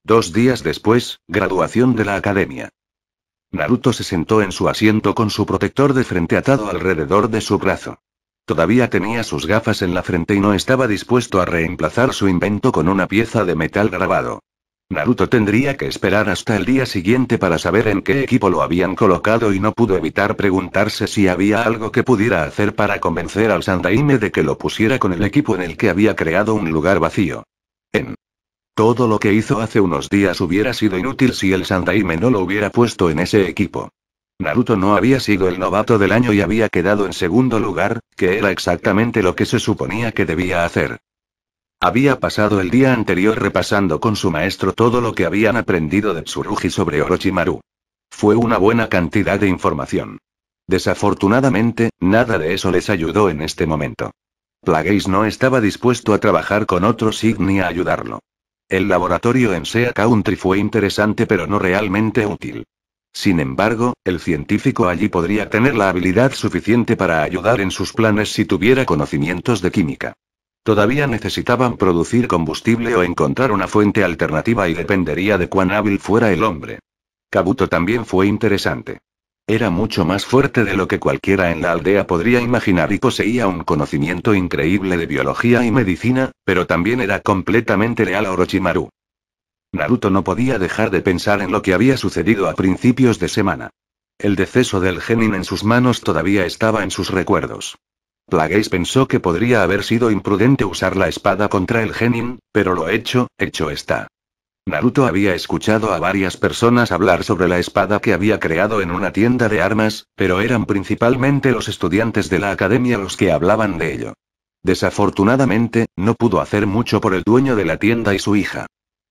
Dos días después, graduación de la academia. Naruto se sentó en su asiento con su protector de frente atado alrededor de su brazo. Todavía tenía sus gafas en la frente y no estaba dispuesto a reemplazar su invento con una pieza de metal grabado. Naruto tendría que esperar hasta el día siguiente para saber en qué equipo lo habían colocado y no pudo evitar preguntarse si había algo que pudiera hacer para convencer al Sandaime de que lo pusiera con el equipo en el que había creado un lugar vacío. Todo lo que hizo hace unos días hubiera sido inútil si el Sandaime no lo hubiera puesto en ese equipo. Naruto no había sido el novato del año y había quedado en segundo lugar, que era exactamente lo que se suponía que debía hacer. Había pasado el día anterior repasando con su maestro todo lo que habían aprendido de Tsurugi sobre Orochimaru. Fue una buena cantidad de información. Desafortunadamente, nada de eso les ayudó en este momento. Plagueis no estaba dispuesto a trabajar con otros ni a ayudarlo. El laboratorio en Sea Country fue interesante pero no realmente útil. Sin embargo, el científico allí podría tener la habilidad suficiente para ayudar en sus planes si tuviera conocimientos de química. Todavía necesitaban producir combustible o encontrar una fuente alternativa y dependería de cuán hábil fuera el hombre. Kabuto también fue interesante. Era mucho más fuerte de lo que cualquiera en la aldea podría imaginar y poseía un conocimiento increíble de biología y medicina, pero también era completamente leal a Orochimaru. Naruto no podía dejar de pensar en lo que había sucedido a principios de semana. El deceso del genin en sus manos todavía estaba en sus recuerdos. Plagueis pensó que podría haber sido imprudente usar la espada contra el genin, pero lo hecho, hecho está. Naruto había escuchado a varias personas hablar sobre la espada que había creado en una tienda de armas, pero eran principalmente los estudiantes de la academia los que hablaban de ello. Desafortunadamente, no pudo hacer mucho por el dueño de la tienda y su hija.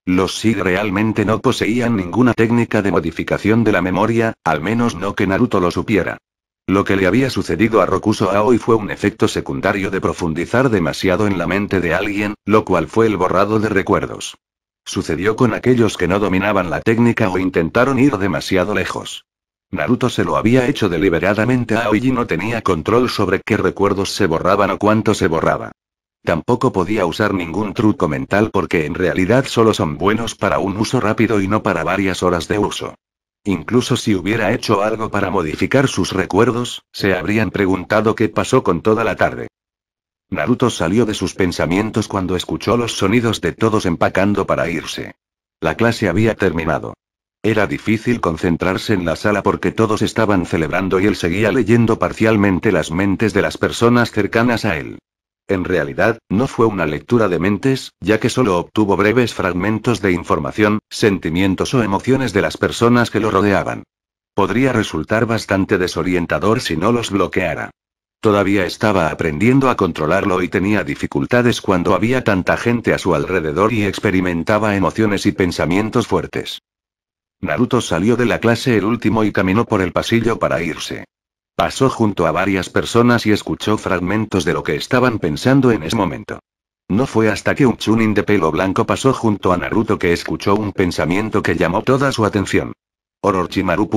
Los SIG realmente no poseían ninguna técnica de modificación de la memoria, al menos no que Naruto lo supiera. Lo que le había sucedido a Rokuso Aoi fue un efecto secundario de profundizar demasiado en la mente de alguien, lo cual fue el borrado de recuerdos. Sucedió con aquellos que no dominaban la técnica o intentaron ir demasiado lejos. Naruto se lo había hecho deliberadamente a Aoi y no tenía control sobre qué recuerdos se borraban o cuánto se borraba. Tampoco podía usar ningún truco mental porque en realidad solo son buenos para un uso rápido y no para varias horas de uso. Incluso si hubiera hecho algo para modificar sus recuerdos, se habrían preguntado qué pasó con toda la tarde. Naruto salió de sus pensamientos cuando escuchó los sonidos de todos empacando para irse. La clase había terminado. Era difícil concentrarse en la sala porque todos estaban celebrando y él seguía leyendo parcialmente las mentes de las personas cercanas a él. En realidad, no fue una lectura de mentes, ya que solo obtuvo breves fragmentos de información, sentimientos o emociones de las personas que lo rodeaban. Podría resultar bastante desorientador si no los bloqueara. Todavía estaba aprendiendo a controlarlo y tenía dificultades cuando había tanta gente a su alrededor y experimentaba emociones y pensamientos fuertes. Naruto salió de la clase el último y caminó por el pasillo para irse. Pasó junto a varias personas y escuchó fragmentos de lo que estaban pensando en ese momento. No fue hasta que un chunin de pelo blanco pasó junto a Naruto que escuchó un pensamiento que llamó toda su atención. Orochimaru.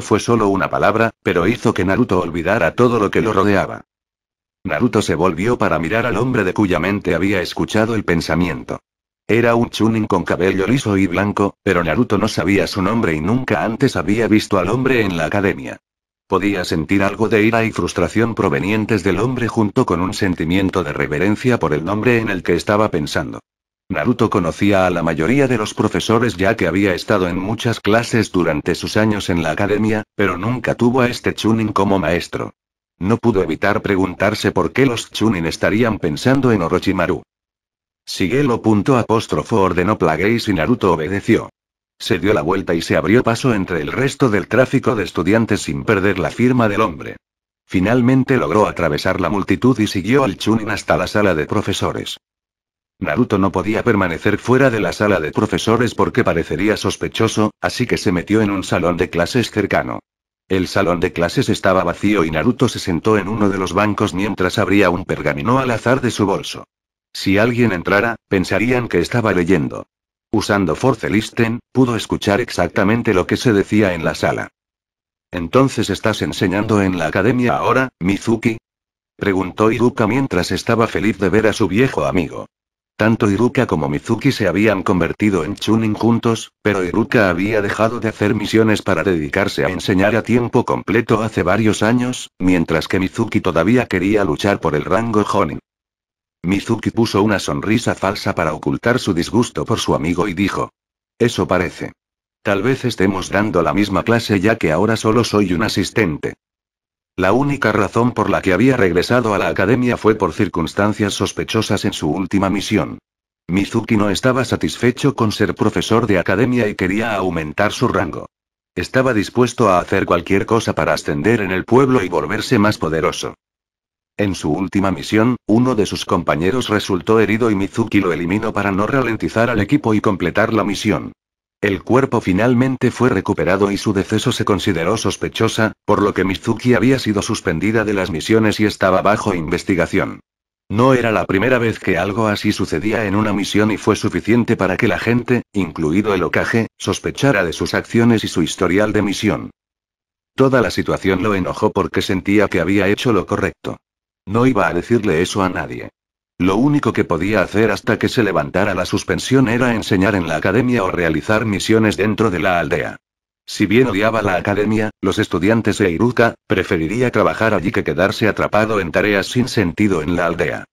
fue solo una palabra, pero hizo que Naruto olvidara todo lo que lo rodeaba. Naruto se volvió para mirar al hombre de cuya mente había escuchado el pensamiento. Era un chunin con cabello liso y blanco, pero Naruto no sabía su nombre y nunca antes había visto al hombre en la academia. Podía sentir algo de ira y frustración provenientes del hombre junto con un sentimiento de reverencia por el nombre en el que estaba pensando. Naruto conocía a la mayoría de los profesores ya que había estado en muchas clases durante sus años en la academia, pero nunca tuvo a este Chunin como maestro. No pudo evitar preguntarse por qué los Chunin estarían pensando en Orochimaru. Sigue Apóstrofo ordenó Plagueis y Naruto obedeció. Se dio la vuelta y se abrió paso entre el resto del tráfico de estudiantes sin perder la firma del hombre. Finalmente logró atravesar la multitud y siguió al Chunin hasta la sala de profesores. Naruto no podía permanecer fuera de la sala de profesores porque parecería sospechoso, así que se metió en un salón de clases cercano. El salón de clases estaba vacío y Naruto se sentó en uno de los bancos mientras abría un pergamino al azar de su bolso. Si alguien entrara, pensarían que estaba leyendo. Usando Force Listen, pudo escuchar exactamente lo que se decía en la sala. ¿Entonces estás enseñando en la academia ahora, Mizuki? preguntó Iruka mientras estaba feliz de ver a su viejo amigo. Tanto Iruka como Mizuki se habían convertido en Chunin juntos, pero Iruka había dejado de hacer misiones para dedicarse a enseñar a tiempo completo hace varios años, mientras que Mizuki todavía quería luchar por el rango Jonin. Mizuki puso una sonrisa falsa para ocultar su disgusto por su amigo y dijo. Eso parece. Tal vez estemos dando la misma clase ya que ahora solo soy un asistente. La única razón por la que había regresado a la academia fue por circunstancias sospechosas en su última misión. Mizuki no estaba satisfecho con ser profesor de academia y quería aumentar su rango. Estaba dispuesto a hacer cualquier cosa para ascender en el pueblo y volverse más poderoso. En su última misión, uno de sus compañeros resultó herido y Mizuki lo eliminó para no ralentizar al equipo y completar la misión. El cuerpo finalmente fue recuperado y su deceso se consideró sospechosa, por lo que Mizuki había sido suspendida de las misiones y estaba bajo investigación. No era la primera vez que algo así sucedía en una misión y fue suficiente para que la gente, incluido el Okage, sospechara de sus acciones y su historial de misión. Toda la situación lo enojó porque sentía que había hecho lo correcto. No iba a decirle eso a nadie. Lo único que podía hacer hasta que se levantara la suspensión era enseñar en la academia o realizar misiones dentro de la aldea. Si bien odiaba la academia, los estudiantes de Iruka, preferiría trabajar allí que quedarse atrapado en tareas sin sentido en la aldea.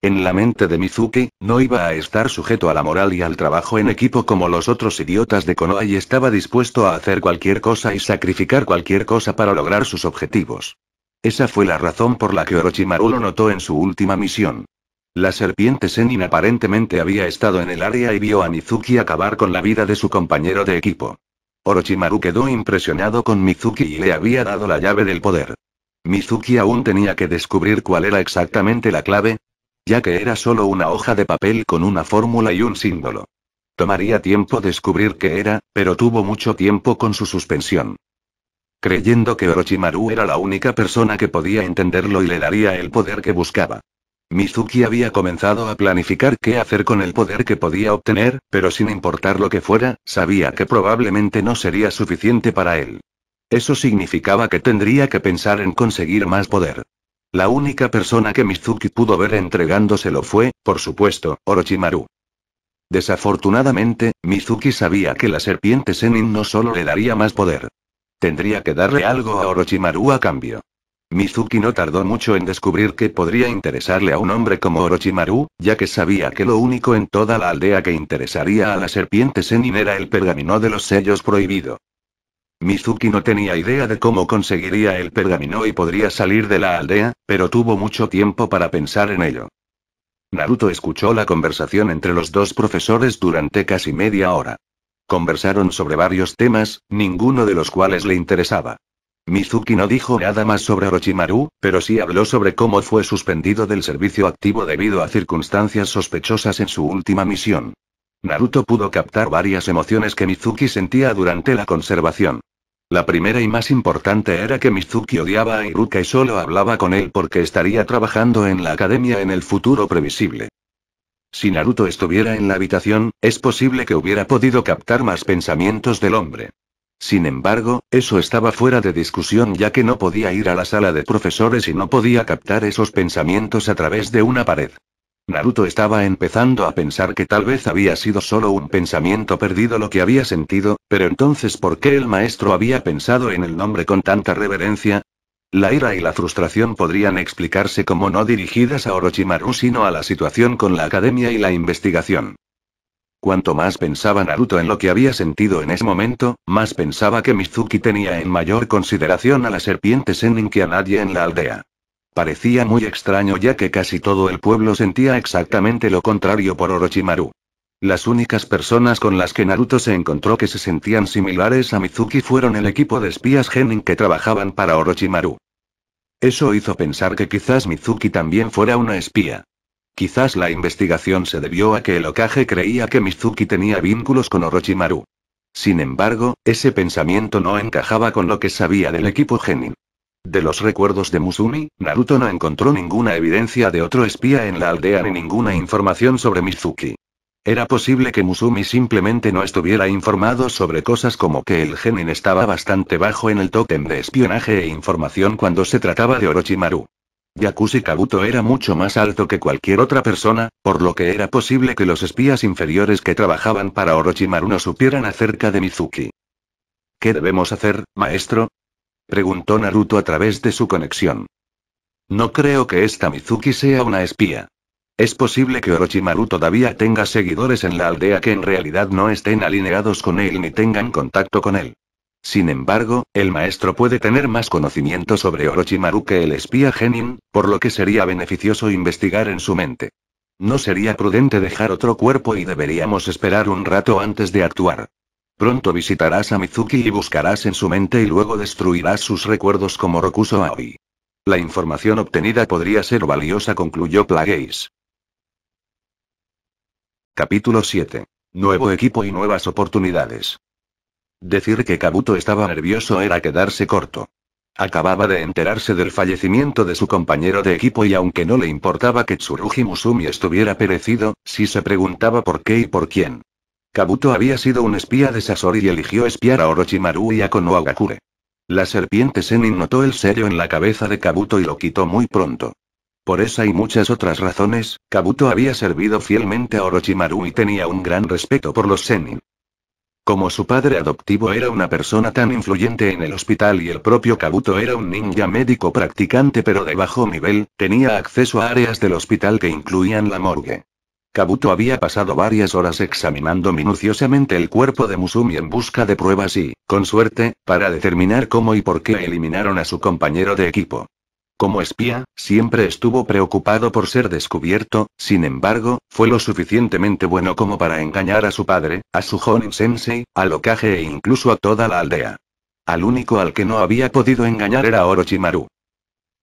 En la mente de Mizuki, no iba a estar sujeto a la moral y al trabajo en equipo como los otros idiotas de Konoha y estaba dispuesto a hacer cualquier cosa y sacrificar cualquier cosa para lograr sus objetivos. Esa fue la razón por la que Orochimaru lo notó en su última misión. La serpiente Senin aparentemente había estado en el área y vio a Mizuki acabar con la vida de su compañero de equipo. Orochimaru quedó impresionado con Mizuki y le había dado la llave del poder. Mizuki aún tenía que descubrir cuál era exactamente la clave, ya que era solo una hoja de papel con una fórmula y un símbolo. Tomaría tiempo descubrir qué era, pero tuvo mucho tiempo con su suspensión. Creyendo que Orochimaru era la única persona que podía entenderlo y le daría el poder que buscaba. Mizuki había comenzado a planificar qué hacer con el poder que podía obtener, pero sin importar lo que fuera, sabía que probablemente no sería suficiente para él. Eso significaba que tendría que pensar en conseguir más poder. La única persona que Mizuki pudo ver entregándoselo fue, por supuesto, Orochimaru. Desafortunadamente, Mizuki sabía que la serpiente Senin no solo le daría más poder. Tendría que darle algo a Orochimaru a cambio. Mizuki no tardó mucho en descubrir que podría interesarle a un hombre como Orochimaru, ya que sabía que lo único en toda la aldea que interesaría a la serpiente Senin era el pergamino de los sellos prohibido. Mizuki no tenía idea de cómo conseguiría el pergamino y podría salir de la aldea, pero tuvo mucho tiempo para pensar en ello. Naruto escuchó la conversación entre los dos profesores durante casi media hora. Conversaron sobre varios temas, ninguno de los cuales le interesaba. Mizuki no dijo nada más sobre Orochimaru, pero sí habló sobre cómo fue suspendido del servicio activo debido a circunstancias sospechosas en su última misión. Naruto pudo captar varias emociones que Mizuki sentía durante la conservación. La primera y más importante era que Mizuki odiaba a Iruka y solo hablaba con él porque estaría trabajando en la academia en el futuro previsible. Si Naruto estuviera en la habitación, es posible que hubiera podido captar más pensamientos del hombre. Sin embargo, eso estaba fuera de discusión ya que no podía ir a la sala de profesores y no podía captar esos pensamientos a través de una pared. Naruto estaba empezando a pensar que tal vez había sido solo un pensamiento perdido lo que había sentido, pero entonces ¿por qué el maestro había pensado en el nombre con tanta reverencia? La ira y la frustración podrían explicarse como no dirigidas a Orochimaru sino a la situación con la academia y la investigación. Cuanto más pensaba Naruto en lo que había sentido en ese momento, más pensaba que Mizuki tenía en mayor consideración a la serpiente Sennin que a nadie en la aldea. Parecía muy extraño ya que casi todo el pueblo sentía exactamente lo contrario por Orochimaru. Las únicas personas con las que Naruto se encontró que se sentían similares a Mizuki fueron el equipo de espías Genin que trabajaban para Orochimaru. Eso hizo pensar que quizás Mizuki también fuera una espía. Quizás la investigación se debió a que el Okage creía que Mizuki tenía vínculos con Orochimaru. Sin embargo, ese pensamiento no encajaba con lo que sabía del equipo Genin. De los recuerdos de Musumi, Naruto no encontró ninguna evidencia de otro espía en la aldea ni ninguna información sobre Mizuki. Era posible que Musumi simplemente no estuviera informado sobre cosas como que el genin estaba bastante bajo en el token de espionaje e información cuando se trataba de Orochimaru. Yakushi Kabuto era mucho más alto que cualquier otra persona, por lo que era posible que los espías inferiores que trabajaban para Orochimaru no supieran acerca de Mizuki. ¿Qué debemos hacer, maestro? preguntó Naruto a través de su conexión. No creo que esta Mizuki sea una espía. Es posible que Orochimaru todavía tenga seguidores en la aldea que en realidad no estén alineados con él ni tengan contacto con él. Sin embargo, el maestro puede tener más conocimiento sobre Orochimaru que el espía Genin, por lo que sería beneficioso investigar en su mente. No sería prudente dejar otro cuerpo y deberíamos esperar un rato antes de actuar. Pronto visitarás a Mizuki y buscarás en su mente y luego destruirás sus recuerdos como Rokuso Aoi. La información obtenida podría ser valiosa, concluyó Plagueis. Capítulo 7. Nuevo equipo y nuevas oportunidades. Decir que Kabuto estaba nervioso era quedarse corto. Acababa de enterarse del fallecimiento de su compañero de equipo y aunque no le importaba que Tsurugi Musumi estuviera perecido, sí se preguntaba por qué y por quién. Kabuto había sido un espía de Sasori y eligió espiar a Orochimaru y a Konohagakure. La serpiente Senin notó el sello en la cabeza de Kabuto y lo quitó muy pronto. Por esa y muchas otras razones, Kabuto había servido fielmente a Orochimaru y tenía un gran respeto por los Senin. Como su padre adoptivo era una persona tan influyente en el hospital y el propio Kabuto era un ninja médico practicante pero de bajo nivel, tenía acceso a áreas del hospital que incluían la morgue. Kabuto había pasado varias horas examinando minuciosamente el cuerpo de Musumi en busca de pruebas y, con suerte, para determinar cómo y por qué eliminaron a su compañero de equipo. Como espía, siempre estuvo preocupado por ser descubierto, sin embargo, fue lo suficientemente bueno como para engañar a su padre, a su Honin Sensei, a Okage e incluso a toda la aldea. Al único al que no había podido engañar era Orochimaru.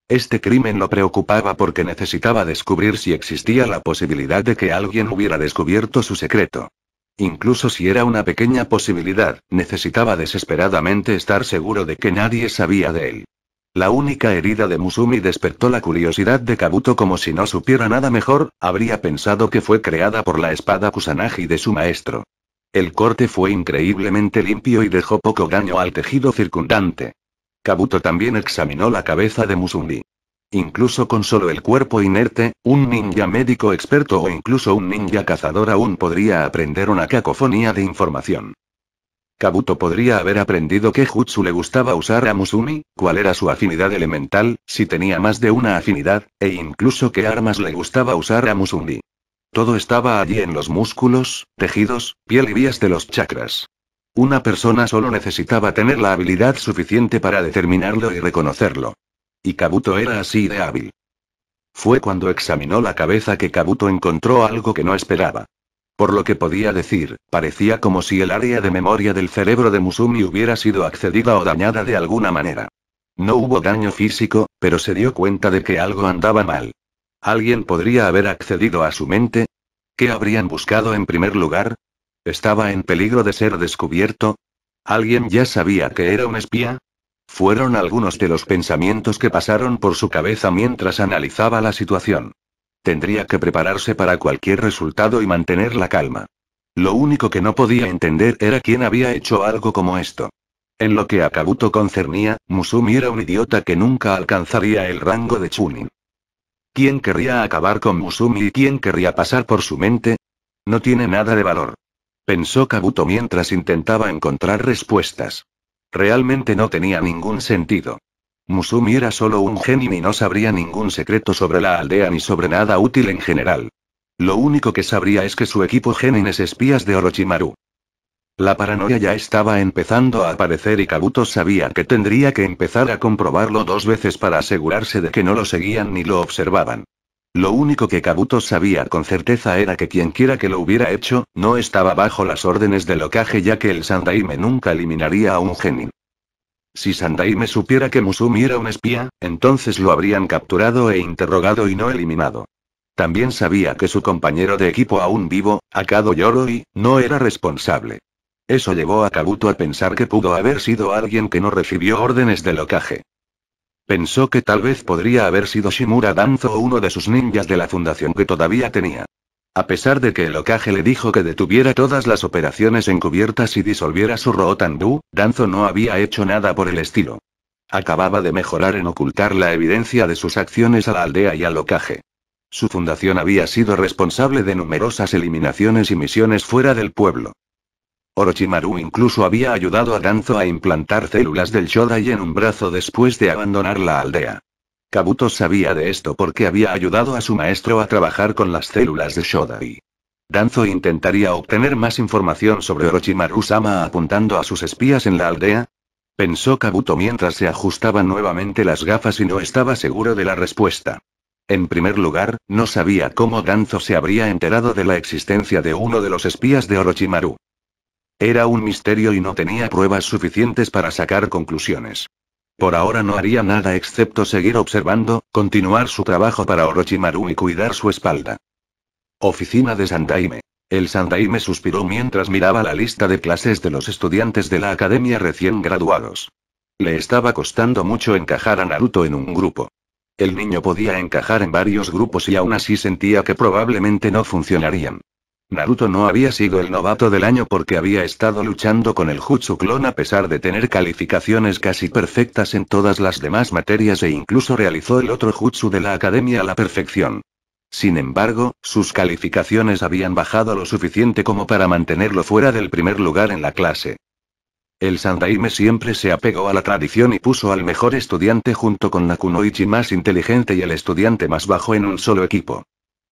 Este crimen lo preocupaba porque necesitaba descubrir si existía la posibilidad de que alguien hubiera descubierto su secreto. Incluso si era una pequeña posibilidad, necesitaba desesperadamente estar seguro de que nadie sabía de él. La única herida de Musumi despertó la curiosidad de Kabuto como si no supiera nada mejor, habría pensado que fue creada por la espada Kusanagi de su maestro. El corte fue increíblemente limpio y dejó poco daño al tejido circundante. Kabuto también examinó la cabeza de Musumi. Incluso con solo el cuerpo inerte, un ninja médico experto o incluso un ninja cazador aún podría aprender una cacofonía de información. Kabuto podría haber aprendido qué jutsu le gustaba usar a Musumi, cuál era su afinidad elemental, si tenía más de una afinidad, e incluso qué armas le gustaba usar a Musumi. Todo estaba allí en los músculos, tejidos, piel y vías de los chakras. Una persona solo necesitaba tener la habilidad suficiente para determinarlo y reconocerlo. Y Kabuto era así de hábil. Fue cuando examinó la cabeza que Kabuto encontró algo que no esperaba. Por lo que podía decir, parecía como si el área de memoria del cerebro de Musumi hubiera sido accedida o dañada de alguna manera. No hubo daño físico, pero se dio cuenta de que algo andaba mal. ¿Alguien podría haber accedido a su mente? ¿Qué habrían buscado en primer lugar? ¿Estaba en peligro de ser descubierto? ¿Alguien ya sabía que era un espía? Fueron algunos de los pensamientos que pasaron por su cabeza mientras analizaba la situación. Tendría que prepararse para cualquier resultado y mantener la calma. Lo único que no podía entender era quién había hecho algo como esto. En lo que a Kabuto concernía, Musumi era un idiota que nunca alcanzaría el rango de Chunin. ¿Quién querría acabar con Musumi y quién querría pasar por su mente? No tiene nada de valor. Pensó Kabuto mientras intentaba encontrar respuestas. Realmente no tenía ningún sentido. Musumi era solo un genin y no sabría ningún secreto sobre la aldea ni sobre nada útil en general. Lo único que sabría es que su equipo Genin es espías de Orochimaru. La paranoia ya estaba empezando a aparecer y Kabuto sabía que tendría que empezar a comprobarlo dos veces para asegurarse de que no lo seguían ni lo observaban. Lo único que Kabuto sabía con certeza era que quienquiera que lo hubiera hecho, no estaba bajo las órdenes del ocaje ya que el Sandaime nunca eliminaría a un Genin. Si me supiera que Musumi era un espía, entonces lo habrían capturado e interrogado y no eliminado. También sabía que su compañero de equipo aún vivo, Akado Yoroi, no era responsable. Eso llevó a Kabuto a pensar que pudo haber sido alguien que no recibió órdenes de locaje. Pensó que tal vez podría haber sido Shimura Danzo o uno de sus ninjas de la fundación que todavía tenía. A pesar de que el Okage le dijo que detuviera todas las operaciones encubiertas y disolviera su rootandú, Danzo no había hecho nada por el estilo. Acababa de mejorar en ocultar la evidencia de sus acciones a la aldea y al Okage. Su fundación había sido responsable de numerosas eliminaciones y misiones fuera del pueblo. Orochimaru incluso había ayudado a Danzo a implantar células del Shodai en un brazo después de abandonar la aldea. Kabuto sabía de esto porque había ayudado a su maestro a trabajar con las células de Shodai. Danzo intentaría obtener más información sobre Orochimaru-sama apuntando a sus espías en la aldea. Pensó Kabuto mientras se ajustaba nuevamente las gafas y no estaba seguro de la respuesta. En primer lugar, no sabía cómo Danzo se habría enterado de la existencia de uno de los espías de Orochimaru. Era un misterio y no tenía pruebas suficientes para sacar conclusiones. Por ahora no haría nada excepto seguir observando, continuar su trabajo para Orochimaru y cuidar su espalda. Oficina de Santaime. El Santaime suspiró mientras miraba la lista de clases de los estudiantes de la academia recién graduados. Le estaba costando mucho encajar a Naruto en un grupo. El niño podía encajar en varios grupos y aún así sentía que probablemente no funcionarían. Naruto no había sido el novato del año porque había estado luchando con el Jutsu clon a pesar de tener calificaciones casi perfectas en todas las demás materias e incluso realizó el otro Jutsu de la academia a la perfección. Sin embargo, sus calificaciones habían bajado lo suficiente como para mantenerlo fuera del primer lugar en la clase. El Sandaime siempre se apegó a la tradición y puso al mejor estudiante junto con Nakunoichi más inteligente y el estudiante más bajo en un solo equipo.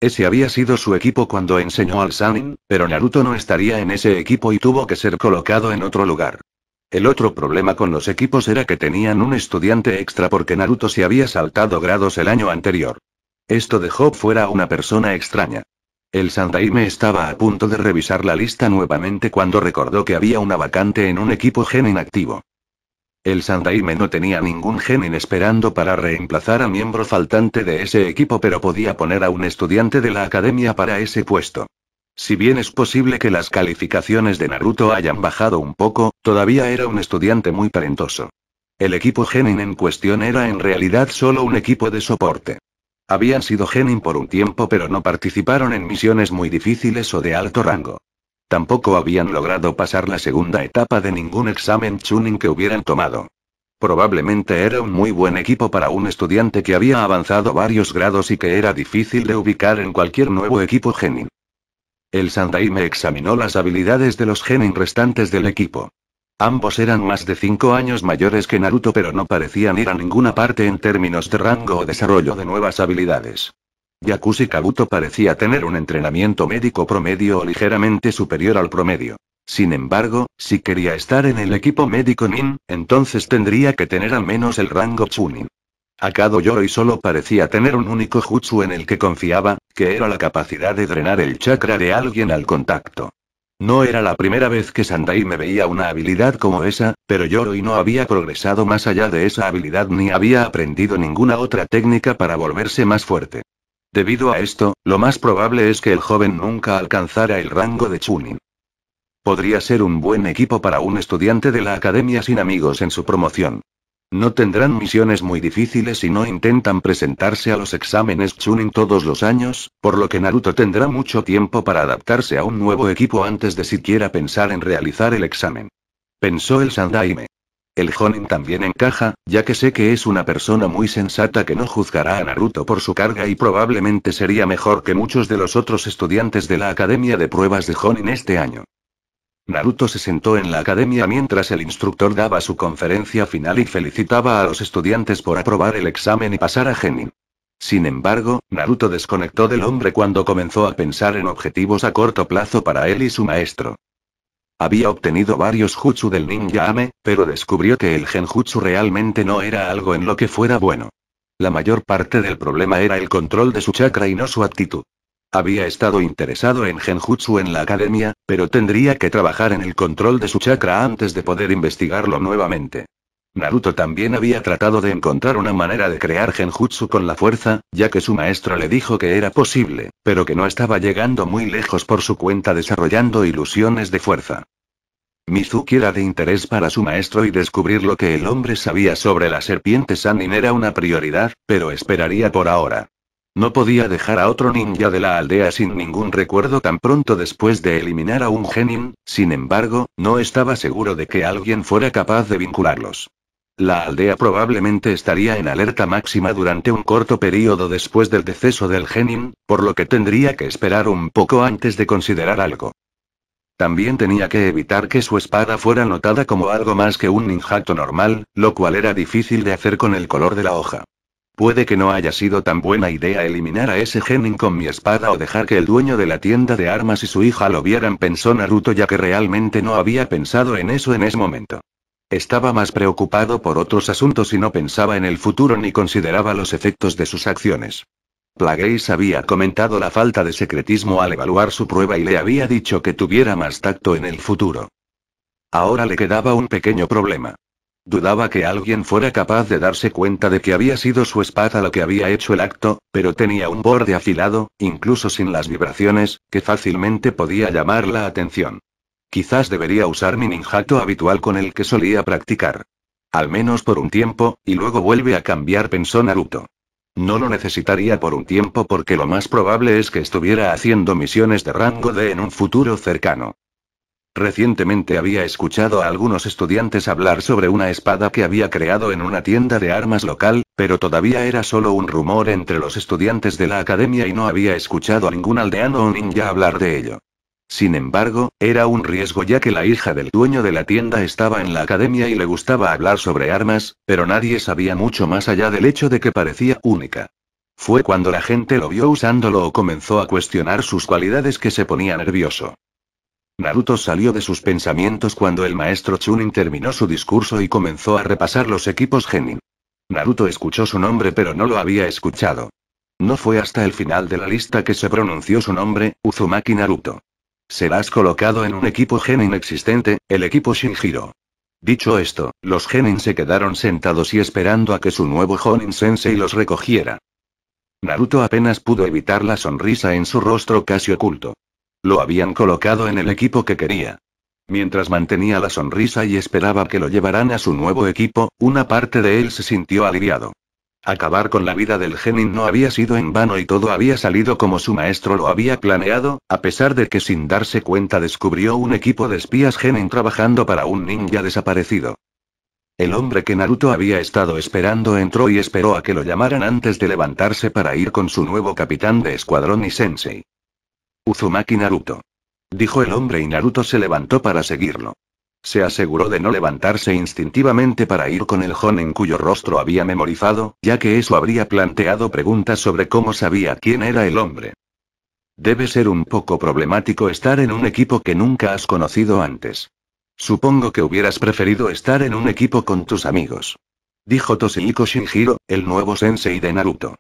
Ese había sido su equipo cuando enseñó al Sanin, pero Naruto no estaría en ese equipo y tuvo que ser colocado en otro lugar. El otro problema con los equipos era que tenían un estudiante extra porque Naruto se había saltado grados el año anterior. Esto dejó fuera a una persona extraña. El Santaime estaba a punto de revisar la lista nuevamente cuando recordó que había una vacante en un equipo gen inactivo. El Sandaime no tenía ningún genin esperando para reemplazar a miembro faltante de ese equipo, pero podía poner a un estudiante de la academia para ese puesto. Si bien es posible que las calificaciones de Naruto hayan bajado un poco, todavía era un estudiante muy talentoso. El equipo genin en cuestión era en realidad solo un equipo de soporte. Habían sido genin por un tiempo pero no participaron en misiones muy difíciles o de alto rango. Tampoco habían logrado pasar la segunda etapa de ningún examen Chunin que hubieran tomado. Probablemente era un muy buen equipo para un estudiante que había avanzado varios grados y que era difícil de ubicar en cualquier nuevo equipo Genin. El me examinó las habilidades de los Genin restantes del equipo. Ambos eran más de 5 años mayores que Naruto pero no parecían ir a ninguna parte en términos de rango o desarrollo de nuevas habilidades. Yakushi Kabuto parecía tener un entrenamiento médico promedio o ligeramente superior al promedio. Sin embargo, si quería estar en el equipo médico Nin, entonces tendría que tener al menos el rango Chunin. Akado Yoroi solo parecía tener un único jutsu en el que confiaba, que era la capacidad de drenar el chakra de alguien al contacto. No era la primera vez que Sandai me veía una habilidad como esa, pero Yoroi no había progresado más allá de esa habilidad ni había aprendido ninguna otra técnica para volverse más fuerte. Debido a esto, lo más probable es que el joven nunca alcanzara el rango de Chunin. Podría ser un buen equipo para un estudiante de la academia sin amigos en su promoción. No tendrán misiones muy difíciles si no intentan presentarse a los exámenes Chunin todos los años, por lo que Naruto tendrá mucho tiempo para adaptarse a un nuevo equipo antes de siquiera pensar en realizar el examen. Pensó el Sandaime. El Jonin también encaja, ya que sé que es una persona muy sensata que no juzgará a Naruto por su carga y probablemente sería mejor que muchos de los otros estudiantes de la Academia de Pruebas de Jonin este año. Naruto se sentó en la academia mientras el instructor daba su conferencia final y felicitaba a los estudiantes por aprobar el examen y pasar a Genin. Sin embargo, Naruto desconectó del hombre cuando comenzó a pensar en objetivos a corto plazo para él y su maestro. Había obtenido varios jutsu del ninja Ame, pero descubrió que el genjutsu realmente no era algo en lo que fuera bueno. La mayor parte del problema era el control de su chakra y no su actitud. Había estado interesado en genjutsu en la academia, pero tendría que trabajar en el control de su chakra antes de poder investigarlo nuevamente. Naruto también había tratado de encontrar una manera de crear genjutsu con la fuerza, ya que su maestro le dijo que era posible, pero que no estaba llegando muy lejos por su cuenta desarrollando ilusiones de fuerza. Mizuki era de interés para su maestro y descubrir lo que el hombre sabía sobre la serpiente Sanin era una prioridad, pero esperaría por ahora. No podía dejar a otro ninja de la aldea sin ningún recuerdo tan pronto después de eliminar a un genin, sin embargo, no estaba seguro de que alguien fuera capaz de vincularlos. La aldea probablemente estaría en alerta máxima durante un corto periodo después del deceso del Genin, por lo que tendría que esperar un poco antes de considerar algo. También tenía que evitar que su espada fuera notada como algo más que un ninjato normal, lo cual era difícil de hacer con el color de la hoja. Puede que no haya sido tan buena idea eliminar a ese genin con mi espada o dejar que el dueño de la tienda de armas y su hija lo vieran, pensó Naruto ya que realmente no había pensado en eso en ese momento. Estaba más preocupado por otros asuntos y no pensaba en el futuro ni consideraba los efectos de sus acciones. Plagueis había comentado la falta de secretismo al evaluar su prueba y le había dicho que tuviera más tacto en el futuro. Ahora le quedaba un pequeño problema. Dudaba que alguien fuera capaz de darse cuenta de que había sido su espada lo que había hecho el acto, pero tenía un borde afilado, incluso sin las vibraciones, que fácilmente podía llamar la atención. Quizás debería usar mi ninjato habitual con el que solía practicar. Al menos por un tiempo, y luego vuelve a cambiar, pensó Naruto. No lo necesitaría por un tiempo porque lo más probable es que estuviera haciendo misiones de rango D en un futuro cercano. Recientemente había escuchado a algunos estudiantes hablar sobre una espada que había creado en una tienda de armas local, pero todavía era solo un rumor entre los estudiantes de la academia y no había escuchado a ningún aldeano o ninja hablar de ello. Sin embargo, era un riesgo ya que la hija del dueño de la tienda estaba en la academia y le gustaba hablar sobre armas, pero nadie sabía mucho más allá del hecho de que parecía única. Fue cuando la gente lo vio usándolo o comenzó a cuestionar sus cualidades que se ponía nervioso. Naruto salió de sus pensamientos cuando el maestro Chunin terminó su discurso y comenzó a repasar los equipos Genin. Naruto escuchó su nombre pero no lo había escuchado. No fue hasta el final de la lista que se pronunció su nombre, Uzumaki Naruto. Serás colocado en un equipo Genin existente, el equipo Shinjiro. Dicho esto, los Genin se quedaron sentados y esperando a que su nuevo Jonin Sensei los recogiera. Naruto apenas pudo evitar la sonrisa en su rostro casi oculto. Lo habían colocado en el equipo que quería. Mientras mantenía la sonrisa y esperaba que lo llevaran a su nuevo equipo, una parte de él se sintió aliviado. Acabar con la vida del Genin no había sido en vano y todo había salido como su maestro lo había planeado, a pesar de que sin darse cuenta descubrió un equipo de espías Genin trabajando para un ninja desaparecido. El hombre que Naruto había estado esperando entró y esperó a que lo llamaran antes de levantarse para ir con su nuevo capitán de escuadrón y sensei. Uzumaki Naruto. Dijo el hombre y Naruto se levantó para seguirlo. Se aseguró de no levantarse instintivamente para ir con el en cuyo rostro había memorizado, ya que eso habría planteado preguntas sobre cómo sabía quién era el hombre. Debe ser un poco problemático estar en un equipo que nunca has conocido antes. Supongo que hubieras preferido estar en un equipo con tus amigos. Dijo Toshihiko Shinjiro, el nuevo sensei de Naruto.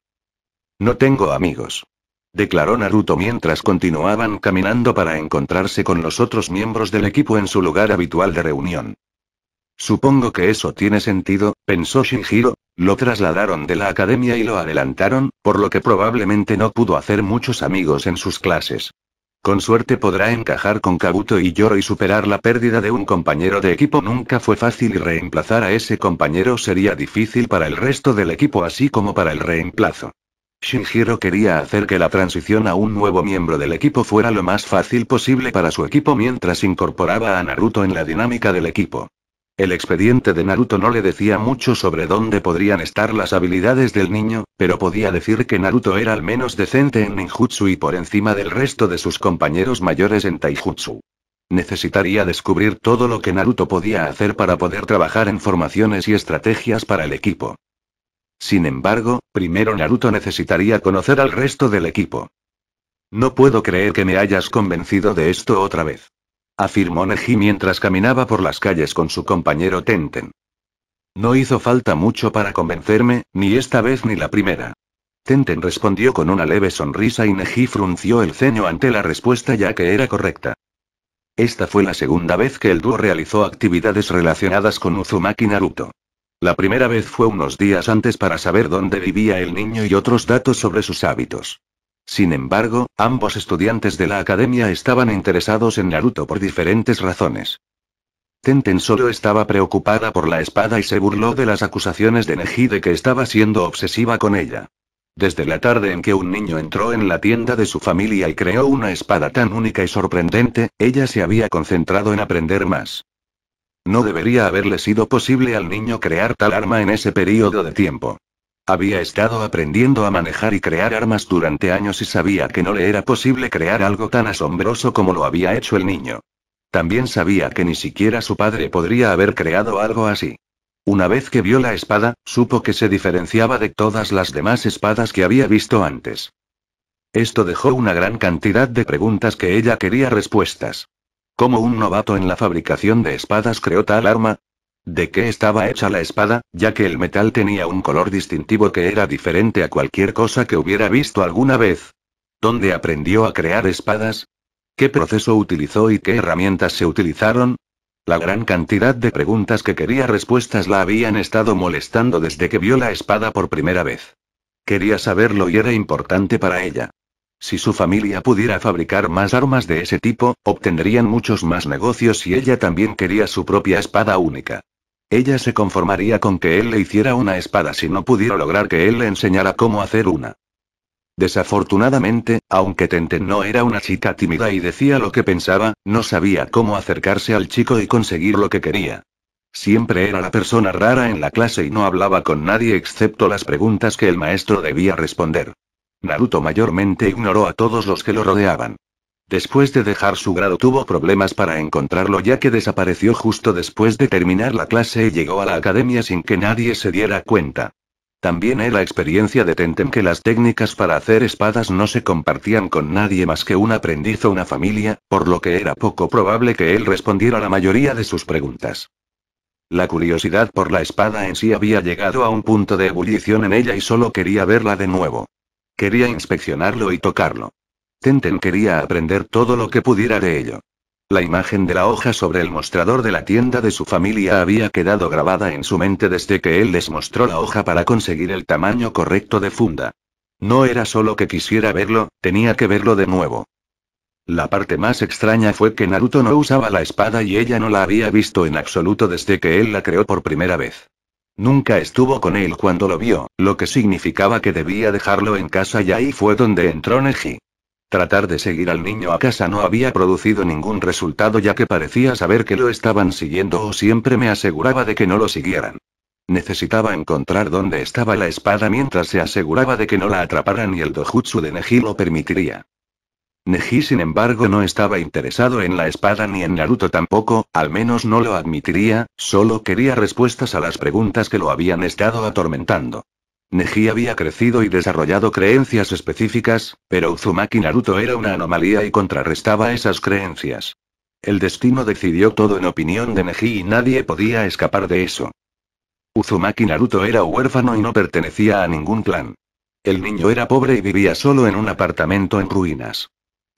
No tengo amigos declaró Naruto mientras continuaban caminando para encontrarse con los otros miembros del equipo en su lugar habitual de reunión. Supongo que eso tiene sentido, pensó Shinjiro, lo trasladaron de la academia y lo adelantaron, por lo que probablemente no pudo hacer muchos amigos en sus clases. Con suerte podrá encajar con Kabuto y Yoro y superar la pérdida de un compañero de equipo nunca fue fácil y reemplazar a ese compañero sería difícil para el resto del equipo así como para el reemplazo. Shinjiro quería hacer que la transición a un nuevo miembro del equipo fuera lo más fácil posible para su equipo mientras incorporaba a Naruto en la dinámica del equipo. El expediente de Naruto no le decía mucho sobre dónde podrían estar las habilidades del niño, pero podía decir que Naruto era al menos decente en ninjutsu y por encima del resto de sus compañeros mayores en taijutsu. Necesitaría descubrir todo lo que Naruto podía hacer para poder trabajar en formaciones y estrategias para el equipo. Sin embargo, primero Naruto necesitaría conocer al resto del equipo. No puedo creer que me hayas convencido de esto otra vez. Afirmó Neji mientras caminaba por las calles con su compañero Tenten. No hizo falta mucho para convencerme, ni esta vez ni la primera. Tenten respondió con una leve sonrisa y Neji frunció el ceño ante la respuesta ya que era correcta. Esta fue la segunda vez que el dúo realizó actividades relacionadas con Uzumaki Naruto. La primera vez fue unos días antes para saber dónde vivía el niño y otros datos sobre sus hábitos. Sin embargo, ambos estudiantes de la academia estaban interesados en Naruto por diferentes razones. Tenten solo estaba preocupada por la espada y se burló de las acusaciones de Neji de que estaba siendo obsesiva con ella. Desde la tarde en que un niño entró en la tienda de su familia y creó una espada tan única y sorprendente, ella se había concentrado en aprender más. No debería haberle sido posible al niño crear tal arma en ese periodo de tiempo. Había estado aprendiendo a manejar y crear armas durante años y sabía que no le era posible crear algo tan asombroso como lo había hecho el niño. También sabía que ni siquiera su padre podría haber creado algo así. Una vez que vio la espada, supo que se diferenciaba de todas las demás espadas que había visto antes. Esto dejó una gran cantidad de preguntas que ella quería respuestas. ¿Cómo un novato en la fabricación de espadas creó tal arma? ¿De qué estaba hecha la espada, ya que el metal tenía un color distintivo que era diferente a cualquier cosa que hubiera visto alguna vez? ¿Dónde aprendió a crear espadas? ¿Qué proceso utilizó y qué herramientas se utilizaron? La gran cantidad de preguntas que quería respuestas la habían estado molestando desde que vio la espada por primera vez. Quería saberlo y era importante para ella. Si su familia pudiera fabricar más armas de ese tipo, obtendrían muchos más negocios y ella también quería su propia espada única. Ella se conformaría con que él le hiciera una espada si no pudiera lograr que él le enseñara cómo hacer una. Desafortunadamente, aunque Tenten no era una chica tímida y decía lo que pensaba, no sabía cómo acercarse al chico y conseguir lo que quería. Siempre era la persona rara en la clase y no hablaba con nadie excepto las preguntas que el maestro debía responder. Naruto mayormente ignoró a todos los que lo rodeaban. Después de dejar su grado tuvo problemas para encontrarlo ya que desapareció justo después de terminar la clase y llegó a la academia sin que nadie se diera cuenta. También era experiencia de Tentem que las técnicas para hacer espadas no se compartían con nadie más que un aprendiz o una familia, por lo que era poco probable que él respondiera a la mayoría de sus preguntas. La curiosidad por la espada en sí había llegado a un punto de ebullición en ella y solo quería verla de nuevo. Quería inspeccionarlo y tocarlo. Tenten quería aprender todo lo que pudiera de ello. La imagen de la hoja sobre el mostrador de la tienda de su familia había quedado grabada en su mente desde que él les mostró la hoja para conseguir el tamaño correcto de funda. No era solo que quisiera verlo, tenía que verlo de nuevo. La parte más extraña fue que Naruto no usaba la espada y ella no la había visto en absoluto desde que él la creó por primera vez. Nunca estuvo con él cuando lo vio, lo que significaba que debía dejarlo en casa y ahí fue donde entró Neji. Tratar de seguir al niño a casa no había producido ningún resultado ya que parecía saber que lo estaban siguiendo o siempre me aseguraba de que no lo siguieran. Necesitaba encontrar dónde estaba la espada mientras se aseguraba de que no la atraparan y el dojutsu de Neji lo permitiría. Neji sin embargo no estaba interesado en la espada ni en Naruto tampoco, al menos no lo admitiría, solo quería respuestas a las preguntas que lo habían estado atormentando. Neji había crecido y desarrollado creencias específicas, pero Uzumaki Naruto era una anomalía y contrarrestaba esas creencias. El destino decidió todo en opinión de Neji y nadie podía escapar de eso. Uzumaki Naruto era huérfano y no pertenecía a ningún clan. El niño era pobre y vivía solo en un apartamento en ruinas.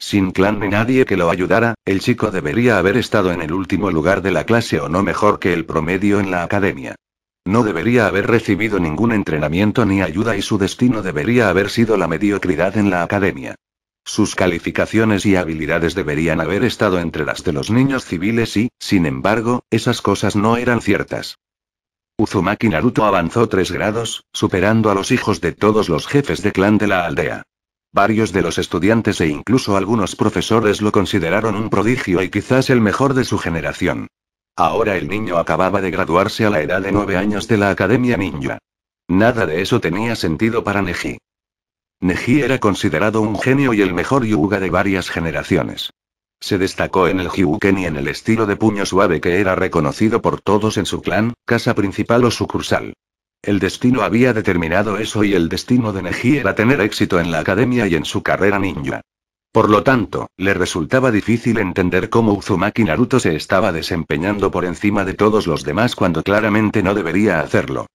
Sin clan ni nadie que lo ayudara, el chico debería haber estado en el último lugar de la clase o no mejor que el promedio en la academia. No debería haber recibido ningún entrenamiento ni ayuda y su destino debería haber sido la mediocridad en la academia. Sus calificaciones y habilidades deberían haber estado entre las de los niños civiles y, sin embargo, esas cosas no eran ciertas. Uzumaki Naruto avanzó tres grados, superando a los hijos de todos los jefes de clan de la aldea. Varios de los estudiantes e incluso algunos profesores lo consideraron un prodigio y quizás el mejor de su generación. Ahora el niño acababa de graduarse a la edad de nueve años de la Academia Ninja. Nada de eso tenía sentido para Neji. Neji era considerado un genio y el mejor yuga de varias generaciones. Se destacó en el Hyuken y en el estilo de puño suave que era reconocido por todos en su clan, casa principal o sucursal. El destino había determinado eso y el destino de Neji era tener éxito en la academia y en su carrera ninja. Por lo tanto, le resultaba difícil entender cómo Uzumaki Naruto se estaba desempeñando por encima de todos los demás cuando claramente no debería hacerlo.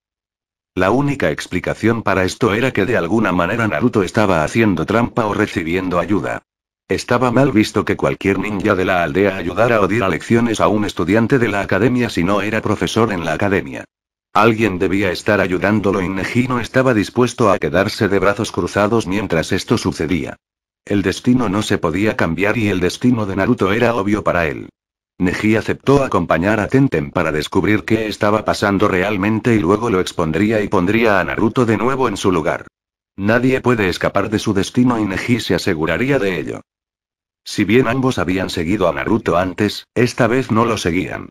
La única explicación para esto era que de alguna manera Naruto estaba haciendo trampa o recibiendo ayuda. Estaba mal visto que cualquier ninja de la aldea ayudara o diera lecciones a un estudiante de la academia si no era profesor en la academia. Alguien debía estar ayudándolo y Neji no estaba dispuesto a quedarse de brazos cruzados mientras esto sucedía. El destino no se podía cambiar y el destino de Naruto era obvio para él. Neji aceptó acompañar a Tenten para descubrir qué estaba pasando realmente y luego lo expondría y pondría a Naruto de nuevo en su lugar. Nadie puede escapar de su destino y Neji se aseguraría de ello. Si bien ambos habían seguido a Naruto antes, esta vez no lo seguían.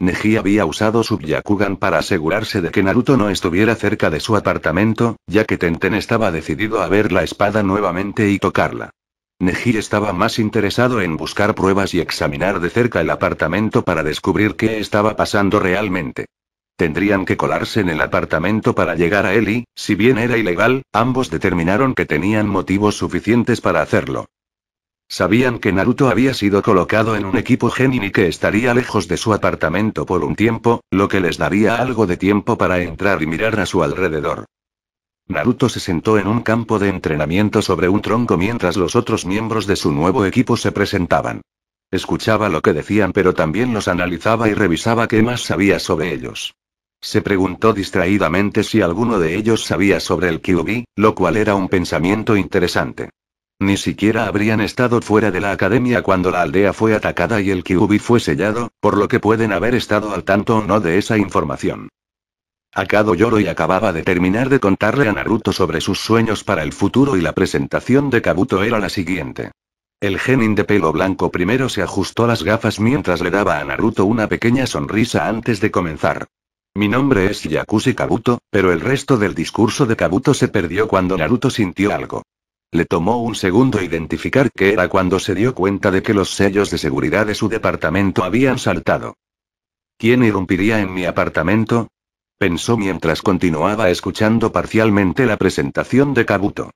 Neji había usado su Yakugan para asegurarse de que Naruto no estuviera cerca de su apartamento, ya que Tenten estaba decidido a ver la espada nuevamente y tocarla. Neji estaba más interesado en buscar pruebas y examinar de cerca el apartamento para descubrir qué estaba pasando realmente. Tendrían que colarse en el apartamento para llegar a él y, si bien era ilegal, ambos determinaron que tenían motivos suficientes para hacerlo. Sabían que Naruto había sido colocado en un equipo y que estaría lejos de su apartamento por un tiempo, lo que les daría algo de tiempo para entrar y mirar a su alrededor. Naruto se sentó en un campo de entrenamiento sobre un tronco mientras los otros miembros de su nuevo equipo se presentaban. Escuchaba lo que decían pero también los analizaba y revisaba qué más sabía sobre ellos. Se preguntó distraídamente si alguno de ellos sabía sobre el Kyubi, lo cual era un pensamiento interesante. Ni siquiera habrían estado fuera de la academia cuando la aldea fue atacada y el Kyubi fue sellado, por lo que pueden haber estado al tanto o no de esa información. Akado Yoroi acababa de terminar de contarle a Naruto sobre sus sueños para el futuro y la presentación de Kabuto era la siguiente. El genin de pelo blanco primero se ajustó las gafas mientras le daba a Naruto una pequeña sonrisa antes de comenzar. Mi nombre es Yakushi Kabuto, pero el resto del discurso de Kabuto se perdió cuando Naruto sintió algo. Le tomó un segundo identificar que era cuando se dio cuenta de que los sellos de seguridad de su departamento habían saltado. ¿Quién irrumpiría en mi apartamento? pensó mientras continuaba escuchando parcialmente la presentación de Kabuto.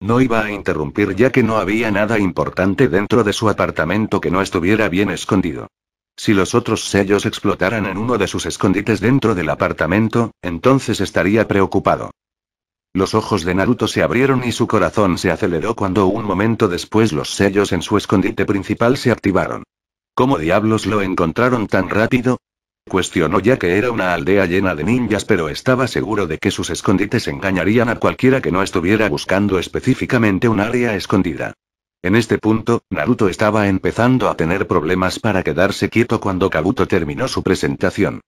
No iba a interrumpir ya que no había nada importante dentro de su apartamento que no estuviera bien escondido. Si los otros sellos explotaran en uno de sus escondites dentro del apartamento, entonces estaría preocupado. Los ojos de Naruto se abrieron y su corazón se aceleró cuando un momento después los sellos en su escondite principal se activaron. ¿Cómo diablos lo encontraron tan rápido? Cuestionó ya que era una aldea llena de ninjas pero estaba seguro de que sus escondites engañarían a cualquiera que no estuviera buscando específicamente un área escondida. En este punto, Naruto estaba empezando a tener problemas para quedarse quieto cuando Kabuto terminó su presentación.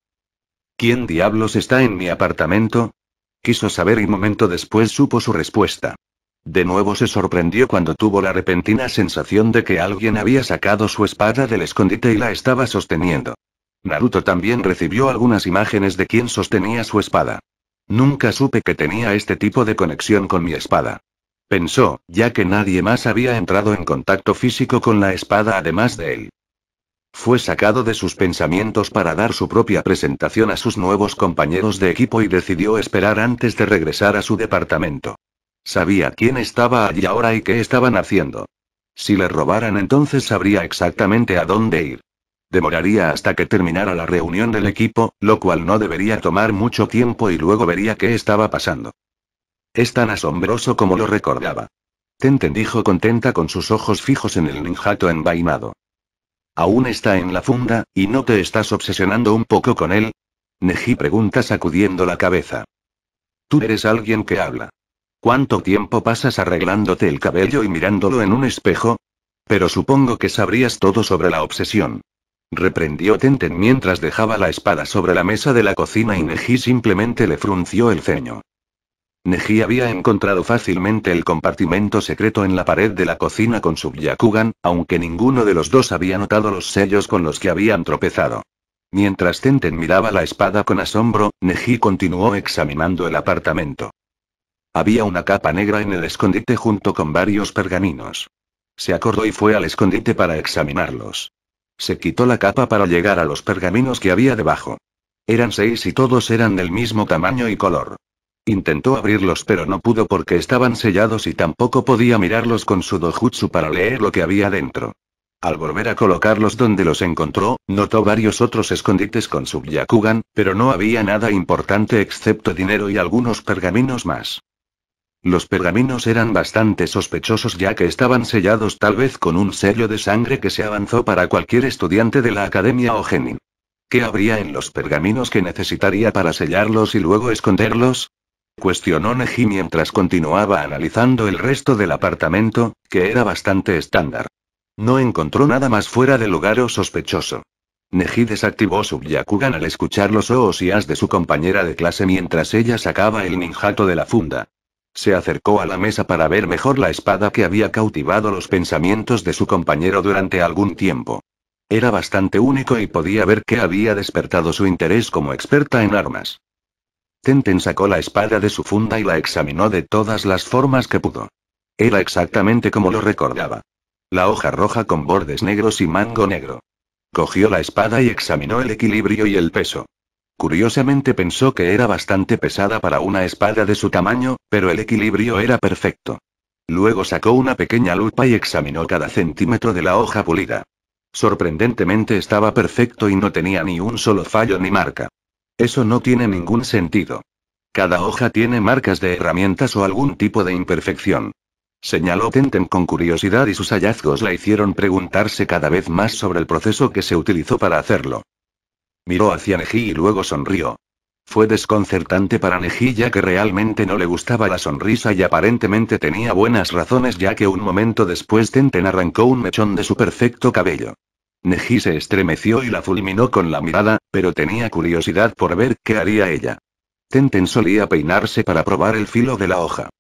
¿Quién diablos está en mi apartamento? Quiso saber y momento después supo su respuesta. De nuevo se sorprendió cuando tuvo la repentina sensación de que alguien había sacado su espada del escondite y la estaba sosteniendo. Naruto también recibió algunas imágenes de quien sostenía su espada. Nunca supe que tenía este tipo de conexión con mi espada. Pensó, ya que nadie más había entrado en contacto físico con la espada además de él. Fue sacado de sus pensamientos para dar su propia presentación a sus nuevos compañeros de equipo y decidió esperar antes de regresar a su departamento. Sabía quién estaba allí ahora y qué estaban haciendo. Si le robaran entonces sabría exactamente a dónde ir. Demoraría hasta que terminara la reunión del equipo, lo cual no debería tomar mucho tiempo y luego vería qué estaba pasando. Es tan asombroso como lo recordaba. Tenten dijo contenta con sus ojos fijos en el ninjato envainado. ¿Aún está en la funda, y no te estás obsesionando un poco con él? Neji pregunta sacudiendo la cabeza. Tú eres alguien que habla. ¿Cuánto tiempo pasas arreglándote el cabello y mirándolo en un espejo? Pero supongo que sabrías todo sobre la obsesión. Reprendió Tenten mientras dejaba la espada sobre la mesa de la cocina y Neji simplemente le frunció el ceño. Neji había encontrado fácilmente el compartimento secreto en la pared de la cocina con su Yakugan, aunque ninguno de los dos había notado los sellos con los que habían tropezado. Mientras Tenten miraba la espada con asombro, Neji continuó examinando el apartamento. Había una capa negra en el escondite junto con varios pergaminos. Se acordó y fue al escondite para examinarlos. Se quitó la capa para llegar a los pergaminos que había debajo. Eran seis y todos eran del mismo tamaño y color. Intentó abrirlos pero no pudo porque estaban sellados y tampoco podía mirarlos con su dojutsu para leer lo que había dentro. Al volver a colocarlos donde los encontró, notó varios otros escondites con su Byakugan, pero no había nada importante excepto dinero y algunos pergaminos más. Los pergaminos eran bastante sospechosos ya que estaban sellados tal vez con un sello de sangre que se avanzó para cualquier estudiante de la Academia o genin. ¿Qué habría en los pergaminos que necesitaría para sellarlos y luego esconderlos? Cuestionó Neji mientras continuaba analizando el resto del apartamento, que era bastante estándar. No encontró nada más fuera de lugar o sospechoso. Neji desactivó su Yakugan al escuchar los oos y as de su compañera de clase mientras ella sacaba el ninjato de la funda. Se acercó a la mesa para ver mejor la espada que había cautivado los pensamientos de su compañero durante algún tiempo. Era bastante único y podía ver que había despertado su interés como experta en armas. Tenten sacó la espada de su funda y la examinó de todas las formas que pudo. Era exactamente como lo recordaba. La hoja roja con bordes negros y mango negro. Cogió la espada y examinó el equilibrio y el peso. Curiosamente pensó que era bastante pesada para una espada de su tamaño, pero el equilibrio era perfecto. Luego sacó una pequeña lupa y examinó cada centímetro de la hoja pulida. Sorprendentemente estaba perfecto y no tenía ni un solo fallo ni marca. Eso no tiene ningún sentido. Cada hoja tiene marcas de herramientas o algún tipo de imperfección. Señaló Tenten con curiosidad y sus hallazgos la hicieron preguntarse cada vez más sobre el proceso que se utilizó para hacerlo. Miró hacia Neji y luego sonrió. Fue desconcertante para Neji ya que realmente no le gustaba la sonrisa y aparentemente tenía buenas razones ya que un momento después Tenten arrancó un mechón de su perfecto cabello. Neji se estremeció y la fulminó con la mirada, pero tenía curiosidad por ver qué haría ella. Tenten solía peinarse para probar el filo de la hoja.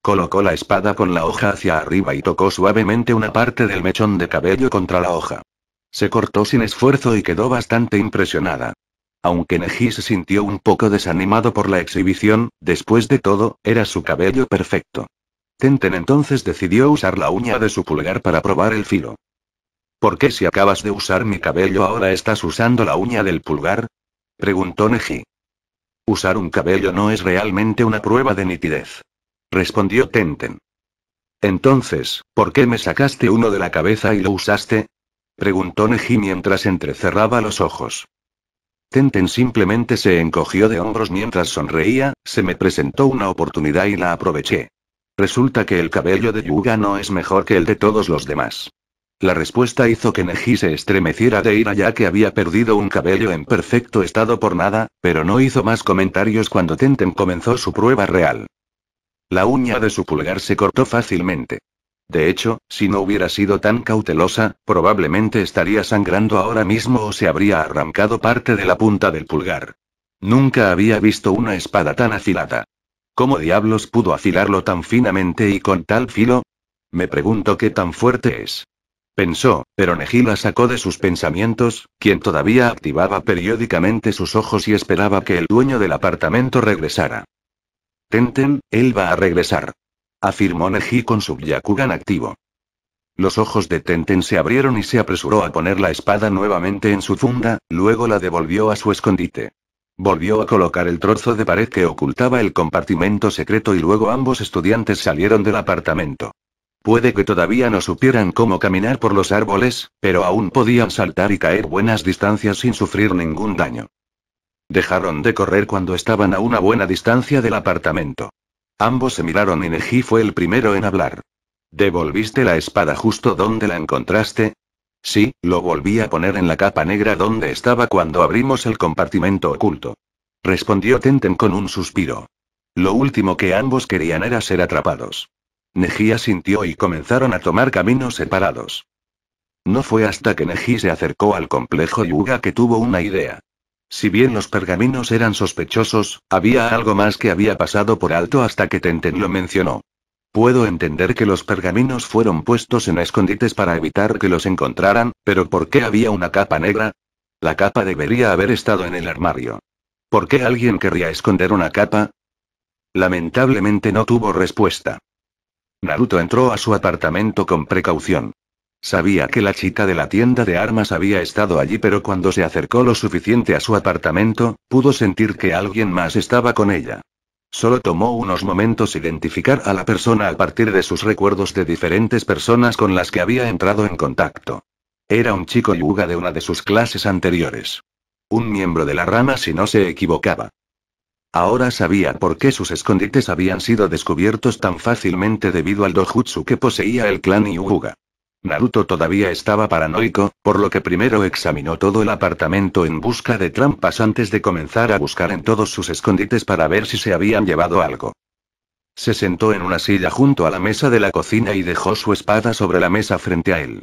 Colocó la espada con la hoja hacia arriba y tocó suavemente una parte del mechón de cabello contra la hoja. Se cortó sin esfuerzo y quedó bastante impresionada. Aunque Neji se sintió un poco desanimado por la exhibición, después de todo, era su cabello perfecto. Tenten entonces decidió usar la uña de su pulgar para probar el filo. ¿Por qué si acabas de usar mi cabello ahora estás usando la uña del pulgar? preguntó Neji. Usar un cabello no es realmente una prueba de nitidez. Respondió Tenten. Entonces, ¿por qué me sacaste uno de la cabeza y lo usaste? preguntó Neji mientras entrecerraba los ojos. Tenten simplemente se encogió de hombros mientras sonreía, se me presentó una oportunidad y la aproveché. Resulta que el cabello de Yuga no es mejor que el de todos los demás. La respuesta hizo que Neji se estremeciera de ira ya que había perdido un cabello en perfecto estado por nada, pero no hizo más comentarios cuando Tenten comenzó su prueba real. La uña de su pulgar se cortó fácilmente. De hecho, si no hubiera sido tan cautelosa, probablemente estaría sangrando ahora mismo o se habría arrancado parte de la punta del pulgar. Nunca había visto una espada tan afilada. ¿Cómo diablos pudo afilarlo tan finamente y con tal filo? Me pregunto qué tan fuerte es pensó, pero Neji la sacó de sus pensamientos, quien todavía activaba periódicamente sus ojos y esperaba que el dueño del apartamento regresara. Tenten, él va a regresar. Afirmó Neji con su Yakugan activo. Los ojos de Tenten se abrieron y se apresuró a poner la espada nuevamente en su funda, luego la devolvió a su escondite. Volvió a colocar el trozo de pared que ocultaba el compartimento secreto y luego ambos estudiantes salieron del apartamento. Puede que todavía no supieran cómo caminar por los árboles, pero aún podían saltar y caer buenas distancias sin sufrir ningún daño. Dejaron de correr cuando estaban a una buena distancia del apartamento. Ambos se miraron y Neji fue el primero en hablar. ¿Devolviste la espada justo donde la encontraste? Sí, lo volví a poner en la capa negra donde estaba cuando abrimos el compartimento oculto. Respondió Tenten con un suspiro. Lo último que ambos querían era ser atrapados. Neji asintió y comenzaron a tomar caminos separados. No fue hasta que Neji se acercó al complejo Yuga que tuvo una idea. Si bien los pergaminos eran sospechosos, había algo más que había pasado por alto hasta que Tenten lo mencionó. Puedo entender que los pergaminos fueron puestos en escondites para evitar que los encontraran, pero ¿por qué había una capa negra? La capa debería haber estado en el armario. ¿Por qué alguien querría esconder una capa? Lamentablemente no tuvo respuesta. Naruto entró a su apartamento con precaución. Sabía que la chica de la tienda de armas había estado allí pero cuando se acercó lo suficiente a su apartamento, pudo sentir que alguien más estaba con ella. Solo tomó unos momentos identificar a la persona a partir de sus recuerdos de diferentes personas con las que había entrado en contacto. Era un chico yuga de una de sus clases anteriores. Un miembro de la rama si no se equivocaba. Ahora sabía por qué sus escondites habían sido descubiertos tan fácilmente debido al dojutsu que poseía el clan Hyuga. Naruto todavía estaba paranoico, por lo que primero examinó todo el apartamento en busca de trampas antes de comenzar a buscar en todos sus escondites para ver si se habían llevado algo. Se sentó en una silla junto a la mesa de la cocina y dejó su espada sobre la mesa frente a él.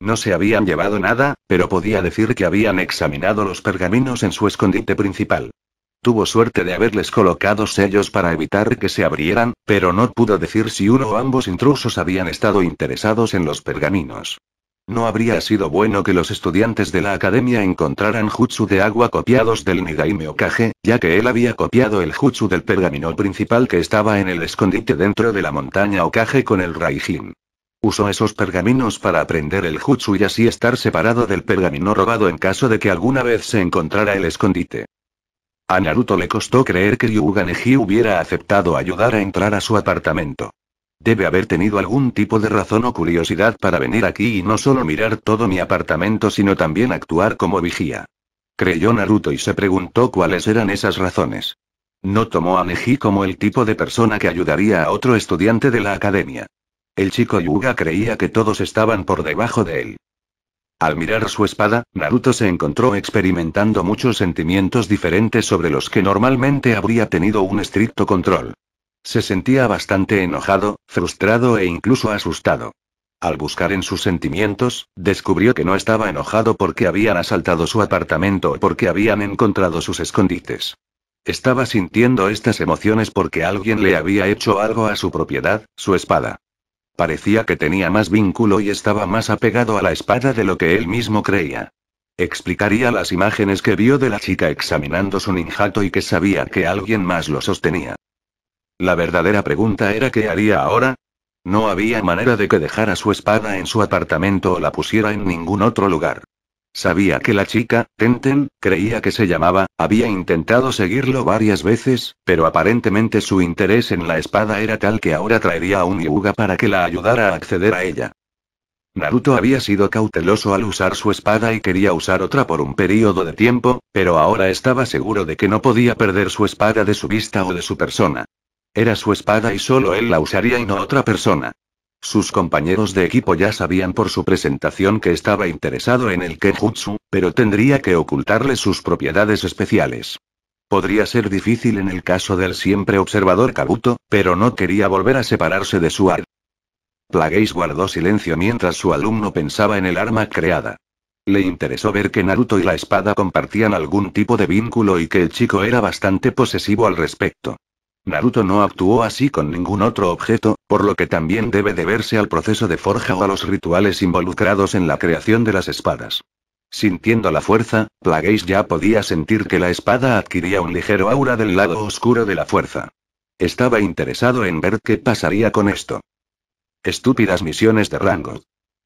No se habían llevado nada, pero podía decir que habían examinado los pergaminos en su escondite principal. Tuvo suerte de haberles colocado sellos para evitar que se abrieran, pero no pudo decir si uno o ambos intrusos habían estado interesados en los pergaminos. No habría sido bueno que los estudiantes de la academia encontraran jutsu de agua copiados del Nigaime Okage, ya que él había copiado el jutsu del pergamino principal que estaba en el escondite dentro de la montaña Okage con el Raijin. Usó esos pergaminos para aprender el jutsu y así estar separado del pergamino robado en caso de que alguna vez se encontrara el escondite. A Naruto le costó creer que Yuga Neji hubiera aceptado ayudar a entrar a su apartamento. Debe haber tenido algún tipo de razón o curiosidad para venir aquí y no solo mirar todo mi apartamento sino también actuar como vigía. Creyó Naruto y se preguntó cuáles eran esas razones. No tomó a Neji como el tipo de persona que ayudaría a otro estudiante de la academia. El chico Yuga creía que todos estaban por debajo de él. Al mirar su espada, Naruto se encontró experimentando muchos sentimientos diferentes sobre los que normalmente habría tenido un estricto control. Se sentía bastante enojado, frustrado e incluso asustado. Al buscar en sus sentimientos, descubrió que no estaba enojado porque habían asaltado su apartamento o porque habían encontrado sus escondites. Estaba sintiendo estas emociones porque alguien le había hecho algo a su propiedad, su espada. Parecía que tenía más vínculo y estaba más apegado a la espada de lo que él mismo creía. Explicaría las imágenes que vio de la chica examinando su ninjato y que sabía que alguien más lo sostenía. La verdadera pregunta era qué haría ahora. No había manera de que dejara su espada en su apartamento o la pusiera en ningún otro lugar. Sabía que la chica, Tenten, creía que se llamaba, había intentado seguirlo varias veces, pero aparentemente su interés en la espada era tal que ahora traería a un Yuga para que la ayudara a acceder a ella. Naruto había sido cauteloso al usar su espada y quería usar otra por un periodo de tiempo, pero ahora estaba seguro de que no podía perder su espada de su vista o de su persona. Era su espada y solo él la usaría y no otra persona. Sus compañeros de equipo ya sabían por su presentación que estaba interesado en el Kenjutsu, pero tendría que ocultarle sus propiedades especiales. Podría ser difícil en el caso del siempre observador Kabuto, pero no quería volver a separarse de su arma Plagueis guardó silencio mientras su alumno pensaba en el arma creada. Le interesó ver que Naruto y la espada compartían algún tipo de vínculo y que el chico era bastante posesivo al respecto. Naruto no actuó así con ningún otro objeto, por lo que también debe deberse al proceso de forja o a los rituales involucrados en la creación de las espadas. Sintiendo la fuerza, Plagueis ya podía sentir que la espada adquiría un ligero aura del lado oscuro de la fuerza. Estaba interesado en ver qué pasaría con esto. Estúpidas misiones de rango.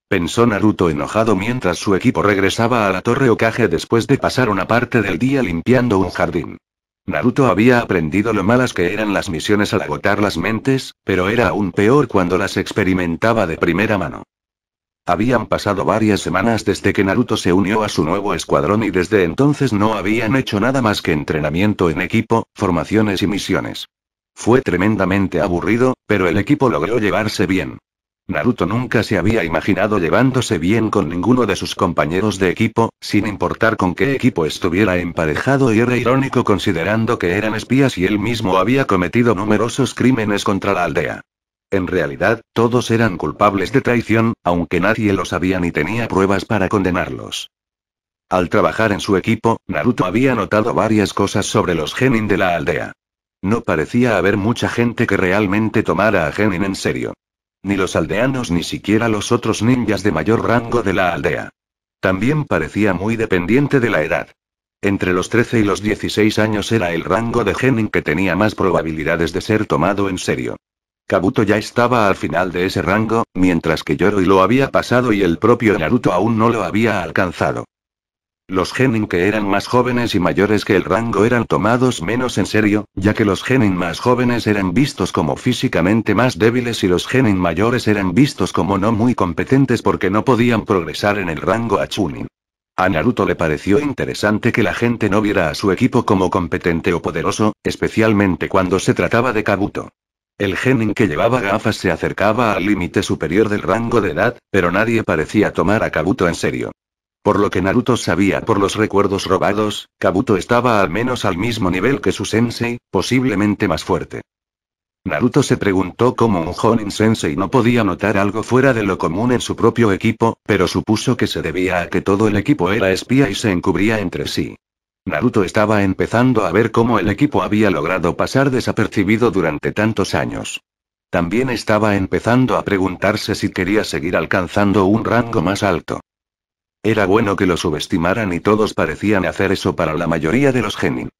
Pensó Naruto enojado mientras su equipo regresaba a la torre Okage después de pasar una parte del día limpiando un jardín. Naruto había aprendido lo malas que eran las misiones al agotar las mentes, pero era aún peor cuando las experimentaba de primera mano. Habían pasado varias semanas desde que Naruto se unió a su nuevo escuadrón y desde entonces no habían hecho nada más que entrenamiento en equipo, formaciones y misiones. Fue tremendamente aburrido, pero el equipo logró llevarse bien. Naruto nunca se había imaginado llevándose bien con ninguno de sus compañeros de equipo, sin importar con qué equipo estuviera emparejado y era irónico considerando que eran espías y él mismo había cometido numerosos crímenes contra la aldea. En realidad, todos eran culpables de traición, aunque nadie lo sabía ni tenía pruebas para condenarlos. Al trabajar en su equipo, Naruto había notado varias cosas sobre los genin de la aldea. No parecía haber mucha gente que realmente tomara a genin en serio. Ni los aldeanos ni siquiera los otros ninjas de mayor rango de la aldea. También parecía muy dependiente de la edad. Entre los 13 y los 16 años era el rango de Genin que tenía más probabilidades de ser tomado en serio. Kabuto ya estaba al final de ese rango, mientras que Yoroi lo había pasado y el propio Naruto aún no lo había alcanzado. Los genin que eran más jóvenes y mayores que el rango eran tomados menos en serio, ya que los genin más jóvenes eran vistos como físicamente más débiles y los genin mayores eran vistos como no muy competentes porque no podían progresar en el rango a Chunin. A Naruto le pareció interesante que la gente no viera a su equipo como competente o poderoso, especialmente cuando se trataba de Kabuto. El genin que llevaba gafas se acercaba al límite superior del rango de edad, pero nadie parecía tomar a Kabuto en serio. Por lo que Naruto sabía por los recuerdos robados, Kabuto estaba al menos al mismo nivel que su sensei, posiblemente más fuerte. Naruto se preguntó cómo un Honin sensei no podía notar algo fuera de lo común en su propio equipo, pero supuso que se debía a que todo el equipo era espía y se encubría entre sí. Naruto estaba empezando a ver cómo el equipo había logrado pasar desapercibido durante tantos años. También estaba empezando a preguntarse si quería seguir alcanzando un rango más alto. Era bueno que lo subestimaran y todos parecían hacer eso para la mayoría de los genin.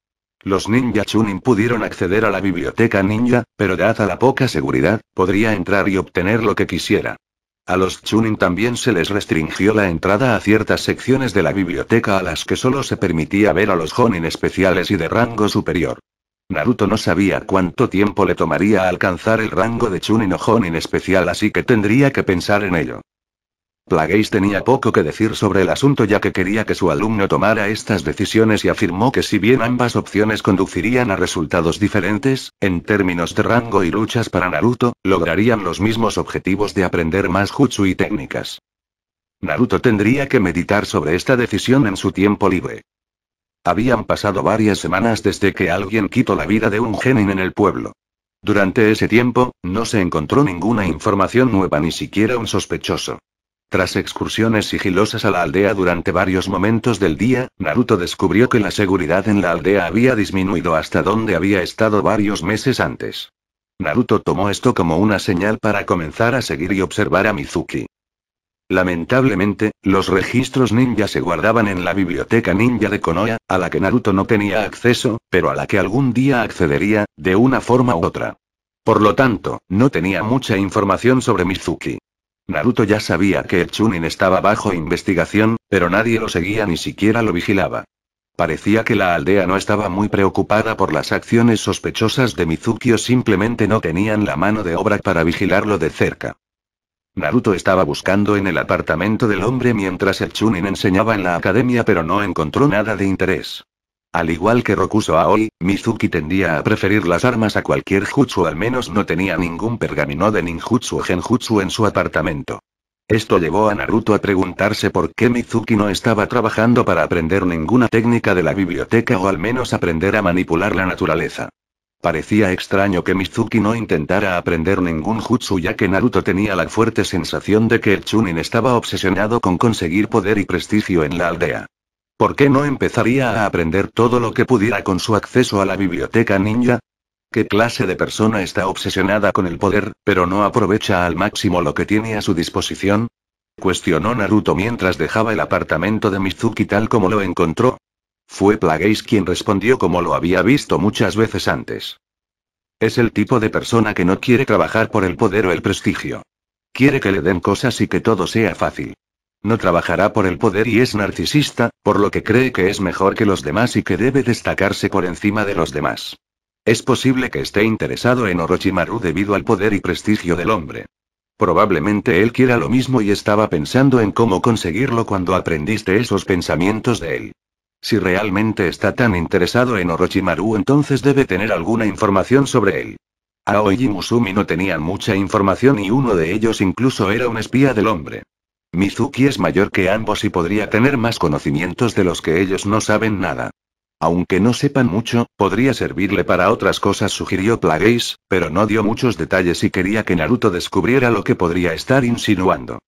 Los ninja Chunin pudieron acceder a la biblioteca ninja, pero dada la poca seguridad, podría entrar y obtener lo que quisiera. A los Chunin también se les restringió la entrada a ciertas secciones de la biblioteca a las que solo se permitía ver a los Jonin especiales y de rango superior. Naruto no sabía cuánto tiempo le tomaría alcanzar el rango de Chunin o Honin especial así que tendría que pensar en ello. Plagueis tenía poco que decir sobre el asunto ya que quería que su alumno tomara estas decisiones y afirmó que si bien ambas opciones conducirían a resultados diferentes, en términos de rango y luchas para Naruto, lograrían los mismos objetivos de aprender más jutsu y técnicas. Naruto tendría que meditar sobre esta decisión en su tiempo libre. Habían pasado varias semanas desde que alguien quitó la vida de un genin en el pueblo. Durante ese tiempo, no se encontró ninguna información nueva ni siquiera un sospechoso. Tras excursiones sigilosas a la aldea durante varios momentos del día, Naruto descubrió que la seguridad en la aldea había disminuido hasta donde había estado varios meses antes. Naruto tomó esto como una señal para comenzar a seguir y observar a Mizuki. Lamentablemente, los registros ninja se guardaban en la biblioteca ninja de Konoha, a la que Naruto no tenía acceso, pero a la que algún día accedería, de una forma u otra. Por lo tanto, no tenía mucha información sobre Mizuki. Naruto ya sabía que el Chunin estaba bajo investigación, pero nadie lo seguía ni siquiera lo vigilaba. Parecía que la aldea no estaba muy preocupada por las acciones sospechosas de Mizuki o simplemente no tenían la mano de obra para vigilarlo de cerca. Naruto estaba buscando en el apartamento del hombre mientras el Chunin enseñaba en la academia pero no encontró nada de interés. Al igual que Rokuso Aoi, Mizuki tendía a preferir las armas a cualquier jutsu, al menos no tenía ningún pergamino de ninjutsu o genjutsu en su apartamento. Esto llevó a Naruto a preguntarse por qué Mizuki no estaba trabajando para aprender ninguna técnica de la biblioteca o al menos aprender a manipular la naturaleza. Parecía extraño que Mizuki no intentara aprender ningún jutsu ya que Naruto tenía la fuerte sensación de que el Chunin estaba obsesionado con conseguir poder y prestigio en la aldea. ¿Por qué no empezaría a aprender todo lo que pudiera con su acceso a la biblioteca ninja? ¿Qué clase de persona está obsesionada con el poder, pero no aprovecha al máximo lo que tiene a su disposición? Cuestionó Naruto mientras dejaba el apartamento de Mizuki tal como lo encontró. Fue Plagueis quien respondió como lo había visto muchas veces antes. Es el tipo de persona que no quiere trabajar por el poder o el prestigio. Quiere que le den cosas y que todo sea fácil. No trabajará por el poder y es narcisista, por lo que cree que es mejor que los demás y que debe destacarse por encima de los demás. Es posible que esté interesado en Orochimaru debido al poder y prestigio del hombre. Probablemente él quiera lo mismo y estaba pensando en cómo conseguirlo cuando aprendiste esos pensamientos de él. Si realmente está tan interesado en Orochimaru entonces debe tener alguna información sobre él. Aoi y Musumi no tenían mucha información y uno de ellos incluso era un espía del hombre. Mizuki es mayor que ambos y podría tener más conocimientos de los que ellos no saben nada. Aunque no sepan mucho, podría servirle para otras cosas, sugirió Plagueis, pero no dio muchos detalles y quería que Naruto descubriera lo que podría estar insinuando.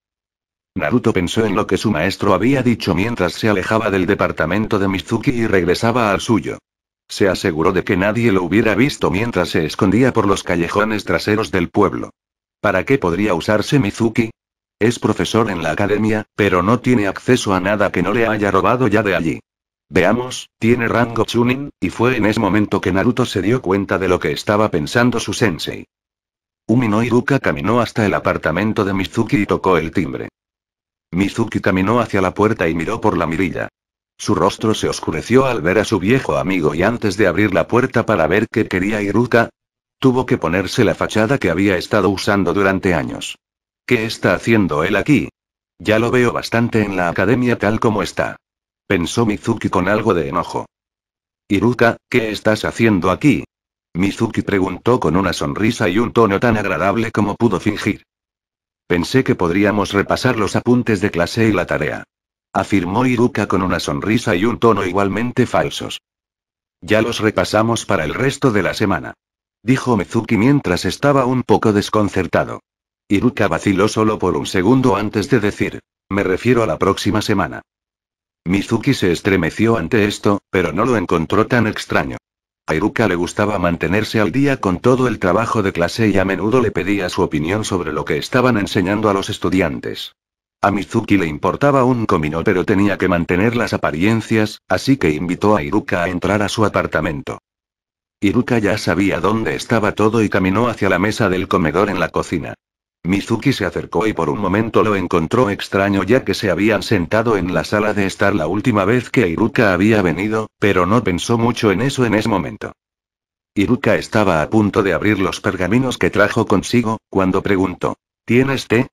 Naruto pensó en lo que su maestro había dicho mientras se alejaba del departamento de Mizuki y regresaba al suyo. Se aseguró de que nadie lo hubiera visto mientras se escondía por los callejones traseros del pueblo. ¿Para qué podría usarse Mizuki? Es profesor en la academia, pero no tiene acceso a nada que no le haya robado ya de allí. Veamos, tiene rango Chunin, y fue en ese momento que Naruto se dio cuenta de lo que estaba pensando su sensei. Umino Iruka caminó hasta el apartamento de Mizuki y tocó el timbre. Mizuki caminó hacia la puerta y miró por la mirilla. Su rostro se oscureció al ver a su viejo amigo y antes de abrir la puerta para ver qué quería Iruka, tuvo que ponerse la fachada que había estado usando durante años. ¿Qué está haciendo él aquí? Ya lo veo bastante en la academia tal como está. Pensó Mizuki con algo de enojo. Iruka, ¿qué estás haciendo aquí? Mizuki preguntó con una sonrisa y un tono tan agradable como pudo fingir. Pensé que podríamos repasar los apuntes de clase y la tarea. Afirmó Iruka con una sonrisa y un tono igualmente falsos. Ya los repasamos para el resto de la semana. Dijo Mizuki mientras estaba un poco desconcertado. Iruka vaciló solo por un segundo antes de decir. Me refiero a la próxima semana. Mizuki se estremeció ante esto, pero no lo encontró tan extraño. A Iruka le gustaba mantenerse al día con todo el trabajo de clase y a menudo le pedía su opinión sobre lo que estaban enseñando a los estudiantes. A Mizuki le importaba un comino pero tenía que mantener las apariencias, así que invitó a Iruka a entrar a su apartamento. Iruka ya sabía dónde estaba todo y caminó hacia la mesa del comedor en la cocina. Mizuki se acercó y por un momento lo encontró extraño ya que se habían sentado en la sala de estar la última vez que Iruka había venido, pero no pensó mucho en eso en ese momento. Iruka estaba a punto de abrir los pergaminos que trajo consigo, cuando preguntó, ¿Tienes té?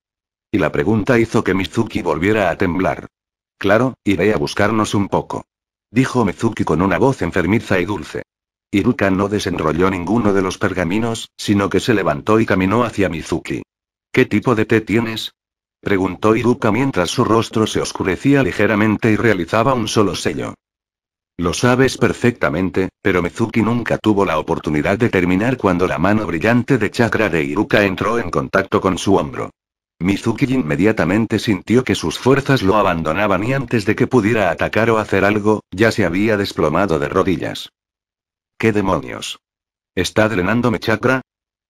Y la pregunta hizo que Mizuki volviera a temblar. Claro, iré a buscarnos un poco. Dijo Mizuki con una voz enfermiza y dulce. Iruka no desenrolló ninguno de los pergaminos, sino que se levantó y caminó hacia Mizuki. ¿Qué tipo de té tienes? preguntó Iruka mientras su rostro se oscurecía ligeramente y realizaba un solo sello. Lo sabes perfectamente, pero Mizuki nunca tuvo la oportunidad de terminar cuando la mano brillante de chakra de Iruka entró en contacto con su hombro. Mizuki inmediatamente sintió que sus fuerzas lo abandonaban y antes de que pudiera atacar o hacer algo, ya se había desplomado de rodillas. ¿Qué demonios? ¿Está drenando chakra?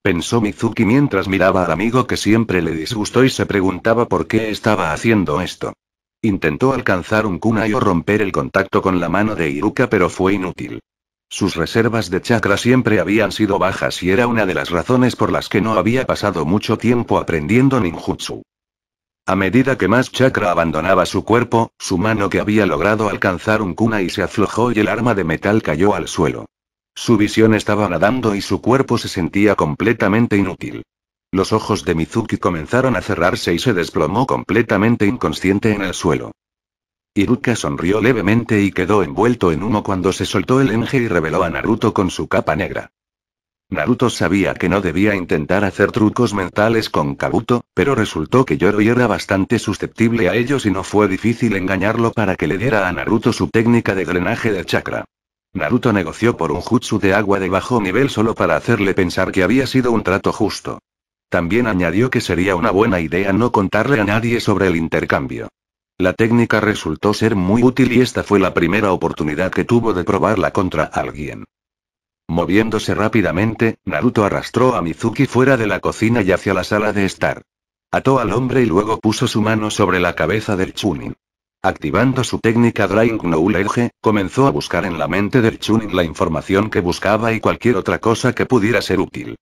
pensó Mizuki mientras miraba al amigo que siempre le disgustó y se preguntaba por qué estaba haciendo esto. Intentó alcanzar un kunai o romper el contacto con la mano de Iruka pero fue inútil. Sus reservas de chakra siempre habían sido bajas y era una de las razones por las que no había pasado mucho tiempo aprendiendo ninjutsu. A medida que más chakra abandonaba su cuerpo, su mano que había logrado alcanzar un kunai se aflojó y el arma de metal cayó al suelo. Su visión estaba nadando y su cuerpo se sentía completamente inútil. Los ojos de Mizuki comenzaron a cerrarse y se desplomó completamente inconsciente en el suelo. Iruka sonrió levemente y quedó envuelto en humo cuando se soltó el enje y reveló a Naruto con su capa negra. Naruto sabía que no debía intentar hacer trucos mentales con Kabuto, pero resultó que Yoroi era bastante susceptible a ellos y no fue difícil engañarlo para que le diera a Naruto su técnica de drenaje de chakra. Naruto negoció por un jutsu de agua de bajo nivel solo para hacerle pensar que había sido un trato justo. También añadió que sería una buena idea no contarle a nadie sobre el intercambio. La técnica resultó ser muy útil y esta fue la primera oportunidad que tuvo de probarla contra alguien. Moviéndose rápidamente, Naruto arrastró a Mizuki fuera de la cocina y hacia la sala de estar. Ató al hombre y luego puso su mano sobre la cabeza del Chunin. Activando su técnica Drawing Knowledge, comenzó a buscar en la mente de Chunin la información que buscaba y cualquier otra cosa que pudiera ser útil.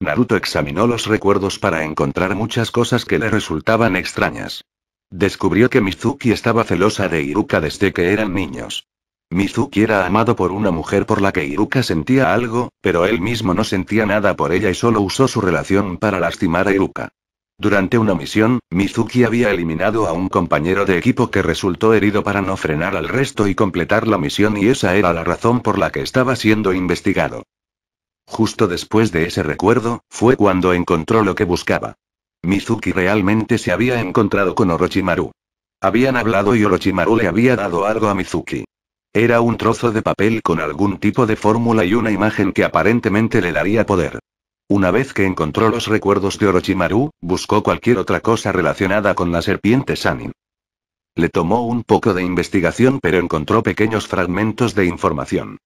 Naruto examinó los recuerdos para encontrar muchas cosas que le resultaban extrañas. Descubrió que Mizuki estaba celosa de Iruka desde que eran niños. Mizuki era amado por una mujer por la que Iruka sentía algo, pero él mismo no sentía nada por ella y solo usó su relación para lastimar a Iruka. Durante una misión, Mizuki había eliminado a un compañero de equipo que resultó herido para no frenar al resto y completar la misión y esa era la razón por la que estaba siendo investigado. Justo después de ese recuerdo, fue cuando encontró lo que buscaba. Mizuki realmente se había encontrado con Orochimaru. Habían hablado y Orochimaru le había dado algo a Mizuki. Era un trozo de papel con algún tipo de fórmula y una imagen que aparentemente le daría poder. Una vez que encontró los recuerdos de Orochimaru, buscó cualquier otra cosa relacionada con la serpiente Sanin. Le tomó un poco de investigación pero encontró pequeños fragmentos de información.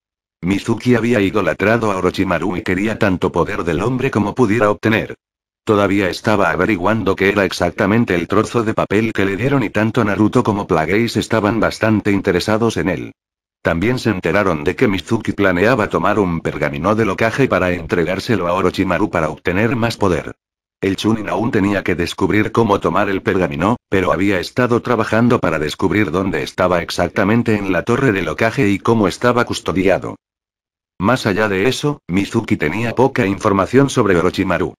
Mizuki había idolatrado a Orochimaru y quería tanto poder del hombre como pudiera obtener. Todavía estaba averiguando qué era exactamente el trozo de papel que le dieron y tanto Naruto como Plagueis estaban bastante interesados en él. También se enteraron de que Mizuki planeaba tomar un pergamino de locaje para entregárselo a Orochimaru para obtener más poder. El Chunin aún tenía que descubrir cómo tomar el pergamino, pero había estado trabajando para descubrir dónde estaba exactamente en la torre de locaje y cómo estaba custodiado. Más allá de eso, Mizuki tenía poca información sobre Orochimaru.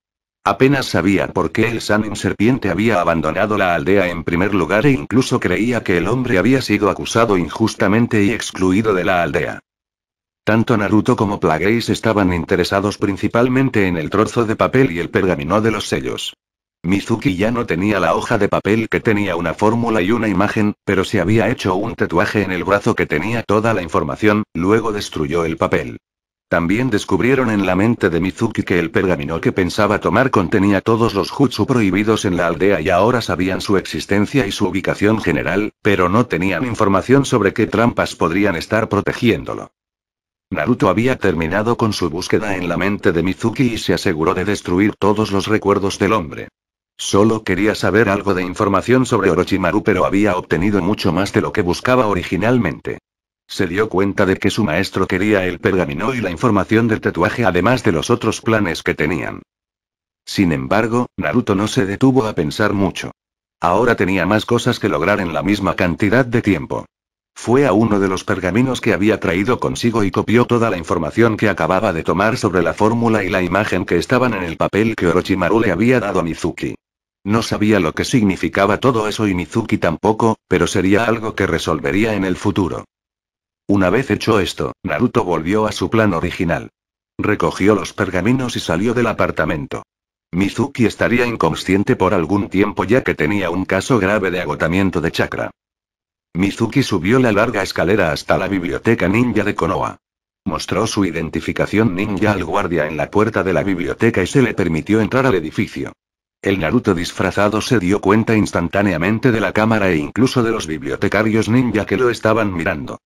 Apenas sabía por qué el Sanin Serpiente había abandonado la aldea en primer lugar e incluso creía que el hombre había sido acusado injustamente y excluido de la aldea. Tanto Naruto como Plagueis estaban interesados principalmente en el trozo de papel y el pergamino de los sellos. Mizuki ya no tenía la hoja de papel que tenía una fórmula y una imagen, pero se había hecho un tatuaje en el brazo que tenía toda la información, luego destruyó el papel. También descubrieron en la mente de Mizuki que el pergamino que pensaba tomar contenía todos los jutsu prohibidos en la aldea y ahora sabían su existencia y su ubicación general, pero no tenían información sobre qué trampas podrían estar protegiéndolo. Naruto había terminado con su búsqueda en la mente de Mizuki y se aseguró de destruir todos los recuerdos del hombre. Solo quería saber algo de información sobre Orochimaru pero había obtenido mucho más de lo que buscaba originalmente. Se dio cuenta de que su maestro quería el pergamino y la información del tatuaje además de los otros planes que tenían. Sin embargo, Naruto no se detuvo a pensar mucho. Ahora tenía más cosas que lograr en la misma cantidad de tiempo. Fue a uno de los pergaminos que había traído consigo y copió toda la información que acababa de tomar sobre la fórmula y la imagen que estaban en el papel que Orochimaru le había dado a Mizuki. No sabía lo que significaba todo eso y Mizuki tampoco, pero sería algo que resolvería en el futuro. Una vez hecho esto, Naruto volvió a su plan original. Recogió los pergaminos y salió del apartamento. Mizuki estaría inconsciente por algún tiempo ya que tenía un caso grave de agotamiento de chakra. Mizuki subió la larga escalera hasta la biblioteca ninja de Konoha. Mostró su identificación ninja al guardia en la puerta de la biblioteca y se le permitió entrar al edificio. El Naruto disfrazado se dio cuenta instantáneamente de la cámara e incluso de los bibliotecarios ninja que lo estaban mirando.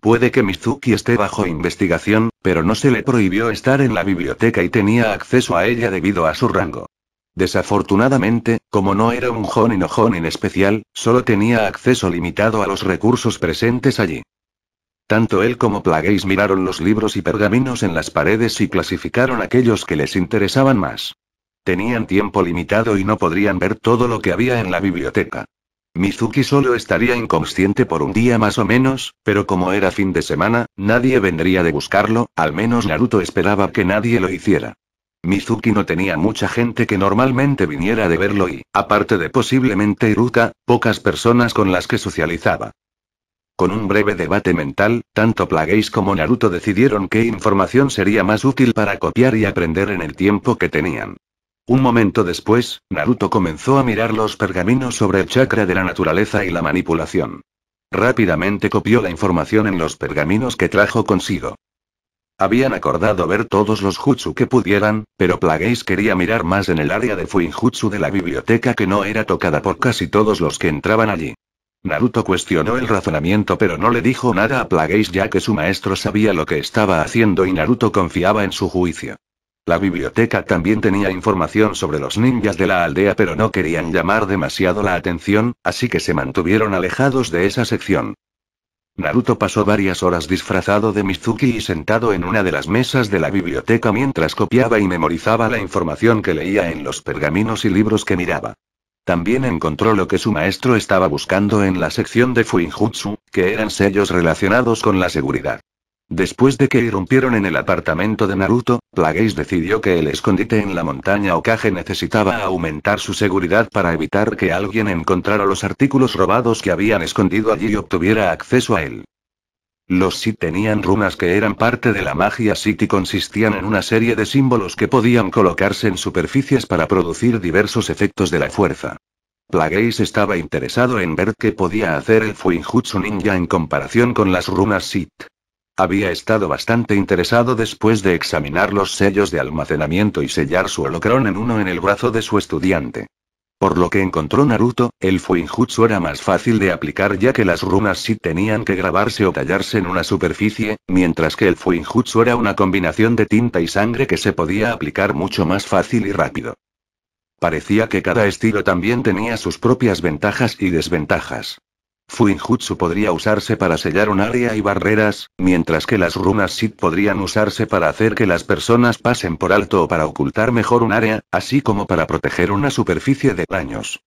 Puede que Mizuki esté bajo investigación, pero no se le prohibió estar en la biblioteca y tenía acceso a ella debido a su rango. Desafortunadamente, como no era un no o en especial, solo tenía acceso limitado a los recursos presentes allí. Tanto él como Plagueis miraron los libros y pergaminos en las paredes y clasificaron aquellos que les interesaban más. Tenían tiempo limitado y no podrían ver todo lo que había en la biblioteca. Mizuki solo estaría inconsciente por un día más o menos, pero como era fin de semana, nadie vendría de buscarlo, al menos Naruto esperaba que nadie lo hiciera. Mizuki no tenía mucha gente que normalmente viniera de verlo y, aparte de posiblemente Iruka, pocas personas con las que socializaba. Con un breve debate mental, tanto Plagueis como Naruto decidieron qué información sería más útil para copiar y aprender en el tiempo que tenían. Un momento después, Naruto comenzó a mirar los pergaminos sobre el chakra de la naturaleza y la manipulación. Rápidamente copió la información en los pergaminos que trajo consigo. Habían acordado ver todos los jutsu que pudieran, pero Plagueis quería mirar más en el área de Fuinjutsu de la biblioteca que no era tocada por casi todos los que entraban allí. Naruto cuestionó el razonamiento pero no le dijo nada a Plagueis ya que su maestro sabía lo que estaba haciendo y Naruto confiaba en su juicio. La biblioteca también tenía información sobre los ninjas de la aldea pero no querían llamar demasiado la atención, así que se mantuvieron alejados de esa sección. Naruto pasó varias horas disfrazado de Mizuki y sentado en una de las mesas de la biblioteca mientras copiaba y memorizaba la información que leía en los pergaminos y libros que miraba. También encontró lo que su maestro estaba buscando en la sección de Fuinjutsu, que eran sellos relacionados con la seguridad. Después de que irrumpieron en el apartamento de Naruto, Plagueis decidió que el escondite en la montaña Okage necesitaba aumentar su seguridad para evitar que alguien encontrara los artículos robados que habían escondido allí y obtuviera acceso a él. Los Sith tenían runas que eran parte de la magia Sith y consistían en una serie de símbolos que podían colocarse en superficies para producir diversos efectos de la fuerza. Plagueis estaba interesado en ver qué podía hacer el Fuinjutsu Ninja en comparación con las runas Sith. Había estado bastante interesado después de examinar los sellos de almacenamiento y sellar su holocrón en uno en el brazo de su estudiante. Por lo que encontró Naruto, el Fuinjutsu era más fácil de aplicar ya que las runas sí tenían que grabarse o tallarse en una superficie, mientras que el Fuinjutsu era una combinación de tinta y sangre que se podía aplicar mucho más fácil y rápido. Parecía que cada estilo también tenía sus propias ventajas y desventajas. Fuinjutsu podría usarse para sellar un área y barreras, mientras que las runas sit podrían usarse para hacer que las personas pasen por alto o para ocultar mejor un área, así como para proteger una superficie de daños.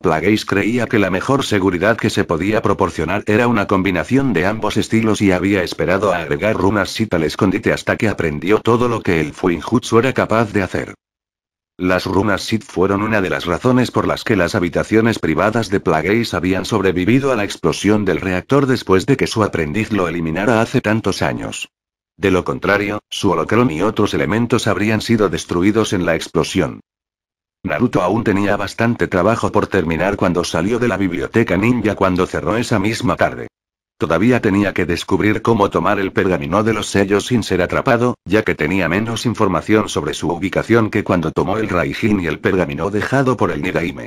Plagueis creía que la mejor seguridad que se podía proporcionar era una combinación de ambos estilos y había esperado a agregar runas Sith al escondite hasta que aprendió todo lo que el Fuinjutsu era capaz de hacer. Las runas Sith fueron una de las razones por las que las habitaciones privadas de Plagueis habían sobrevivido a la explosión del reactor después de que su aprendiz lo eliminara hace tantos años. De lo contrario, su holocron y otros elementos habrían sido destruidos en la explosión. Naruto aún tenía bastante trabajo por terminar cuando salió de la biblioteca ninja cuando cerró esa misma tarde. Todavía tenía que descubrir cómo tomar el pergamino de los sellos sin ser atrapado, ya que tenía menos información sobre su ubicación que cuando tomó el Raijin y el pergamino dejado por el Nigaime.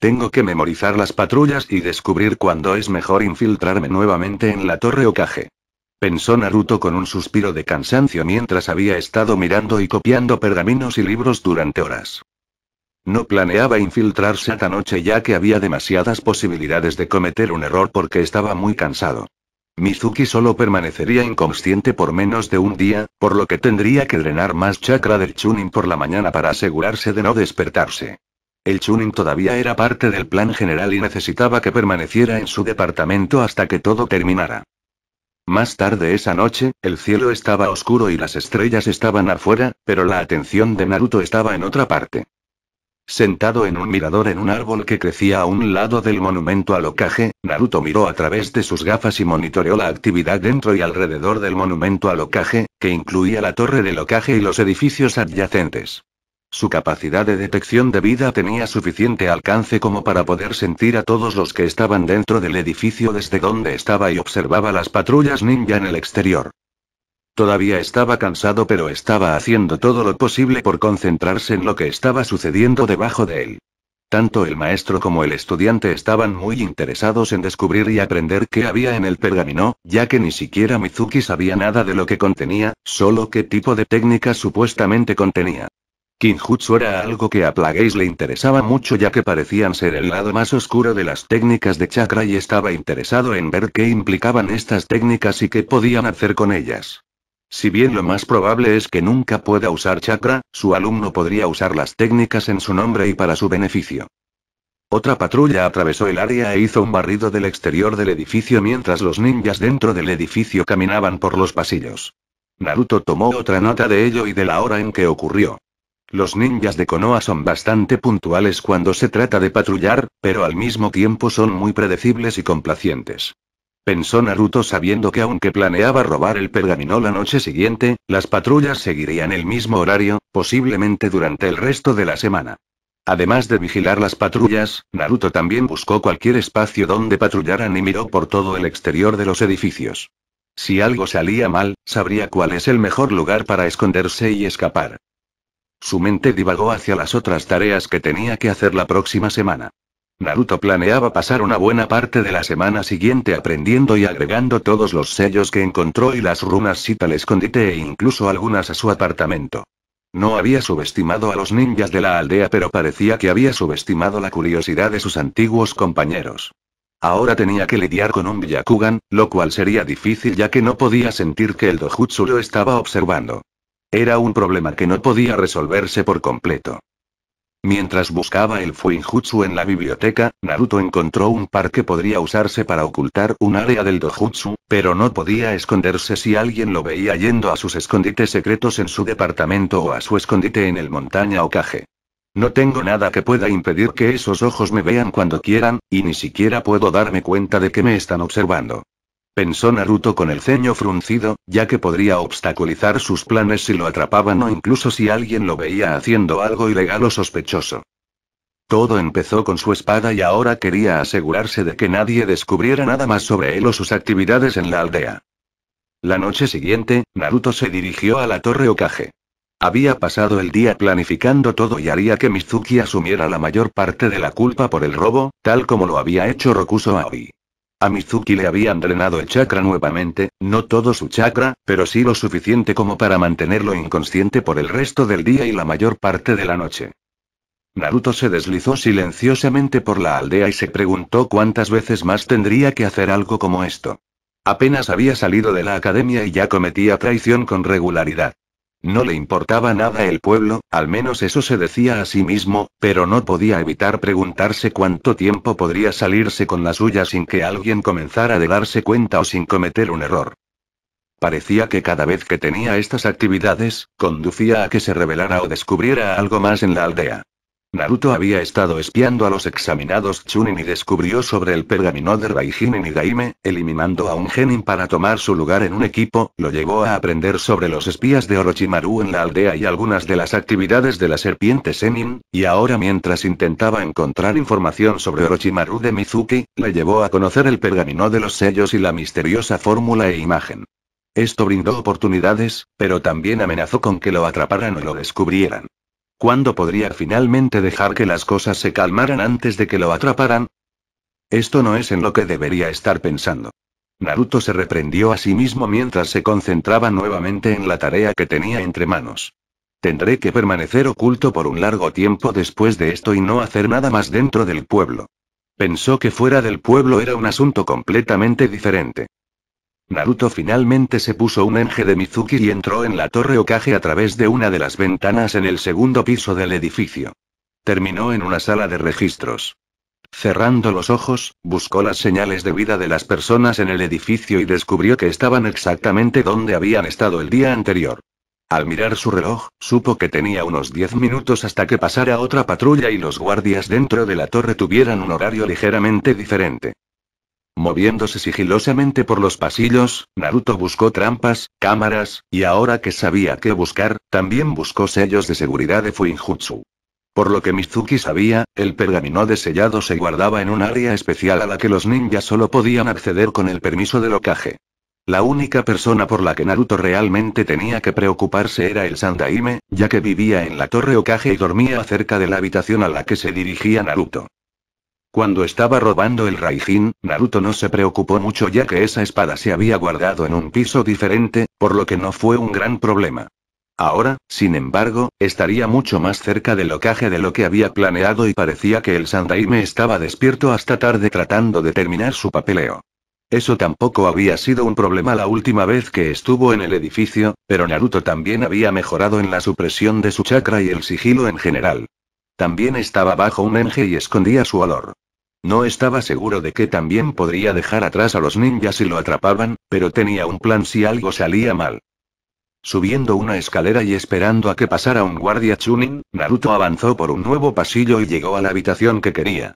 Tengo que memorizar las patrullas y descubrir cuándo es mejor infiltrarme nuevamente en la torre Okage. Pensó Naruto con un suspiro de cansancio mientras había estado mirando y copiando pergaminos y libros durante horas. No planeaba infiltrarse a noche ya que había demasiadas posibilidades de cometer un error porque estaba muy cansado. Mizuki solo permanecería inconsciente por menos de un día, por lo que tendría que drenar más chakra del Chunin por la mañana para asegurarse de no despertarse. El Chunin todavía era parte del plan general y necesitaba que permaneciera en su departamento hasta que todo terminara. Más tarde esa noche, el cielo estaba oscuro y las estrellas estaban afuera, pero la atención de Naruto estaba en otra parte. Sentado en un mirador en un árbol que crecía a un lado del monumento al Naruto miró a través de sus gafas y monitoreó la actividad dentro y alrededor del monumento al que incluía la torre del Okage y los edificios adyacentes. Su capacidad de detección de vida tenía suficiente alcance como para poder sentir a todos los que estaban dentro del edificio desde donde estaba y observaba las patrullas ninja en el exterior. Todavía estaba cansado pero estaba haciendo todo lo posible por concentrarse en lo que estaba sucediendo debajo de él. Tanto el maestro como el estudiante estaban muy interesados en descubrir y aprender qué había en el pergamino, ya que ni siquiera Mizuki sabía nada de lo que contenía, solo qué tipo de técnica supuestamente contenía. Kinjutsu era algo que a Plagueis le interesaba mucho ya que parecían ser el lado más oscuro de las técnicas de chakra y estaba interesado en ver qué implicaban estas técnicas y qué podían hacer con ellas. Si bien lo más probable es que nunca pueda usar chakra, su alumno podría usar las técnicas en su nombre y para su beneficio. Otra patrulla atravesó el área e hizo un barrido del exterior del edificio mientras los ninjas dentro del edificio caminaban por los pasillos. Naruto tomó otra nota de ello y de la hora en que ocurrió. Los ninjas de Konoha son bastante puntuales cuando se trata de patrullar, pero al mismo tiempo son muy predecibles y complacientes pensó Naruto sabiendo que aunque planeaba robar el pergamino la noche siguiente, las patrullas seguirían el mismo horario, posiblemente durante el resto de la semana. Además de vigilar las patrullas, Naruto también buscó cualquier espacio donde patrullaran y miró por todo el exterior de los edificios. Si algo salía mal, sabría cuál es el mejor lugar para esconderse y escapar. Su mente divagó hacia las otras tareas que tenía que hacer la próxima semana. Naruto planeaba pasar una buena parte de la semana siguiente aprendiendo y agregando todos los sellos que encontró y las runas cita al escondite e incluso algunas a su apartamento. No había subestimado a los ninjas de la aldea pero parecía que había subestimado la curiosidad de sus antiguos compañeros. Ahora tenía que lidiar con un Byakugan, lo cual sería difícil ya que no podía sentir que el Dojutsu lo estaba observando. Era un problema que no podía resolverse por completo. Mientras buscaba el Fuinjutsu en la biblioteca, Naruto encontró un par que podría usarse para ocultar un área del Dojutsu, pero no podía esconderse si alguien lo veía yendo a sus escondites secretos en su departamento o a su escondite en el montaña Okage. No tengo nada que pueda impedir que esos ojos me vean cuando quieran, y ni siquiera puedo darme cuenta de que me están observando. Pensó Naruto con el ceño fruncido, ya que podría obstaculizar sus planes si lo atrapaban o incluso si alguien lo veía haciendo algo ilegal o sospechoso. Todo empezó con su espada y ahora quería asegurarse de que nadie descubriera nada más sobre él o sus actividades en la aldea. La noche siguiente, Naruto se dirigió a la torre Okage. Había pasado el día planificando todo y haría que Mizuki asumiera la mayor parte de la culpa por el robo, tal como lo había hecho Rokuso Aoi. A Mizuki le habían drenado el chakra nuevamente, no todo su chakra, pero sí lo suficiente como para mantenerlo inconsciente por el resto del día y la mayor parte de la noche. Naruto se deslizó silenciosamente por la aldea y se preguntó cuántas veces más tendría que hacer algo como esto. Apenas había salido de la academia y ya cometía traición con regularidad. No le importaba nada el pueblo, al menos eso se decía a sí mismo, pero no podía evitar preguntarse cuánto tiempo podría salirse con la suya sin que alguien comenzara de darse cuenta o sin cometer un error. Parecía que cada vez que tenía estas actividades, conducía a que se revelara o descubriera algo más en la aldea. Naruto había estado espiando a los examinados Chunin y descubrió sobre el pergamino de Raijinin y Gaime, eliminando a un genin para tomar su lugar en un equipo, lo llevó a aprender sobre los espías de Orochimaru en la aldea y algunas de las actividades de la serpiente Senin, y ahora mientras intentaba encontrar información sobre Orochimaru de Mizuki, le llevó a conocer el pergamino de los sellos y la misteriosa fórmula e imagen. Esto brindó oportunidades, pero también amenazó con que lo atraparan o lo descubrieran. ¿Cuándo podría finalmente dejar que las cosas se calmaran antes de que lo atraparan? Esto no es en lo que debería estar pensando. Naruto se reprendió a sí mismo mientras se concentraba nuevamente en la tarea que tenía entre manos. Tendré que permanecer oculto por un largo tiempo después de esto y no hacer nada más dentro del pueblo. Pensó que fuera del pueblo era un asunto completamente diferente. Naruto finalmente se puso un enje de Mizuki y entró en la torre Okage a través de una de las ventanas en el segundo piso del edificio. Terminó en una sala de registros. Cerrando los ojos, buscó las señales de vida de las personas en el edificio y descubrió que estaban exactamente donde habían estado el día anterior. Al mirar su reloj, supo que tenía unos 10 minutos hasta que pasara otra patrulla y los guardias dentro de la torre tuvieran un horario ligeramente diferente. Moviéndose sigilosamente por los pasillos, Naruto buscó trampas, cámaras, y ahora que sabía qué buscar, también buscó sellos de seguridad de Fuinjutsu. Por lo que Mizuki sabía, el pergamino de sellado se guardaba en un área especial a la que los ninjas solo podían acceder con el permiso del Okage. La única persona por la que Naruto realmente tenía que preocuparse era el Sandaime, ya que vivía en la torre Okage y dormía cerca de la habitación a la que se dirigía Naruto. Cuando estaba robando el Raijin, Naruto no se preocupó mucho ya que esa espada se había guardado en un piso diferente, por lo que no fue un gran problema. Ahora, sin embargo, estaría mucho más cerca del ocaje de lo que había planeado y parecía que el Sandaime estaba despierto hasta tarde tratando de terminar su papeleo. Eso tampoco había sido un problema la última vez que estuvo en el edificio, pero Naruto también había mejorado en la supresión de su chakra y el sigilo en general. También estaba bajo un enje y escondía su olor. No estaba seguro de que también podría dejar atrás a los ninjas si lo atrapaban, pero tenía un plan si algo salía mal. Subiendo una escalera y esperando a que pasara un guardia Chunin, Naruto avanzó por un nuevo pasillo y llegó a la habitación que quería.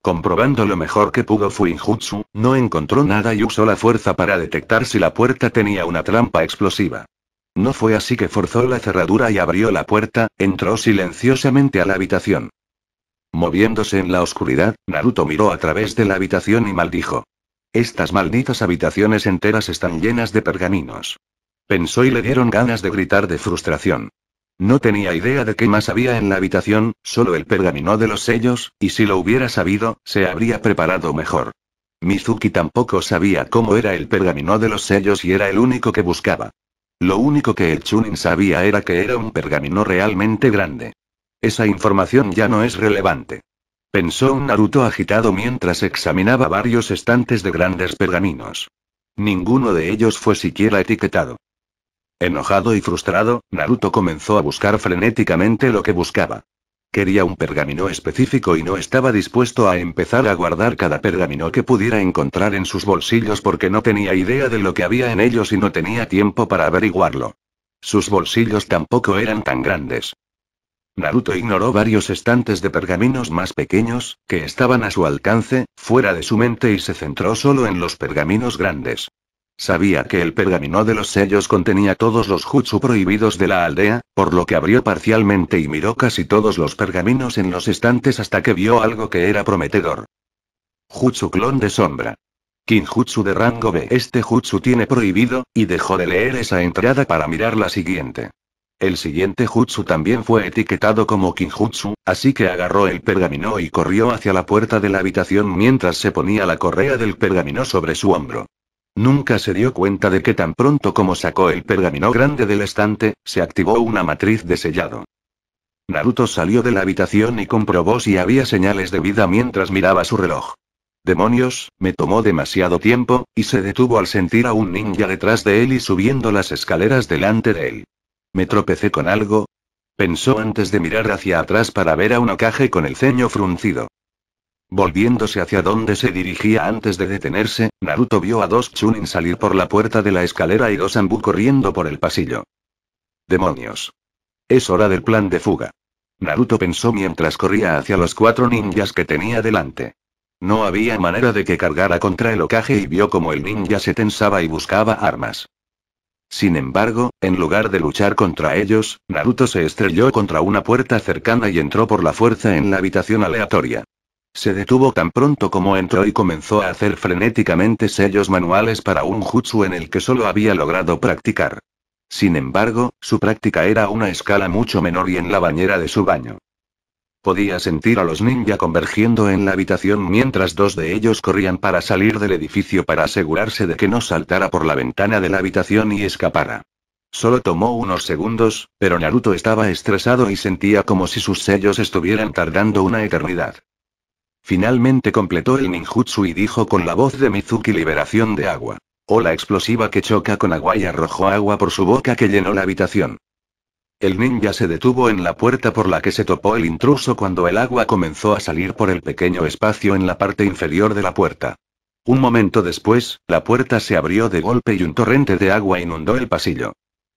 Comprobando lo mejor que pudo Fuinjutsu, no encontró nada y usó la fuerza para detectar si la puerta tenía una trampa explosiva. No fue así que forzó la cerradura y abrió la puerta, entró silenciosamente a la habitación. Moviéndose en la oscuridad, Naruto miró a través de la habitación y maldijo. Estas malditas habitaciones enteras están llenas de pergaminos. Pensó y le dieron ganas de gritar de frustración. No tenía idea de qué más había en la habitación, solo el pergamino de los sellos, y si lo hubiera sabido, se habría preparado mejor. Mizuki tampoco sabía cómo era el pergamino de los sellos y era el único que buscaba. Lo único que el Chunin sabía era que era un pergamino realmente grande. Esa información ya no es relevante. Pensó un Naruto agitado mientras examinaba varios estantes de grandes pergaminos. Ninguno de ellos fue siquiera etiquetado. Enojado y frustrado, Naruto comenzó a buscar frenéticamente lo que buscaba. Quería un pergamino específico y no estaba dispuesto a empezar a guardar cada pergamino que pudiera encontrar en sus bolsillos porque no tenía idea de lo que había en ellos y no tenía tiempo para averiguarlo. Sus bolsillos tampoco eran tan grandes. Naruto ignoró varios estantes de pergaminos más pequeños, que estaban a su alcance, fuera de su mente y se centró solo en los pergaminos grandes. Sabía que el pergamino de los sellos contenía todos los jutsu prohibidos de la aldea, por lo que abrió parcialmente y miró casi todos los pergaminos en los estantes hasta que vio algo que era prometedor. Jutsu clon de sombra. Kinjutsu de rango B. Este jutsu tiene prohibido, y dejó de leer esa entrada para mirar la siguiente. El siguiente jutsu también fue etiquetado como Kinjutsu, así que agarró el pergamino y corrió hacia la puerta de la habitación mientras se ponía la correa del pergamino sobre su hombro. Nunca se dio cuenta de que tan pronto como sacó el pergamino grande del estante, se activó una matriz de sellado. Naruto salió de la habitación y comprobó si había señales de vida mientras miraba su reloj. Demonios, me tomó demasiado tiempo, y se detuvo al sentir a un ninja detrás de él y subiendo las escaleras delante de él. Me tropecé con algo. Pensó antes de mirar hacia atrás para ver a un ocaje con el ceño fruncido. Volviéndose hacia donde se dirigía antes de detenerse, Naruto vio a dos Chunin salir por la puerta de la escalera y dos Ambu corriendo por el pasillo. ¡Demonios! Es hora del plan de fuga. Naruto pensó mientras corría hacia los cuatro ninjas que tenía delante. No había manera de que cargara contra el ocaje y vio como el ninja se tensaba y buscaba armas. Sin embargo, en lugar de luchar contra ellos, Naruto se estrelló contra una puerta cercana y entró por la fuerza en la habitación aleatoria. Se detuvo tan pronto como entró y comenzó a hacer frenéticamente sellos manuales para un jutsu en el que solo había logrado practicar. Sin embargo, su práctica era a una escala mucho menor y en la bañera de su baño. Podía sentir a los ninja convergiendo en la habitación mientras dos de ellos corrían para salir del edificio para asegurarse de que no saltara por la ventana de la habitación y escapara. Solo tomó unos segundos, pero Naruto estaba estresado y sentía como si sus sellos estuvieran tardando una eternidad. Finalmente completó el ninjutsu y dijo con la voz de Mizuki liberación de agua. O la explosiva que choca con agua y arrojó agua por su boca que llenó la habitación. El ninja se detuvo en la puerta por la que se topó el intruso cuando el agua comenzó a salir por el pequeño espacio en la parte inferior de la puerta. Un momento después, la puerta se abrió de golpe y un torrente de agua inundó el pasillo.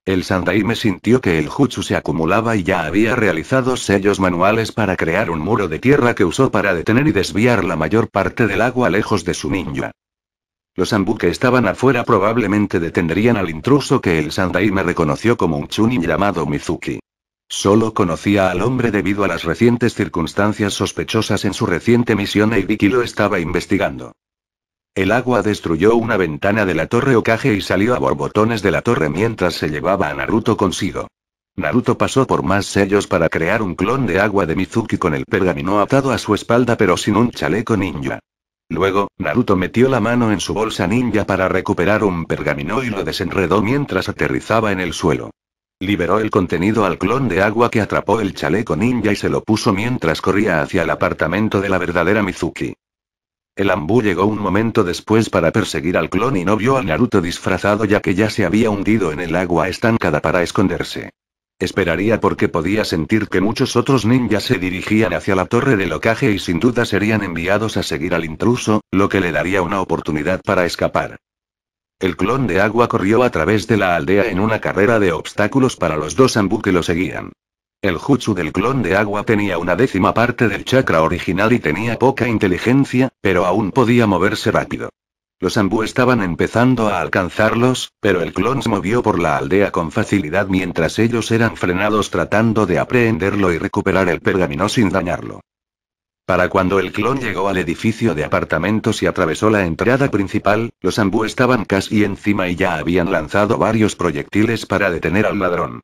El Sandaime sintió que el jutsu se acumulaba y ya había realizado sellos manuales para crear un muro de tierra que usó para detener y desviar la mayor parte del agua lejos de su ninja. Los Ambu que estaban afuera probablemente detendrían al intruso que el Sandai me reconoció como un chunin llamado Mizuki. Solo conocía al hombre debido a las recientes circunstancias sospechosas en su reciente misión e Ibiki lo estaba investigando. El agua destruyó una ventana de la torre Okage y salió a borbotones de la torre mientras se llevaba a Naruto consigo. Naruto pasó por más sellos para crear un clon de agua de Mizuki con el pergamino atado a su espalda pero sin un chaleco ninja. Luego, Naruto metió la mano en su bolsa ninja para recuperar un pergamino y lo desenredó mientras aterrizaba en el suelo. Liberó el contenido al clon de agua que atrapó el chaleco ninja y se lo puso mientras corría hacia el apartamento de la verdadera Mizuki. El ambú llegó un momento después para perseguir al clon y no vio a Naruto disfrazado ya que ya se había hundido en el agua estancada para esconderse. Esperaría porque podía sentir que muchos otros ninjas se dirigían hacia la torre del ocaje y sin duda serían enviados a seguir al intruso, lo que le daría una oportunidad para escapar. El clon de agua corrió a través de la aldea en una carrera de obstáculos para los dos Ambu que lo seguían. El jutsu del clon de agua tenía una décima parte del chakra original y tenía poca inteligencia, pero aún podía moverse rápido. Los Ambu estaban empezando a alcanzarlos, pero el clon se movió por la aldea con facilidad mientras ellos eran frenados tratando de aprehenderlo y recuperar el pergamino sin dañarlo. Para cuando el clon llegó al edificio de apartamentos y atravesó la entrada principal, los Ambu estaban casi encima y ya habían lanzado varios proyectiles para detener al ladrón.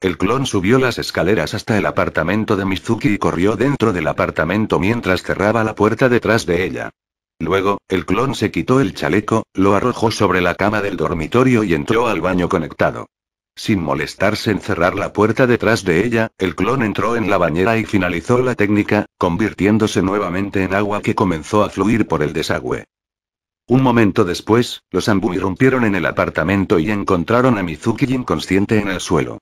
El clon subió las escaleras hasta el apartamento de Mizuki y corrió dentro del apartamento mientras cerraba la puerta detrás de ella. Luego, el clon se quitó el chaleco, lo arrojó sobre la cama del dormitorio y entró al baño conectado. Sin molestarse en cerrar la puerta detrás de ella, el clon entró en la bañera y finalizó la técnica, convirtiéndose nuevamente en agua que comenzó a fluir por el desagüe. Un momento después, los Ambu irrumpieron en el apartamento y encontraron a Mizuki inconsciente en el suelo.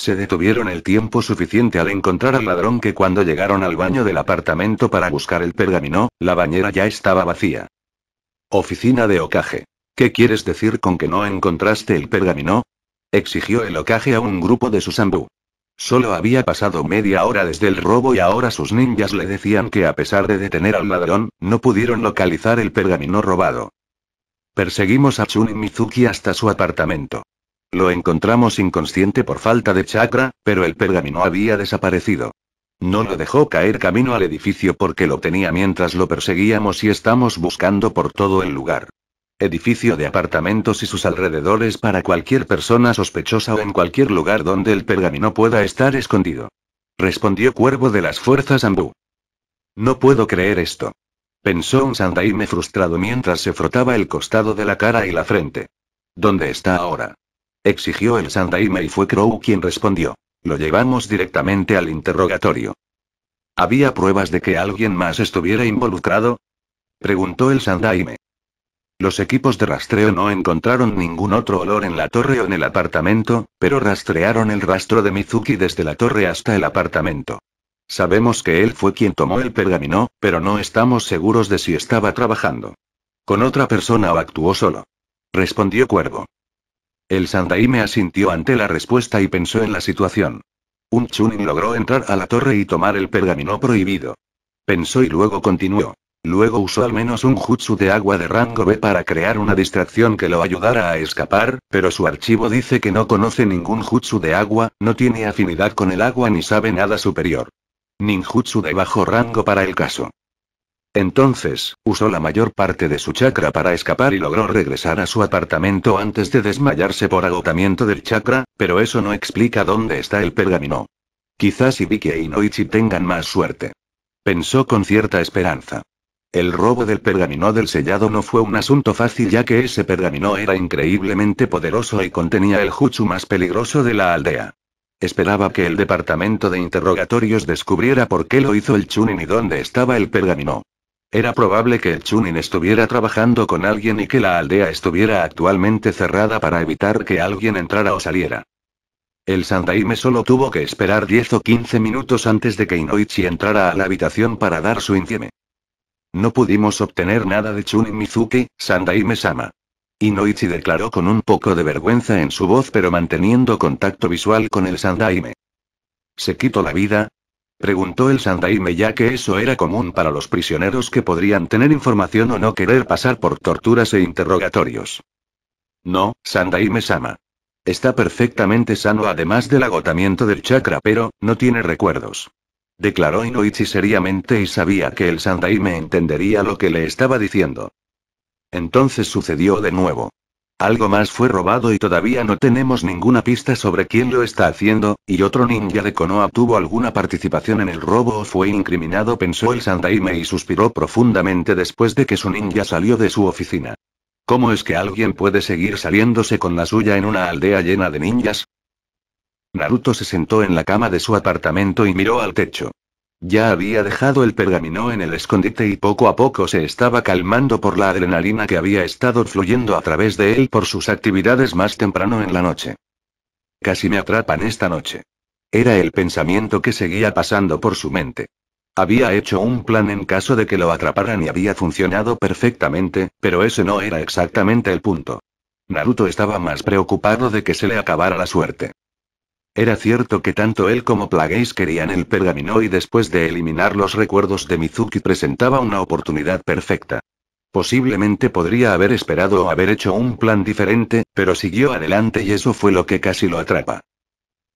Se detuvieron el tiempo suficiente al encontrar al ladrón que cuando llegaron al baño del apartamento para buscar el pergamino, la bañera ya estaba vacía. Oficina de Okage. ¿Qué quieres decir con que no encontraste el pergamino? exigió el Ocaje a un grupo de susambú. Solo había pasado media hora desde el robo y ahora sus ninjas le decían que a pesar de detener al ladrón, no pudieron localizar el pergamino robado. Perseguimos a y Mizuki hasta su apartamento. Lo encontramos inconsciente por falta de chakra, pero el pergamino había desaparecido. No lo dejó caer camino al edificio porque lo tenía mientras lo perseguíamos y estamos buscando por todo el lugar. Edificio de apartamentos y sus alrededores para cualquier persona sospechosa o en cualquier lugar donde el pergamino pueda estar escondido. Respondió Cuervo de las Fuerzas Ambú. No puedo creer esto. Pensó un sandaime frustrado mientras se frotaba el costado de la cara y la frente. ¿Dónde está ahora? Exigió el Sandaime y fue Crow quien respondió. Lo llevamos directamente al interrogatorio. ¿Había pruebas de que alguien más estuviera involucrado? Preguntó el Sandaime. Los equipos de rastreo no encontraron ningún otro olor en la torre o en el apartamento, pero rastrearon el rastro de Mizuki desde la torre hasta el apartamento. Sabemos que él fue quien tomó el pergamino, pero no estamos seguros de si estaba trabajando. Con otra persona o actuó solo. Respondió Cuervo. El me asintió ante la respuesta y pensó en la situación. Un Chunin logró entrar a la torre y tomar el pergamino prohibido. Pensó y luego continuó. Luego usó al menos un jutsu de agua de rango B para crear una distracción que lo ayudara a escapar, pero su archivo dice que no conoce ningún jutsu de agua, no tiene afinidad con el agua ni sabe nada superior. Ninjutsu de bajo rango para el caso. Entonces, usó la mayor parte de su chakra para escapar y logró regresar a su apartamento antes de desmayarse por agotamiento del chakra, pero eso no explica dónde está el pergamino. Quizás Ibiki y e Inoichi tengan más suerte. Pensó con cierta esperanza. El robo del pergamino del sellado no fue un asunto fácil ya que ese pergamino era increíblemente poderoso y contenía el jutsu más peligroso de la aldea. Esperaba que el departamento de interrogatorios descubriera por qué lo hizo el chunin y dónde estaba el pergamino. Era probable que Chunin estuviera trabajando con alguien y que la aldea estuviera actualmente cerrada para evitar que alguien entrara o saliera. El Sandaime solo tuvo que esperar 10 o 15 minutos antes de que Inoichi entrara a la habitación para dar su intieme. No pudimos obtener nada de Chunin Mizuki, Sandaime-sama. Inoichi declaró con un poco de vergüenza en su voz pero manteniendo contacto visual con el Sandaime. Se quitó la vida, Preguntó el Sandaime ya que eso era común para los prisioneros que podrían tener información o no querer pasar por torturas e interrogatorios. No, Sandaime-sama. Está perfectamente sano además del agotamiento del chakra pero, no tiene recuerdos. Declaró Inoichi seriamente y sabía que el Sandaime entendería lo que le estaba diciendo. Entonces sucedió de nuevo. Algo más fue robado y todavía no tenemos ninguna pista sobre quién lo está haciendo, y otro ninja de Konoha tuvo alguna participación en el robo o fue incriminado, pensó el Sandaime y suspiró profundamente después de que su ninja salió de su oficina. ¿Cómo es que alguien puede seguir saliéndose con la suya en una aldea llena de ninjas? Naruto se sentó en la cama de su apartamento y miró al techo. Ya había dejado el pergamino en el escondite y poco a poco se estaba calmando por la adrenalina que había estado fluyendo a través de él por sus actividades más temprano en la noche. Casi me atrapan esta noche. Era el pensamiento que seguía pasando por su mente. Había hecho un plan en caso de que lo atraparan y había funcionado perfectamente, pero ese no era exactamente el punto. Naruto estaba más preocupado de que se le acabara la suerte. Era cierto que tanto él como Plagueis querían el pergamino y después de eliminar los recuerdos de Mizuki presentaba una oportunidad perfecta. Posiblemente podría haber esperado o haber hecho un plan diferente, pero siguió adelante y eso fue lo que casi lo atrapa.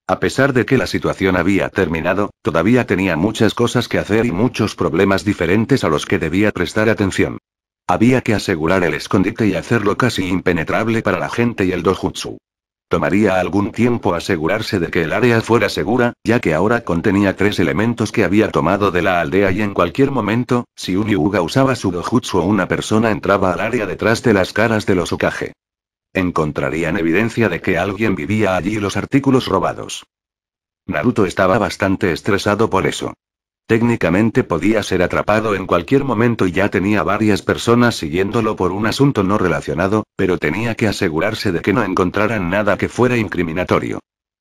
A pesar de que la situación había terminado, todavía tenía muchas cosas que hacer y muchos problemas diferentes a los que debía prestar atención. Había que asegurar el escondite y hacerlo casi impenetrable para la gente y el dojutsu. Tomaría algún tiempo asegurarse de que el área fuera segura, ya que ahora contenía tres elementos que había tomado de la aldea y en cualquier momento, si un Yuga usaba su dojutsu o una persona entraba al área detrás de las caras de los Okage. Encontrarían evidencia de que alguien vivía allí los artículos robados. Naruto estaba bastante estresado por eso. Técnicamente podía ser atrapado en cualquier momento y ya tenía varias personas siguiéndolo por un asunto no relacionado, pero tenía que asegurarse de que no encontraran nada que fuera incriminatorio.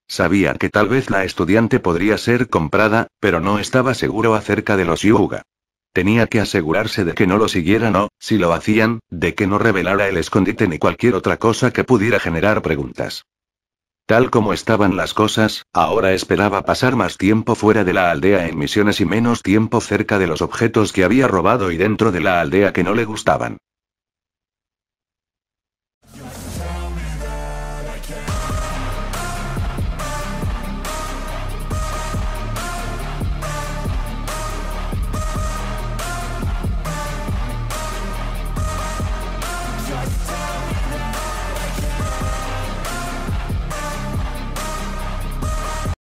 Sabía que tal vez la estudiante podría ser comprada, pero no estaba seguro acerca de los Yuga. Tenía que asegurarse de que no lo siguieran o, si lo hacían, de que no revelara el escondite ni cualquier otra cosa que pudiera generar preguntas. Tal como estaban las cosas, ahora esperaba pasar más tiempo fuera de la aldea en misiones y menos tiempo cerca de los objetos que había robado y dentro de la aldea que no le gustaban.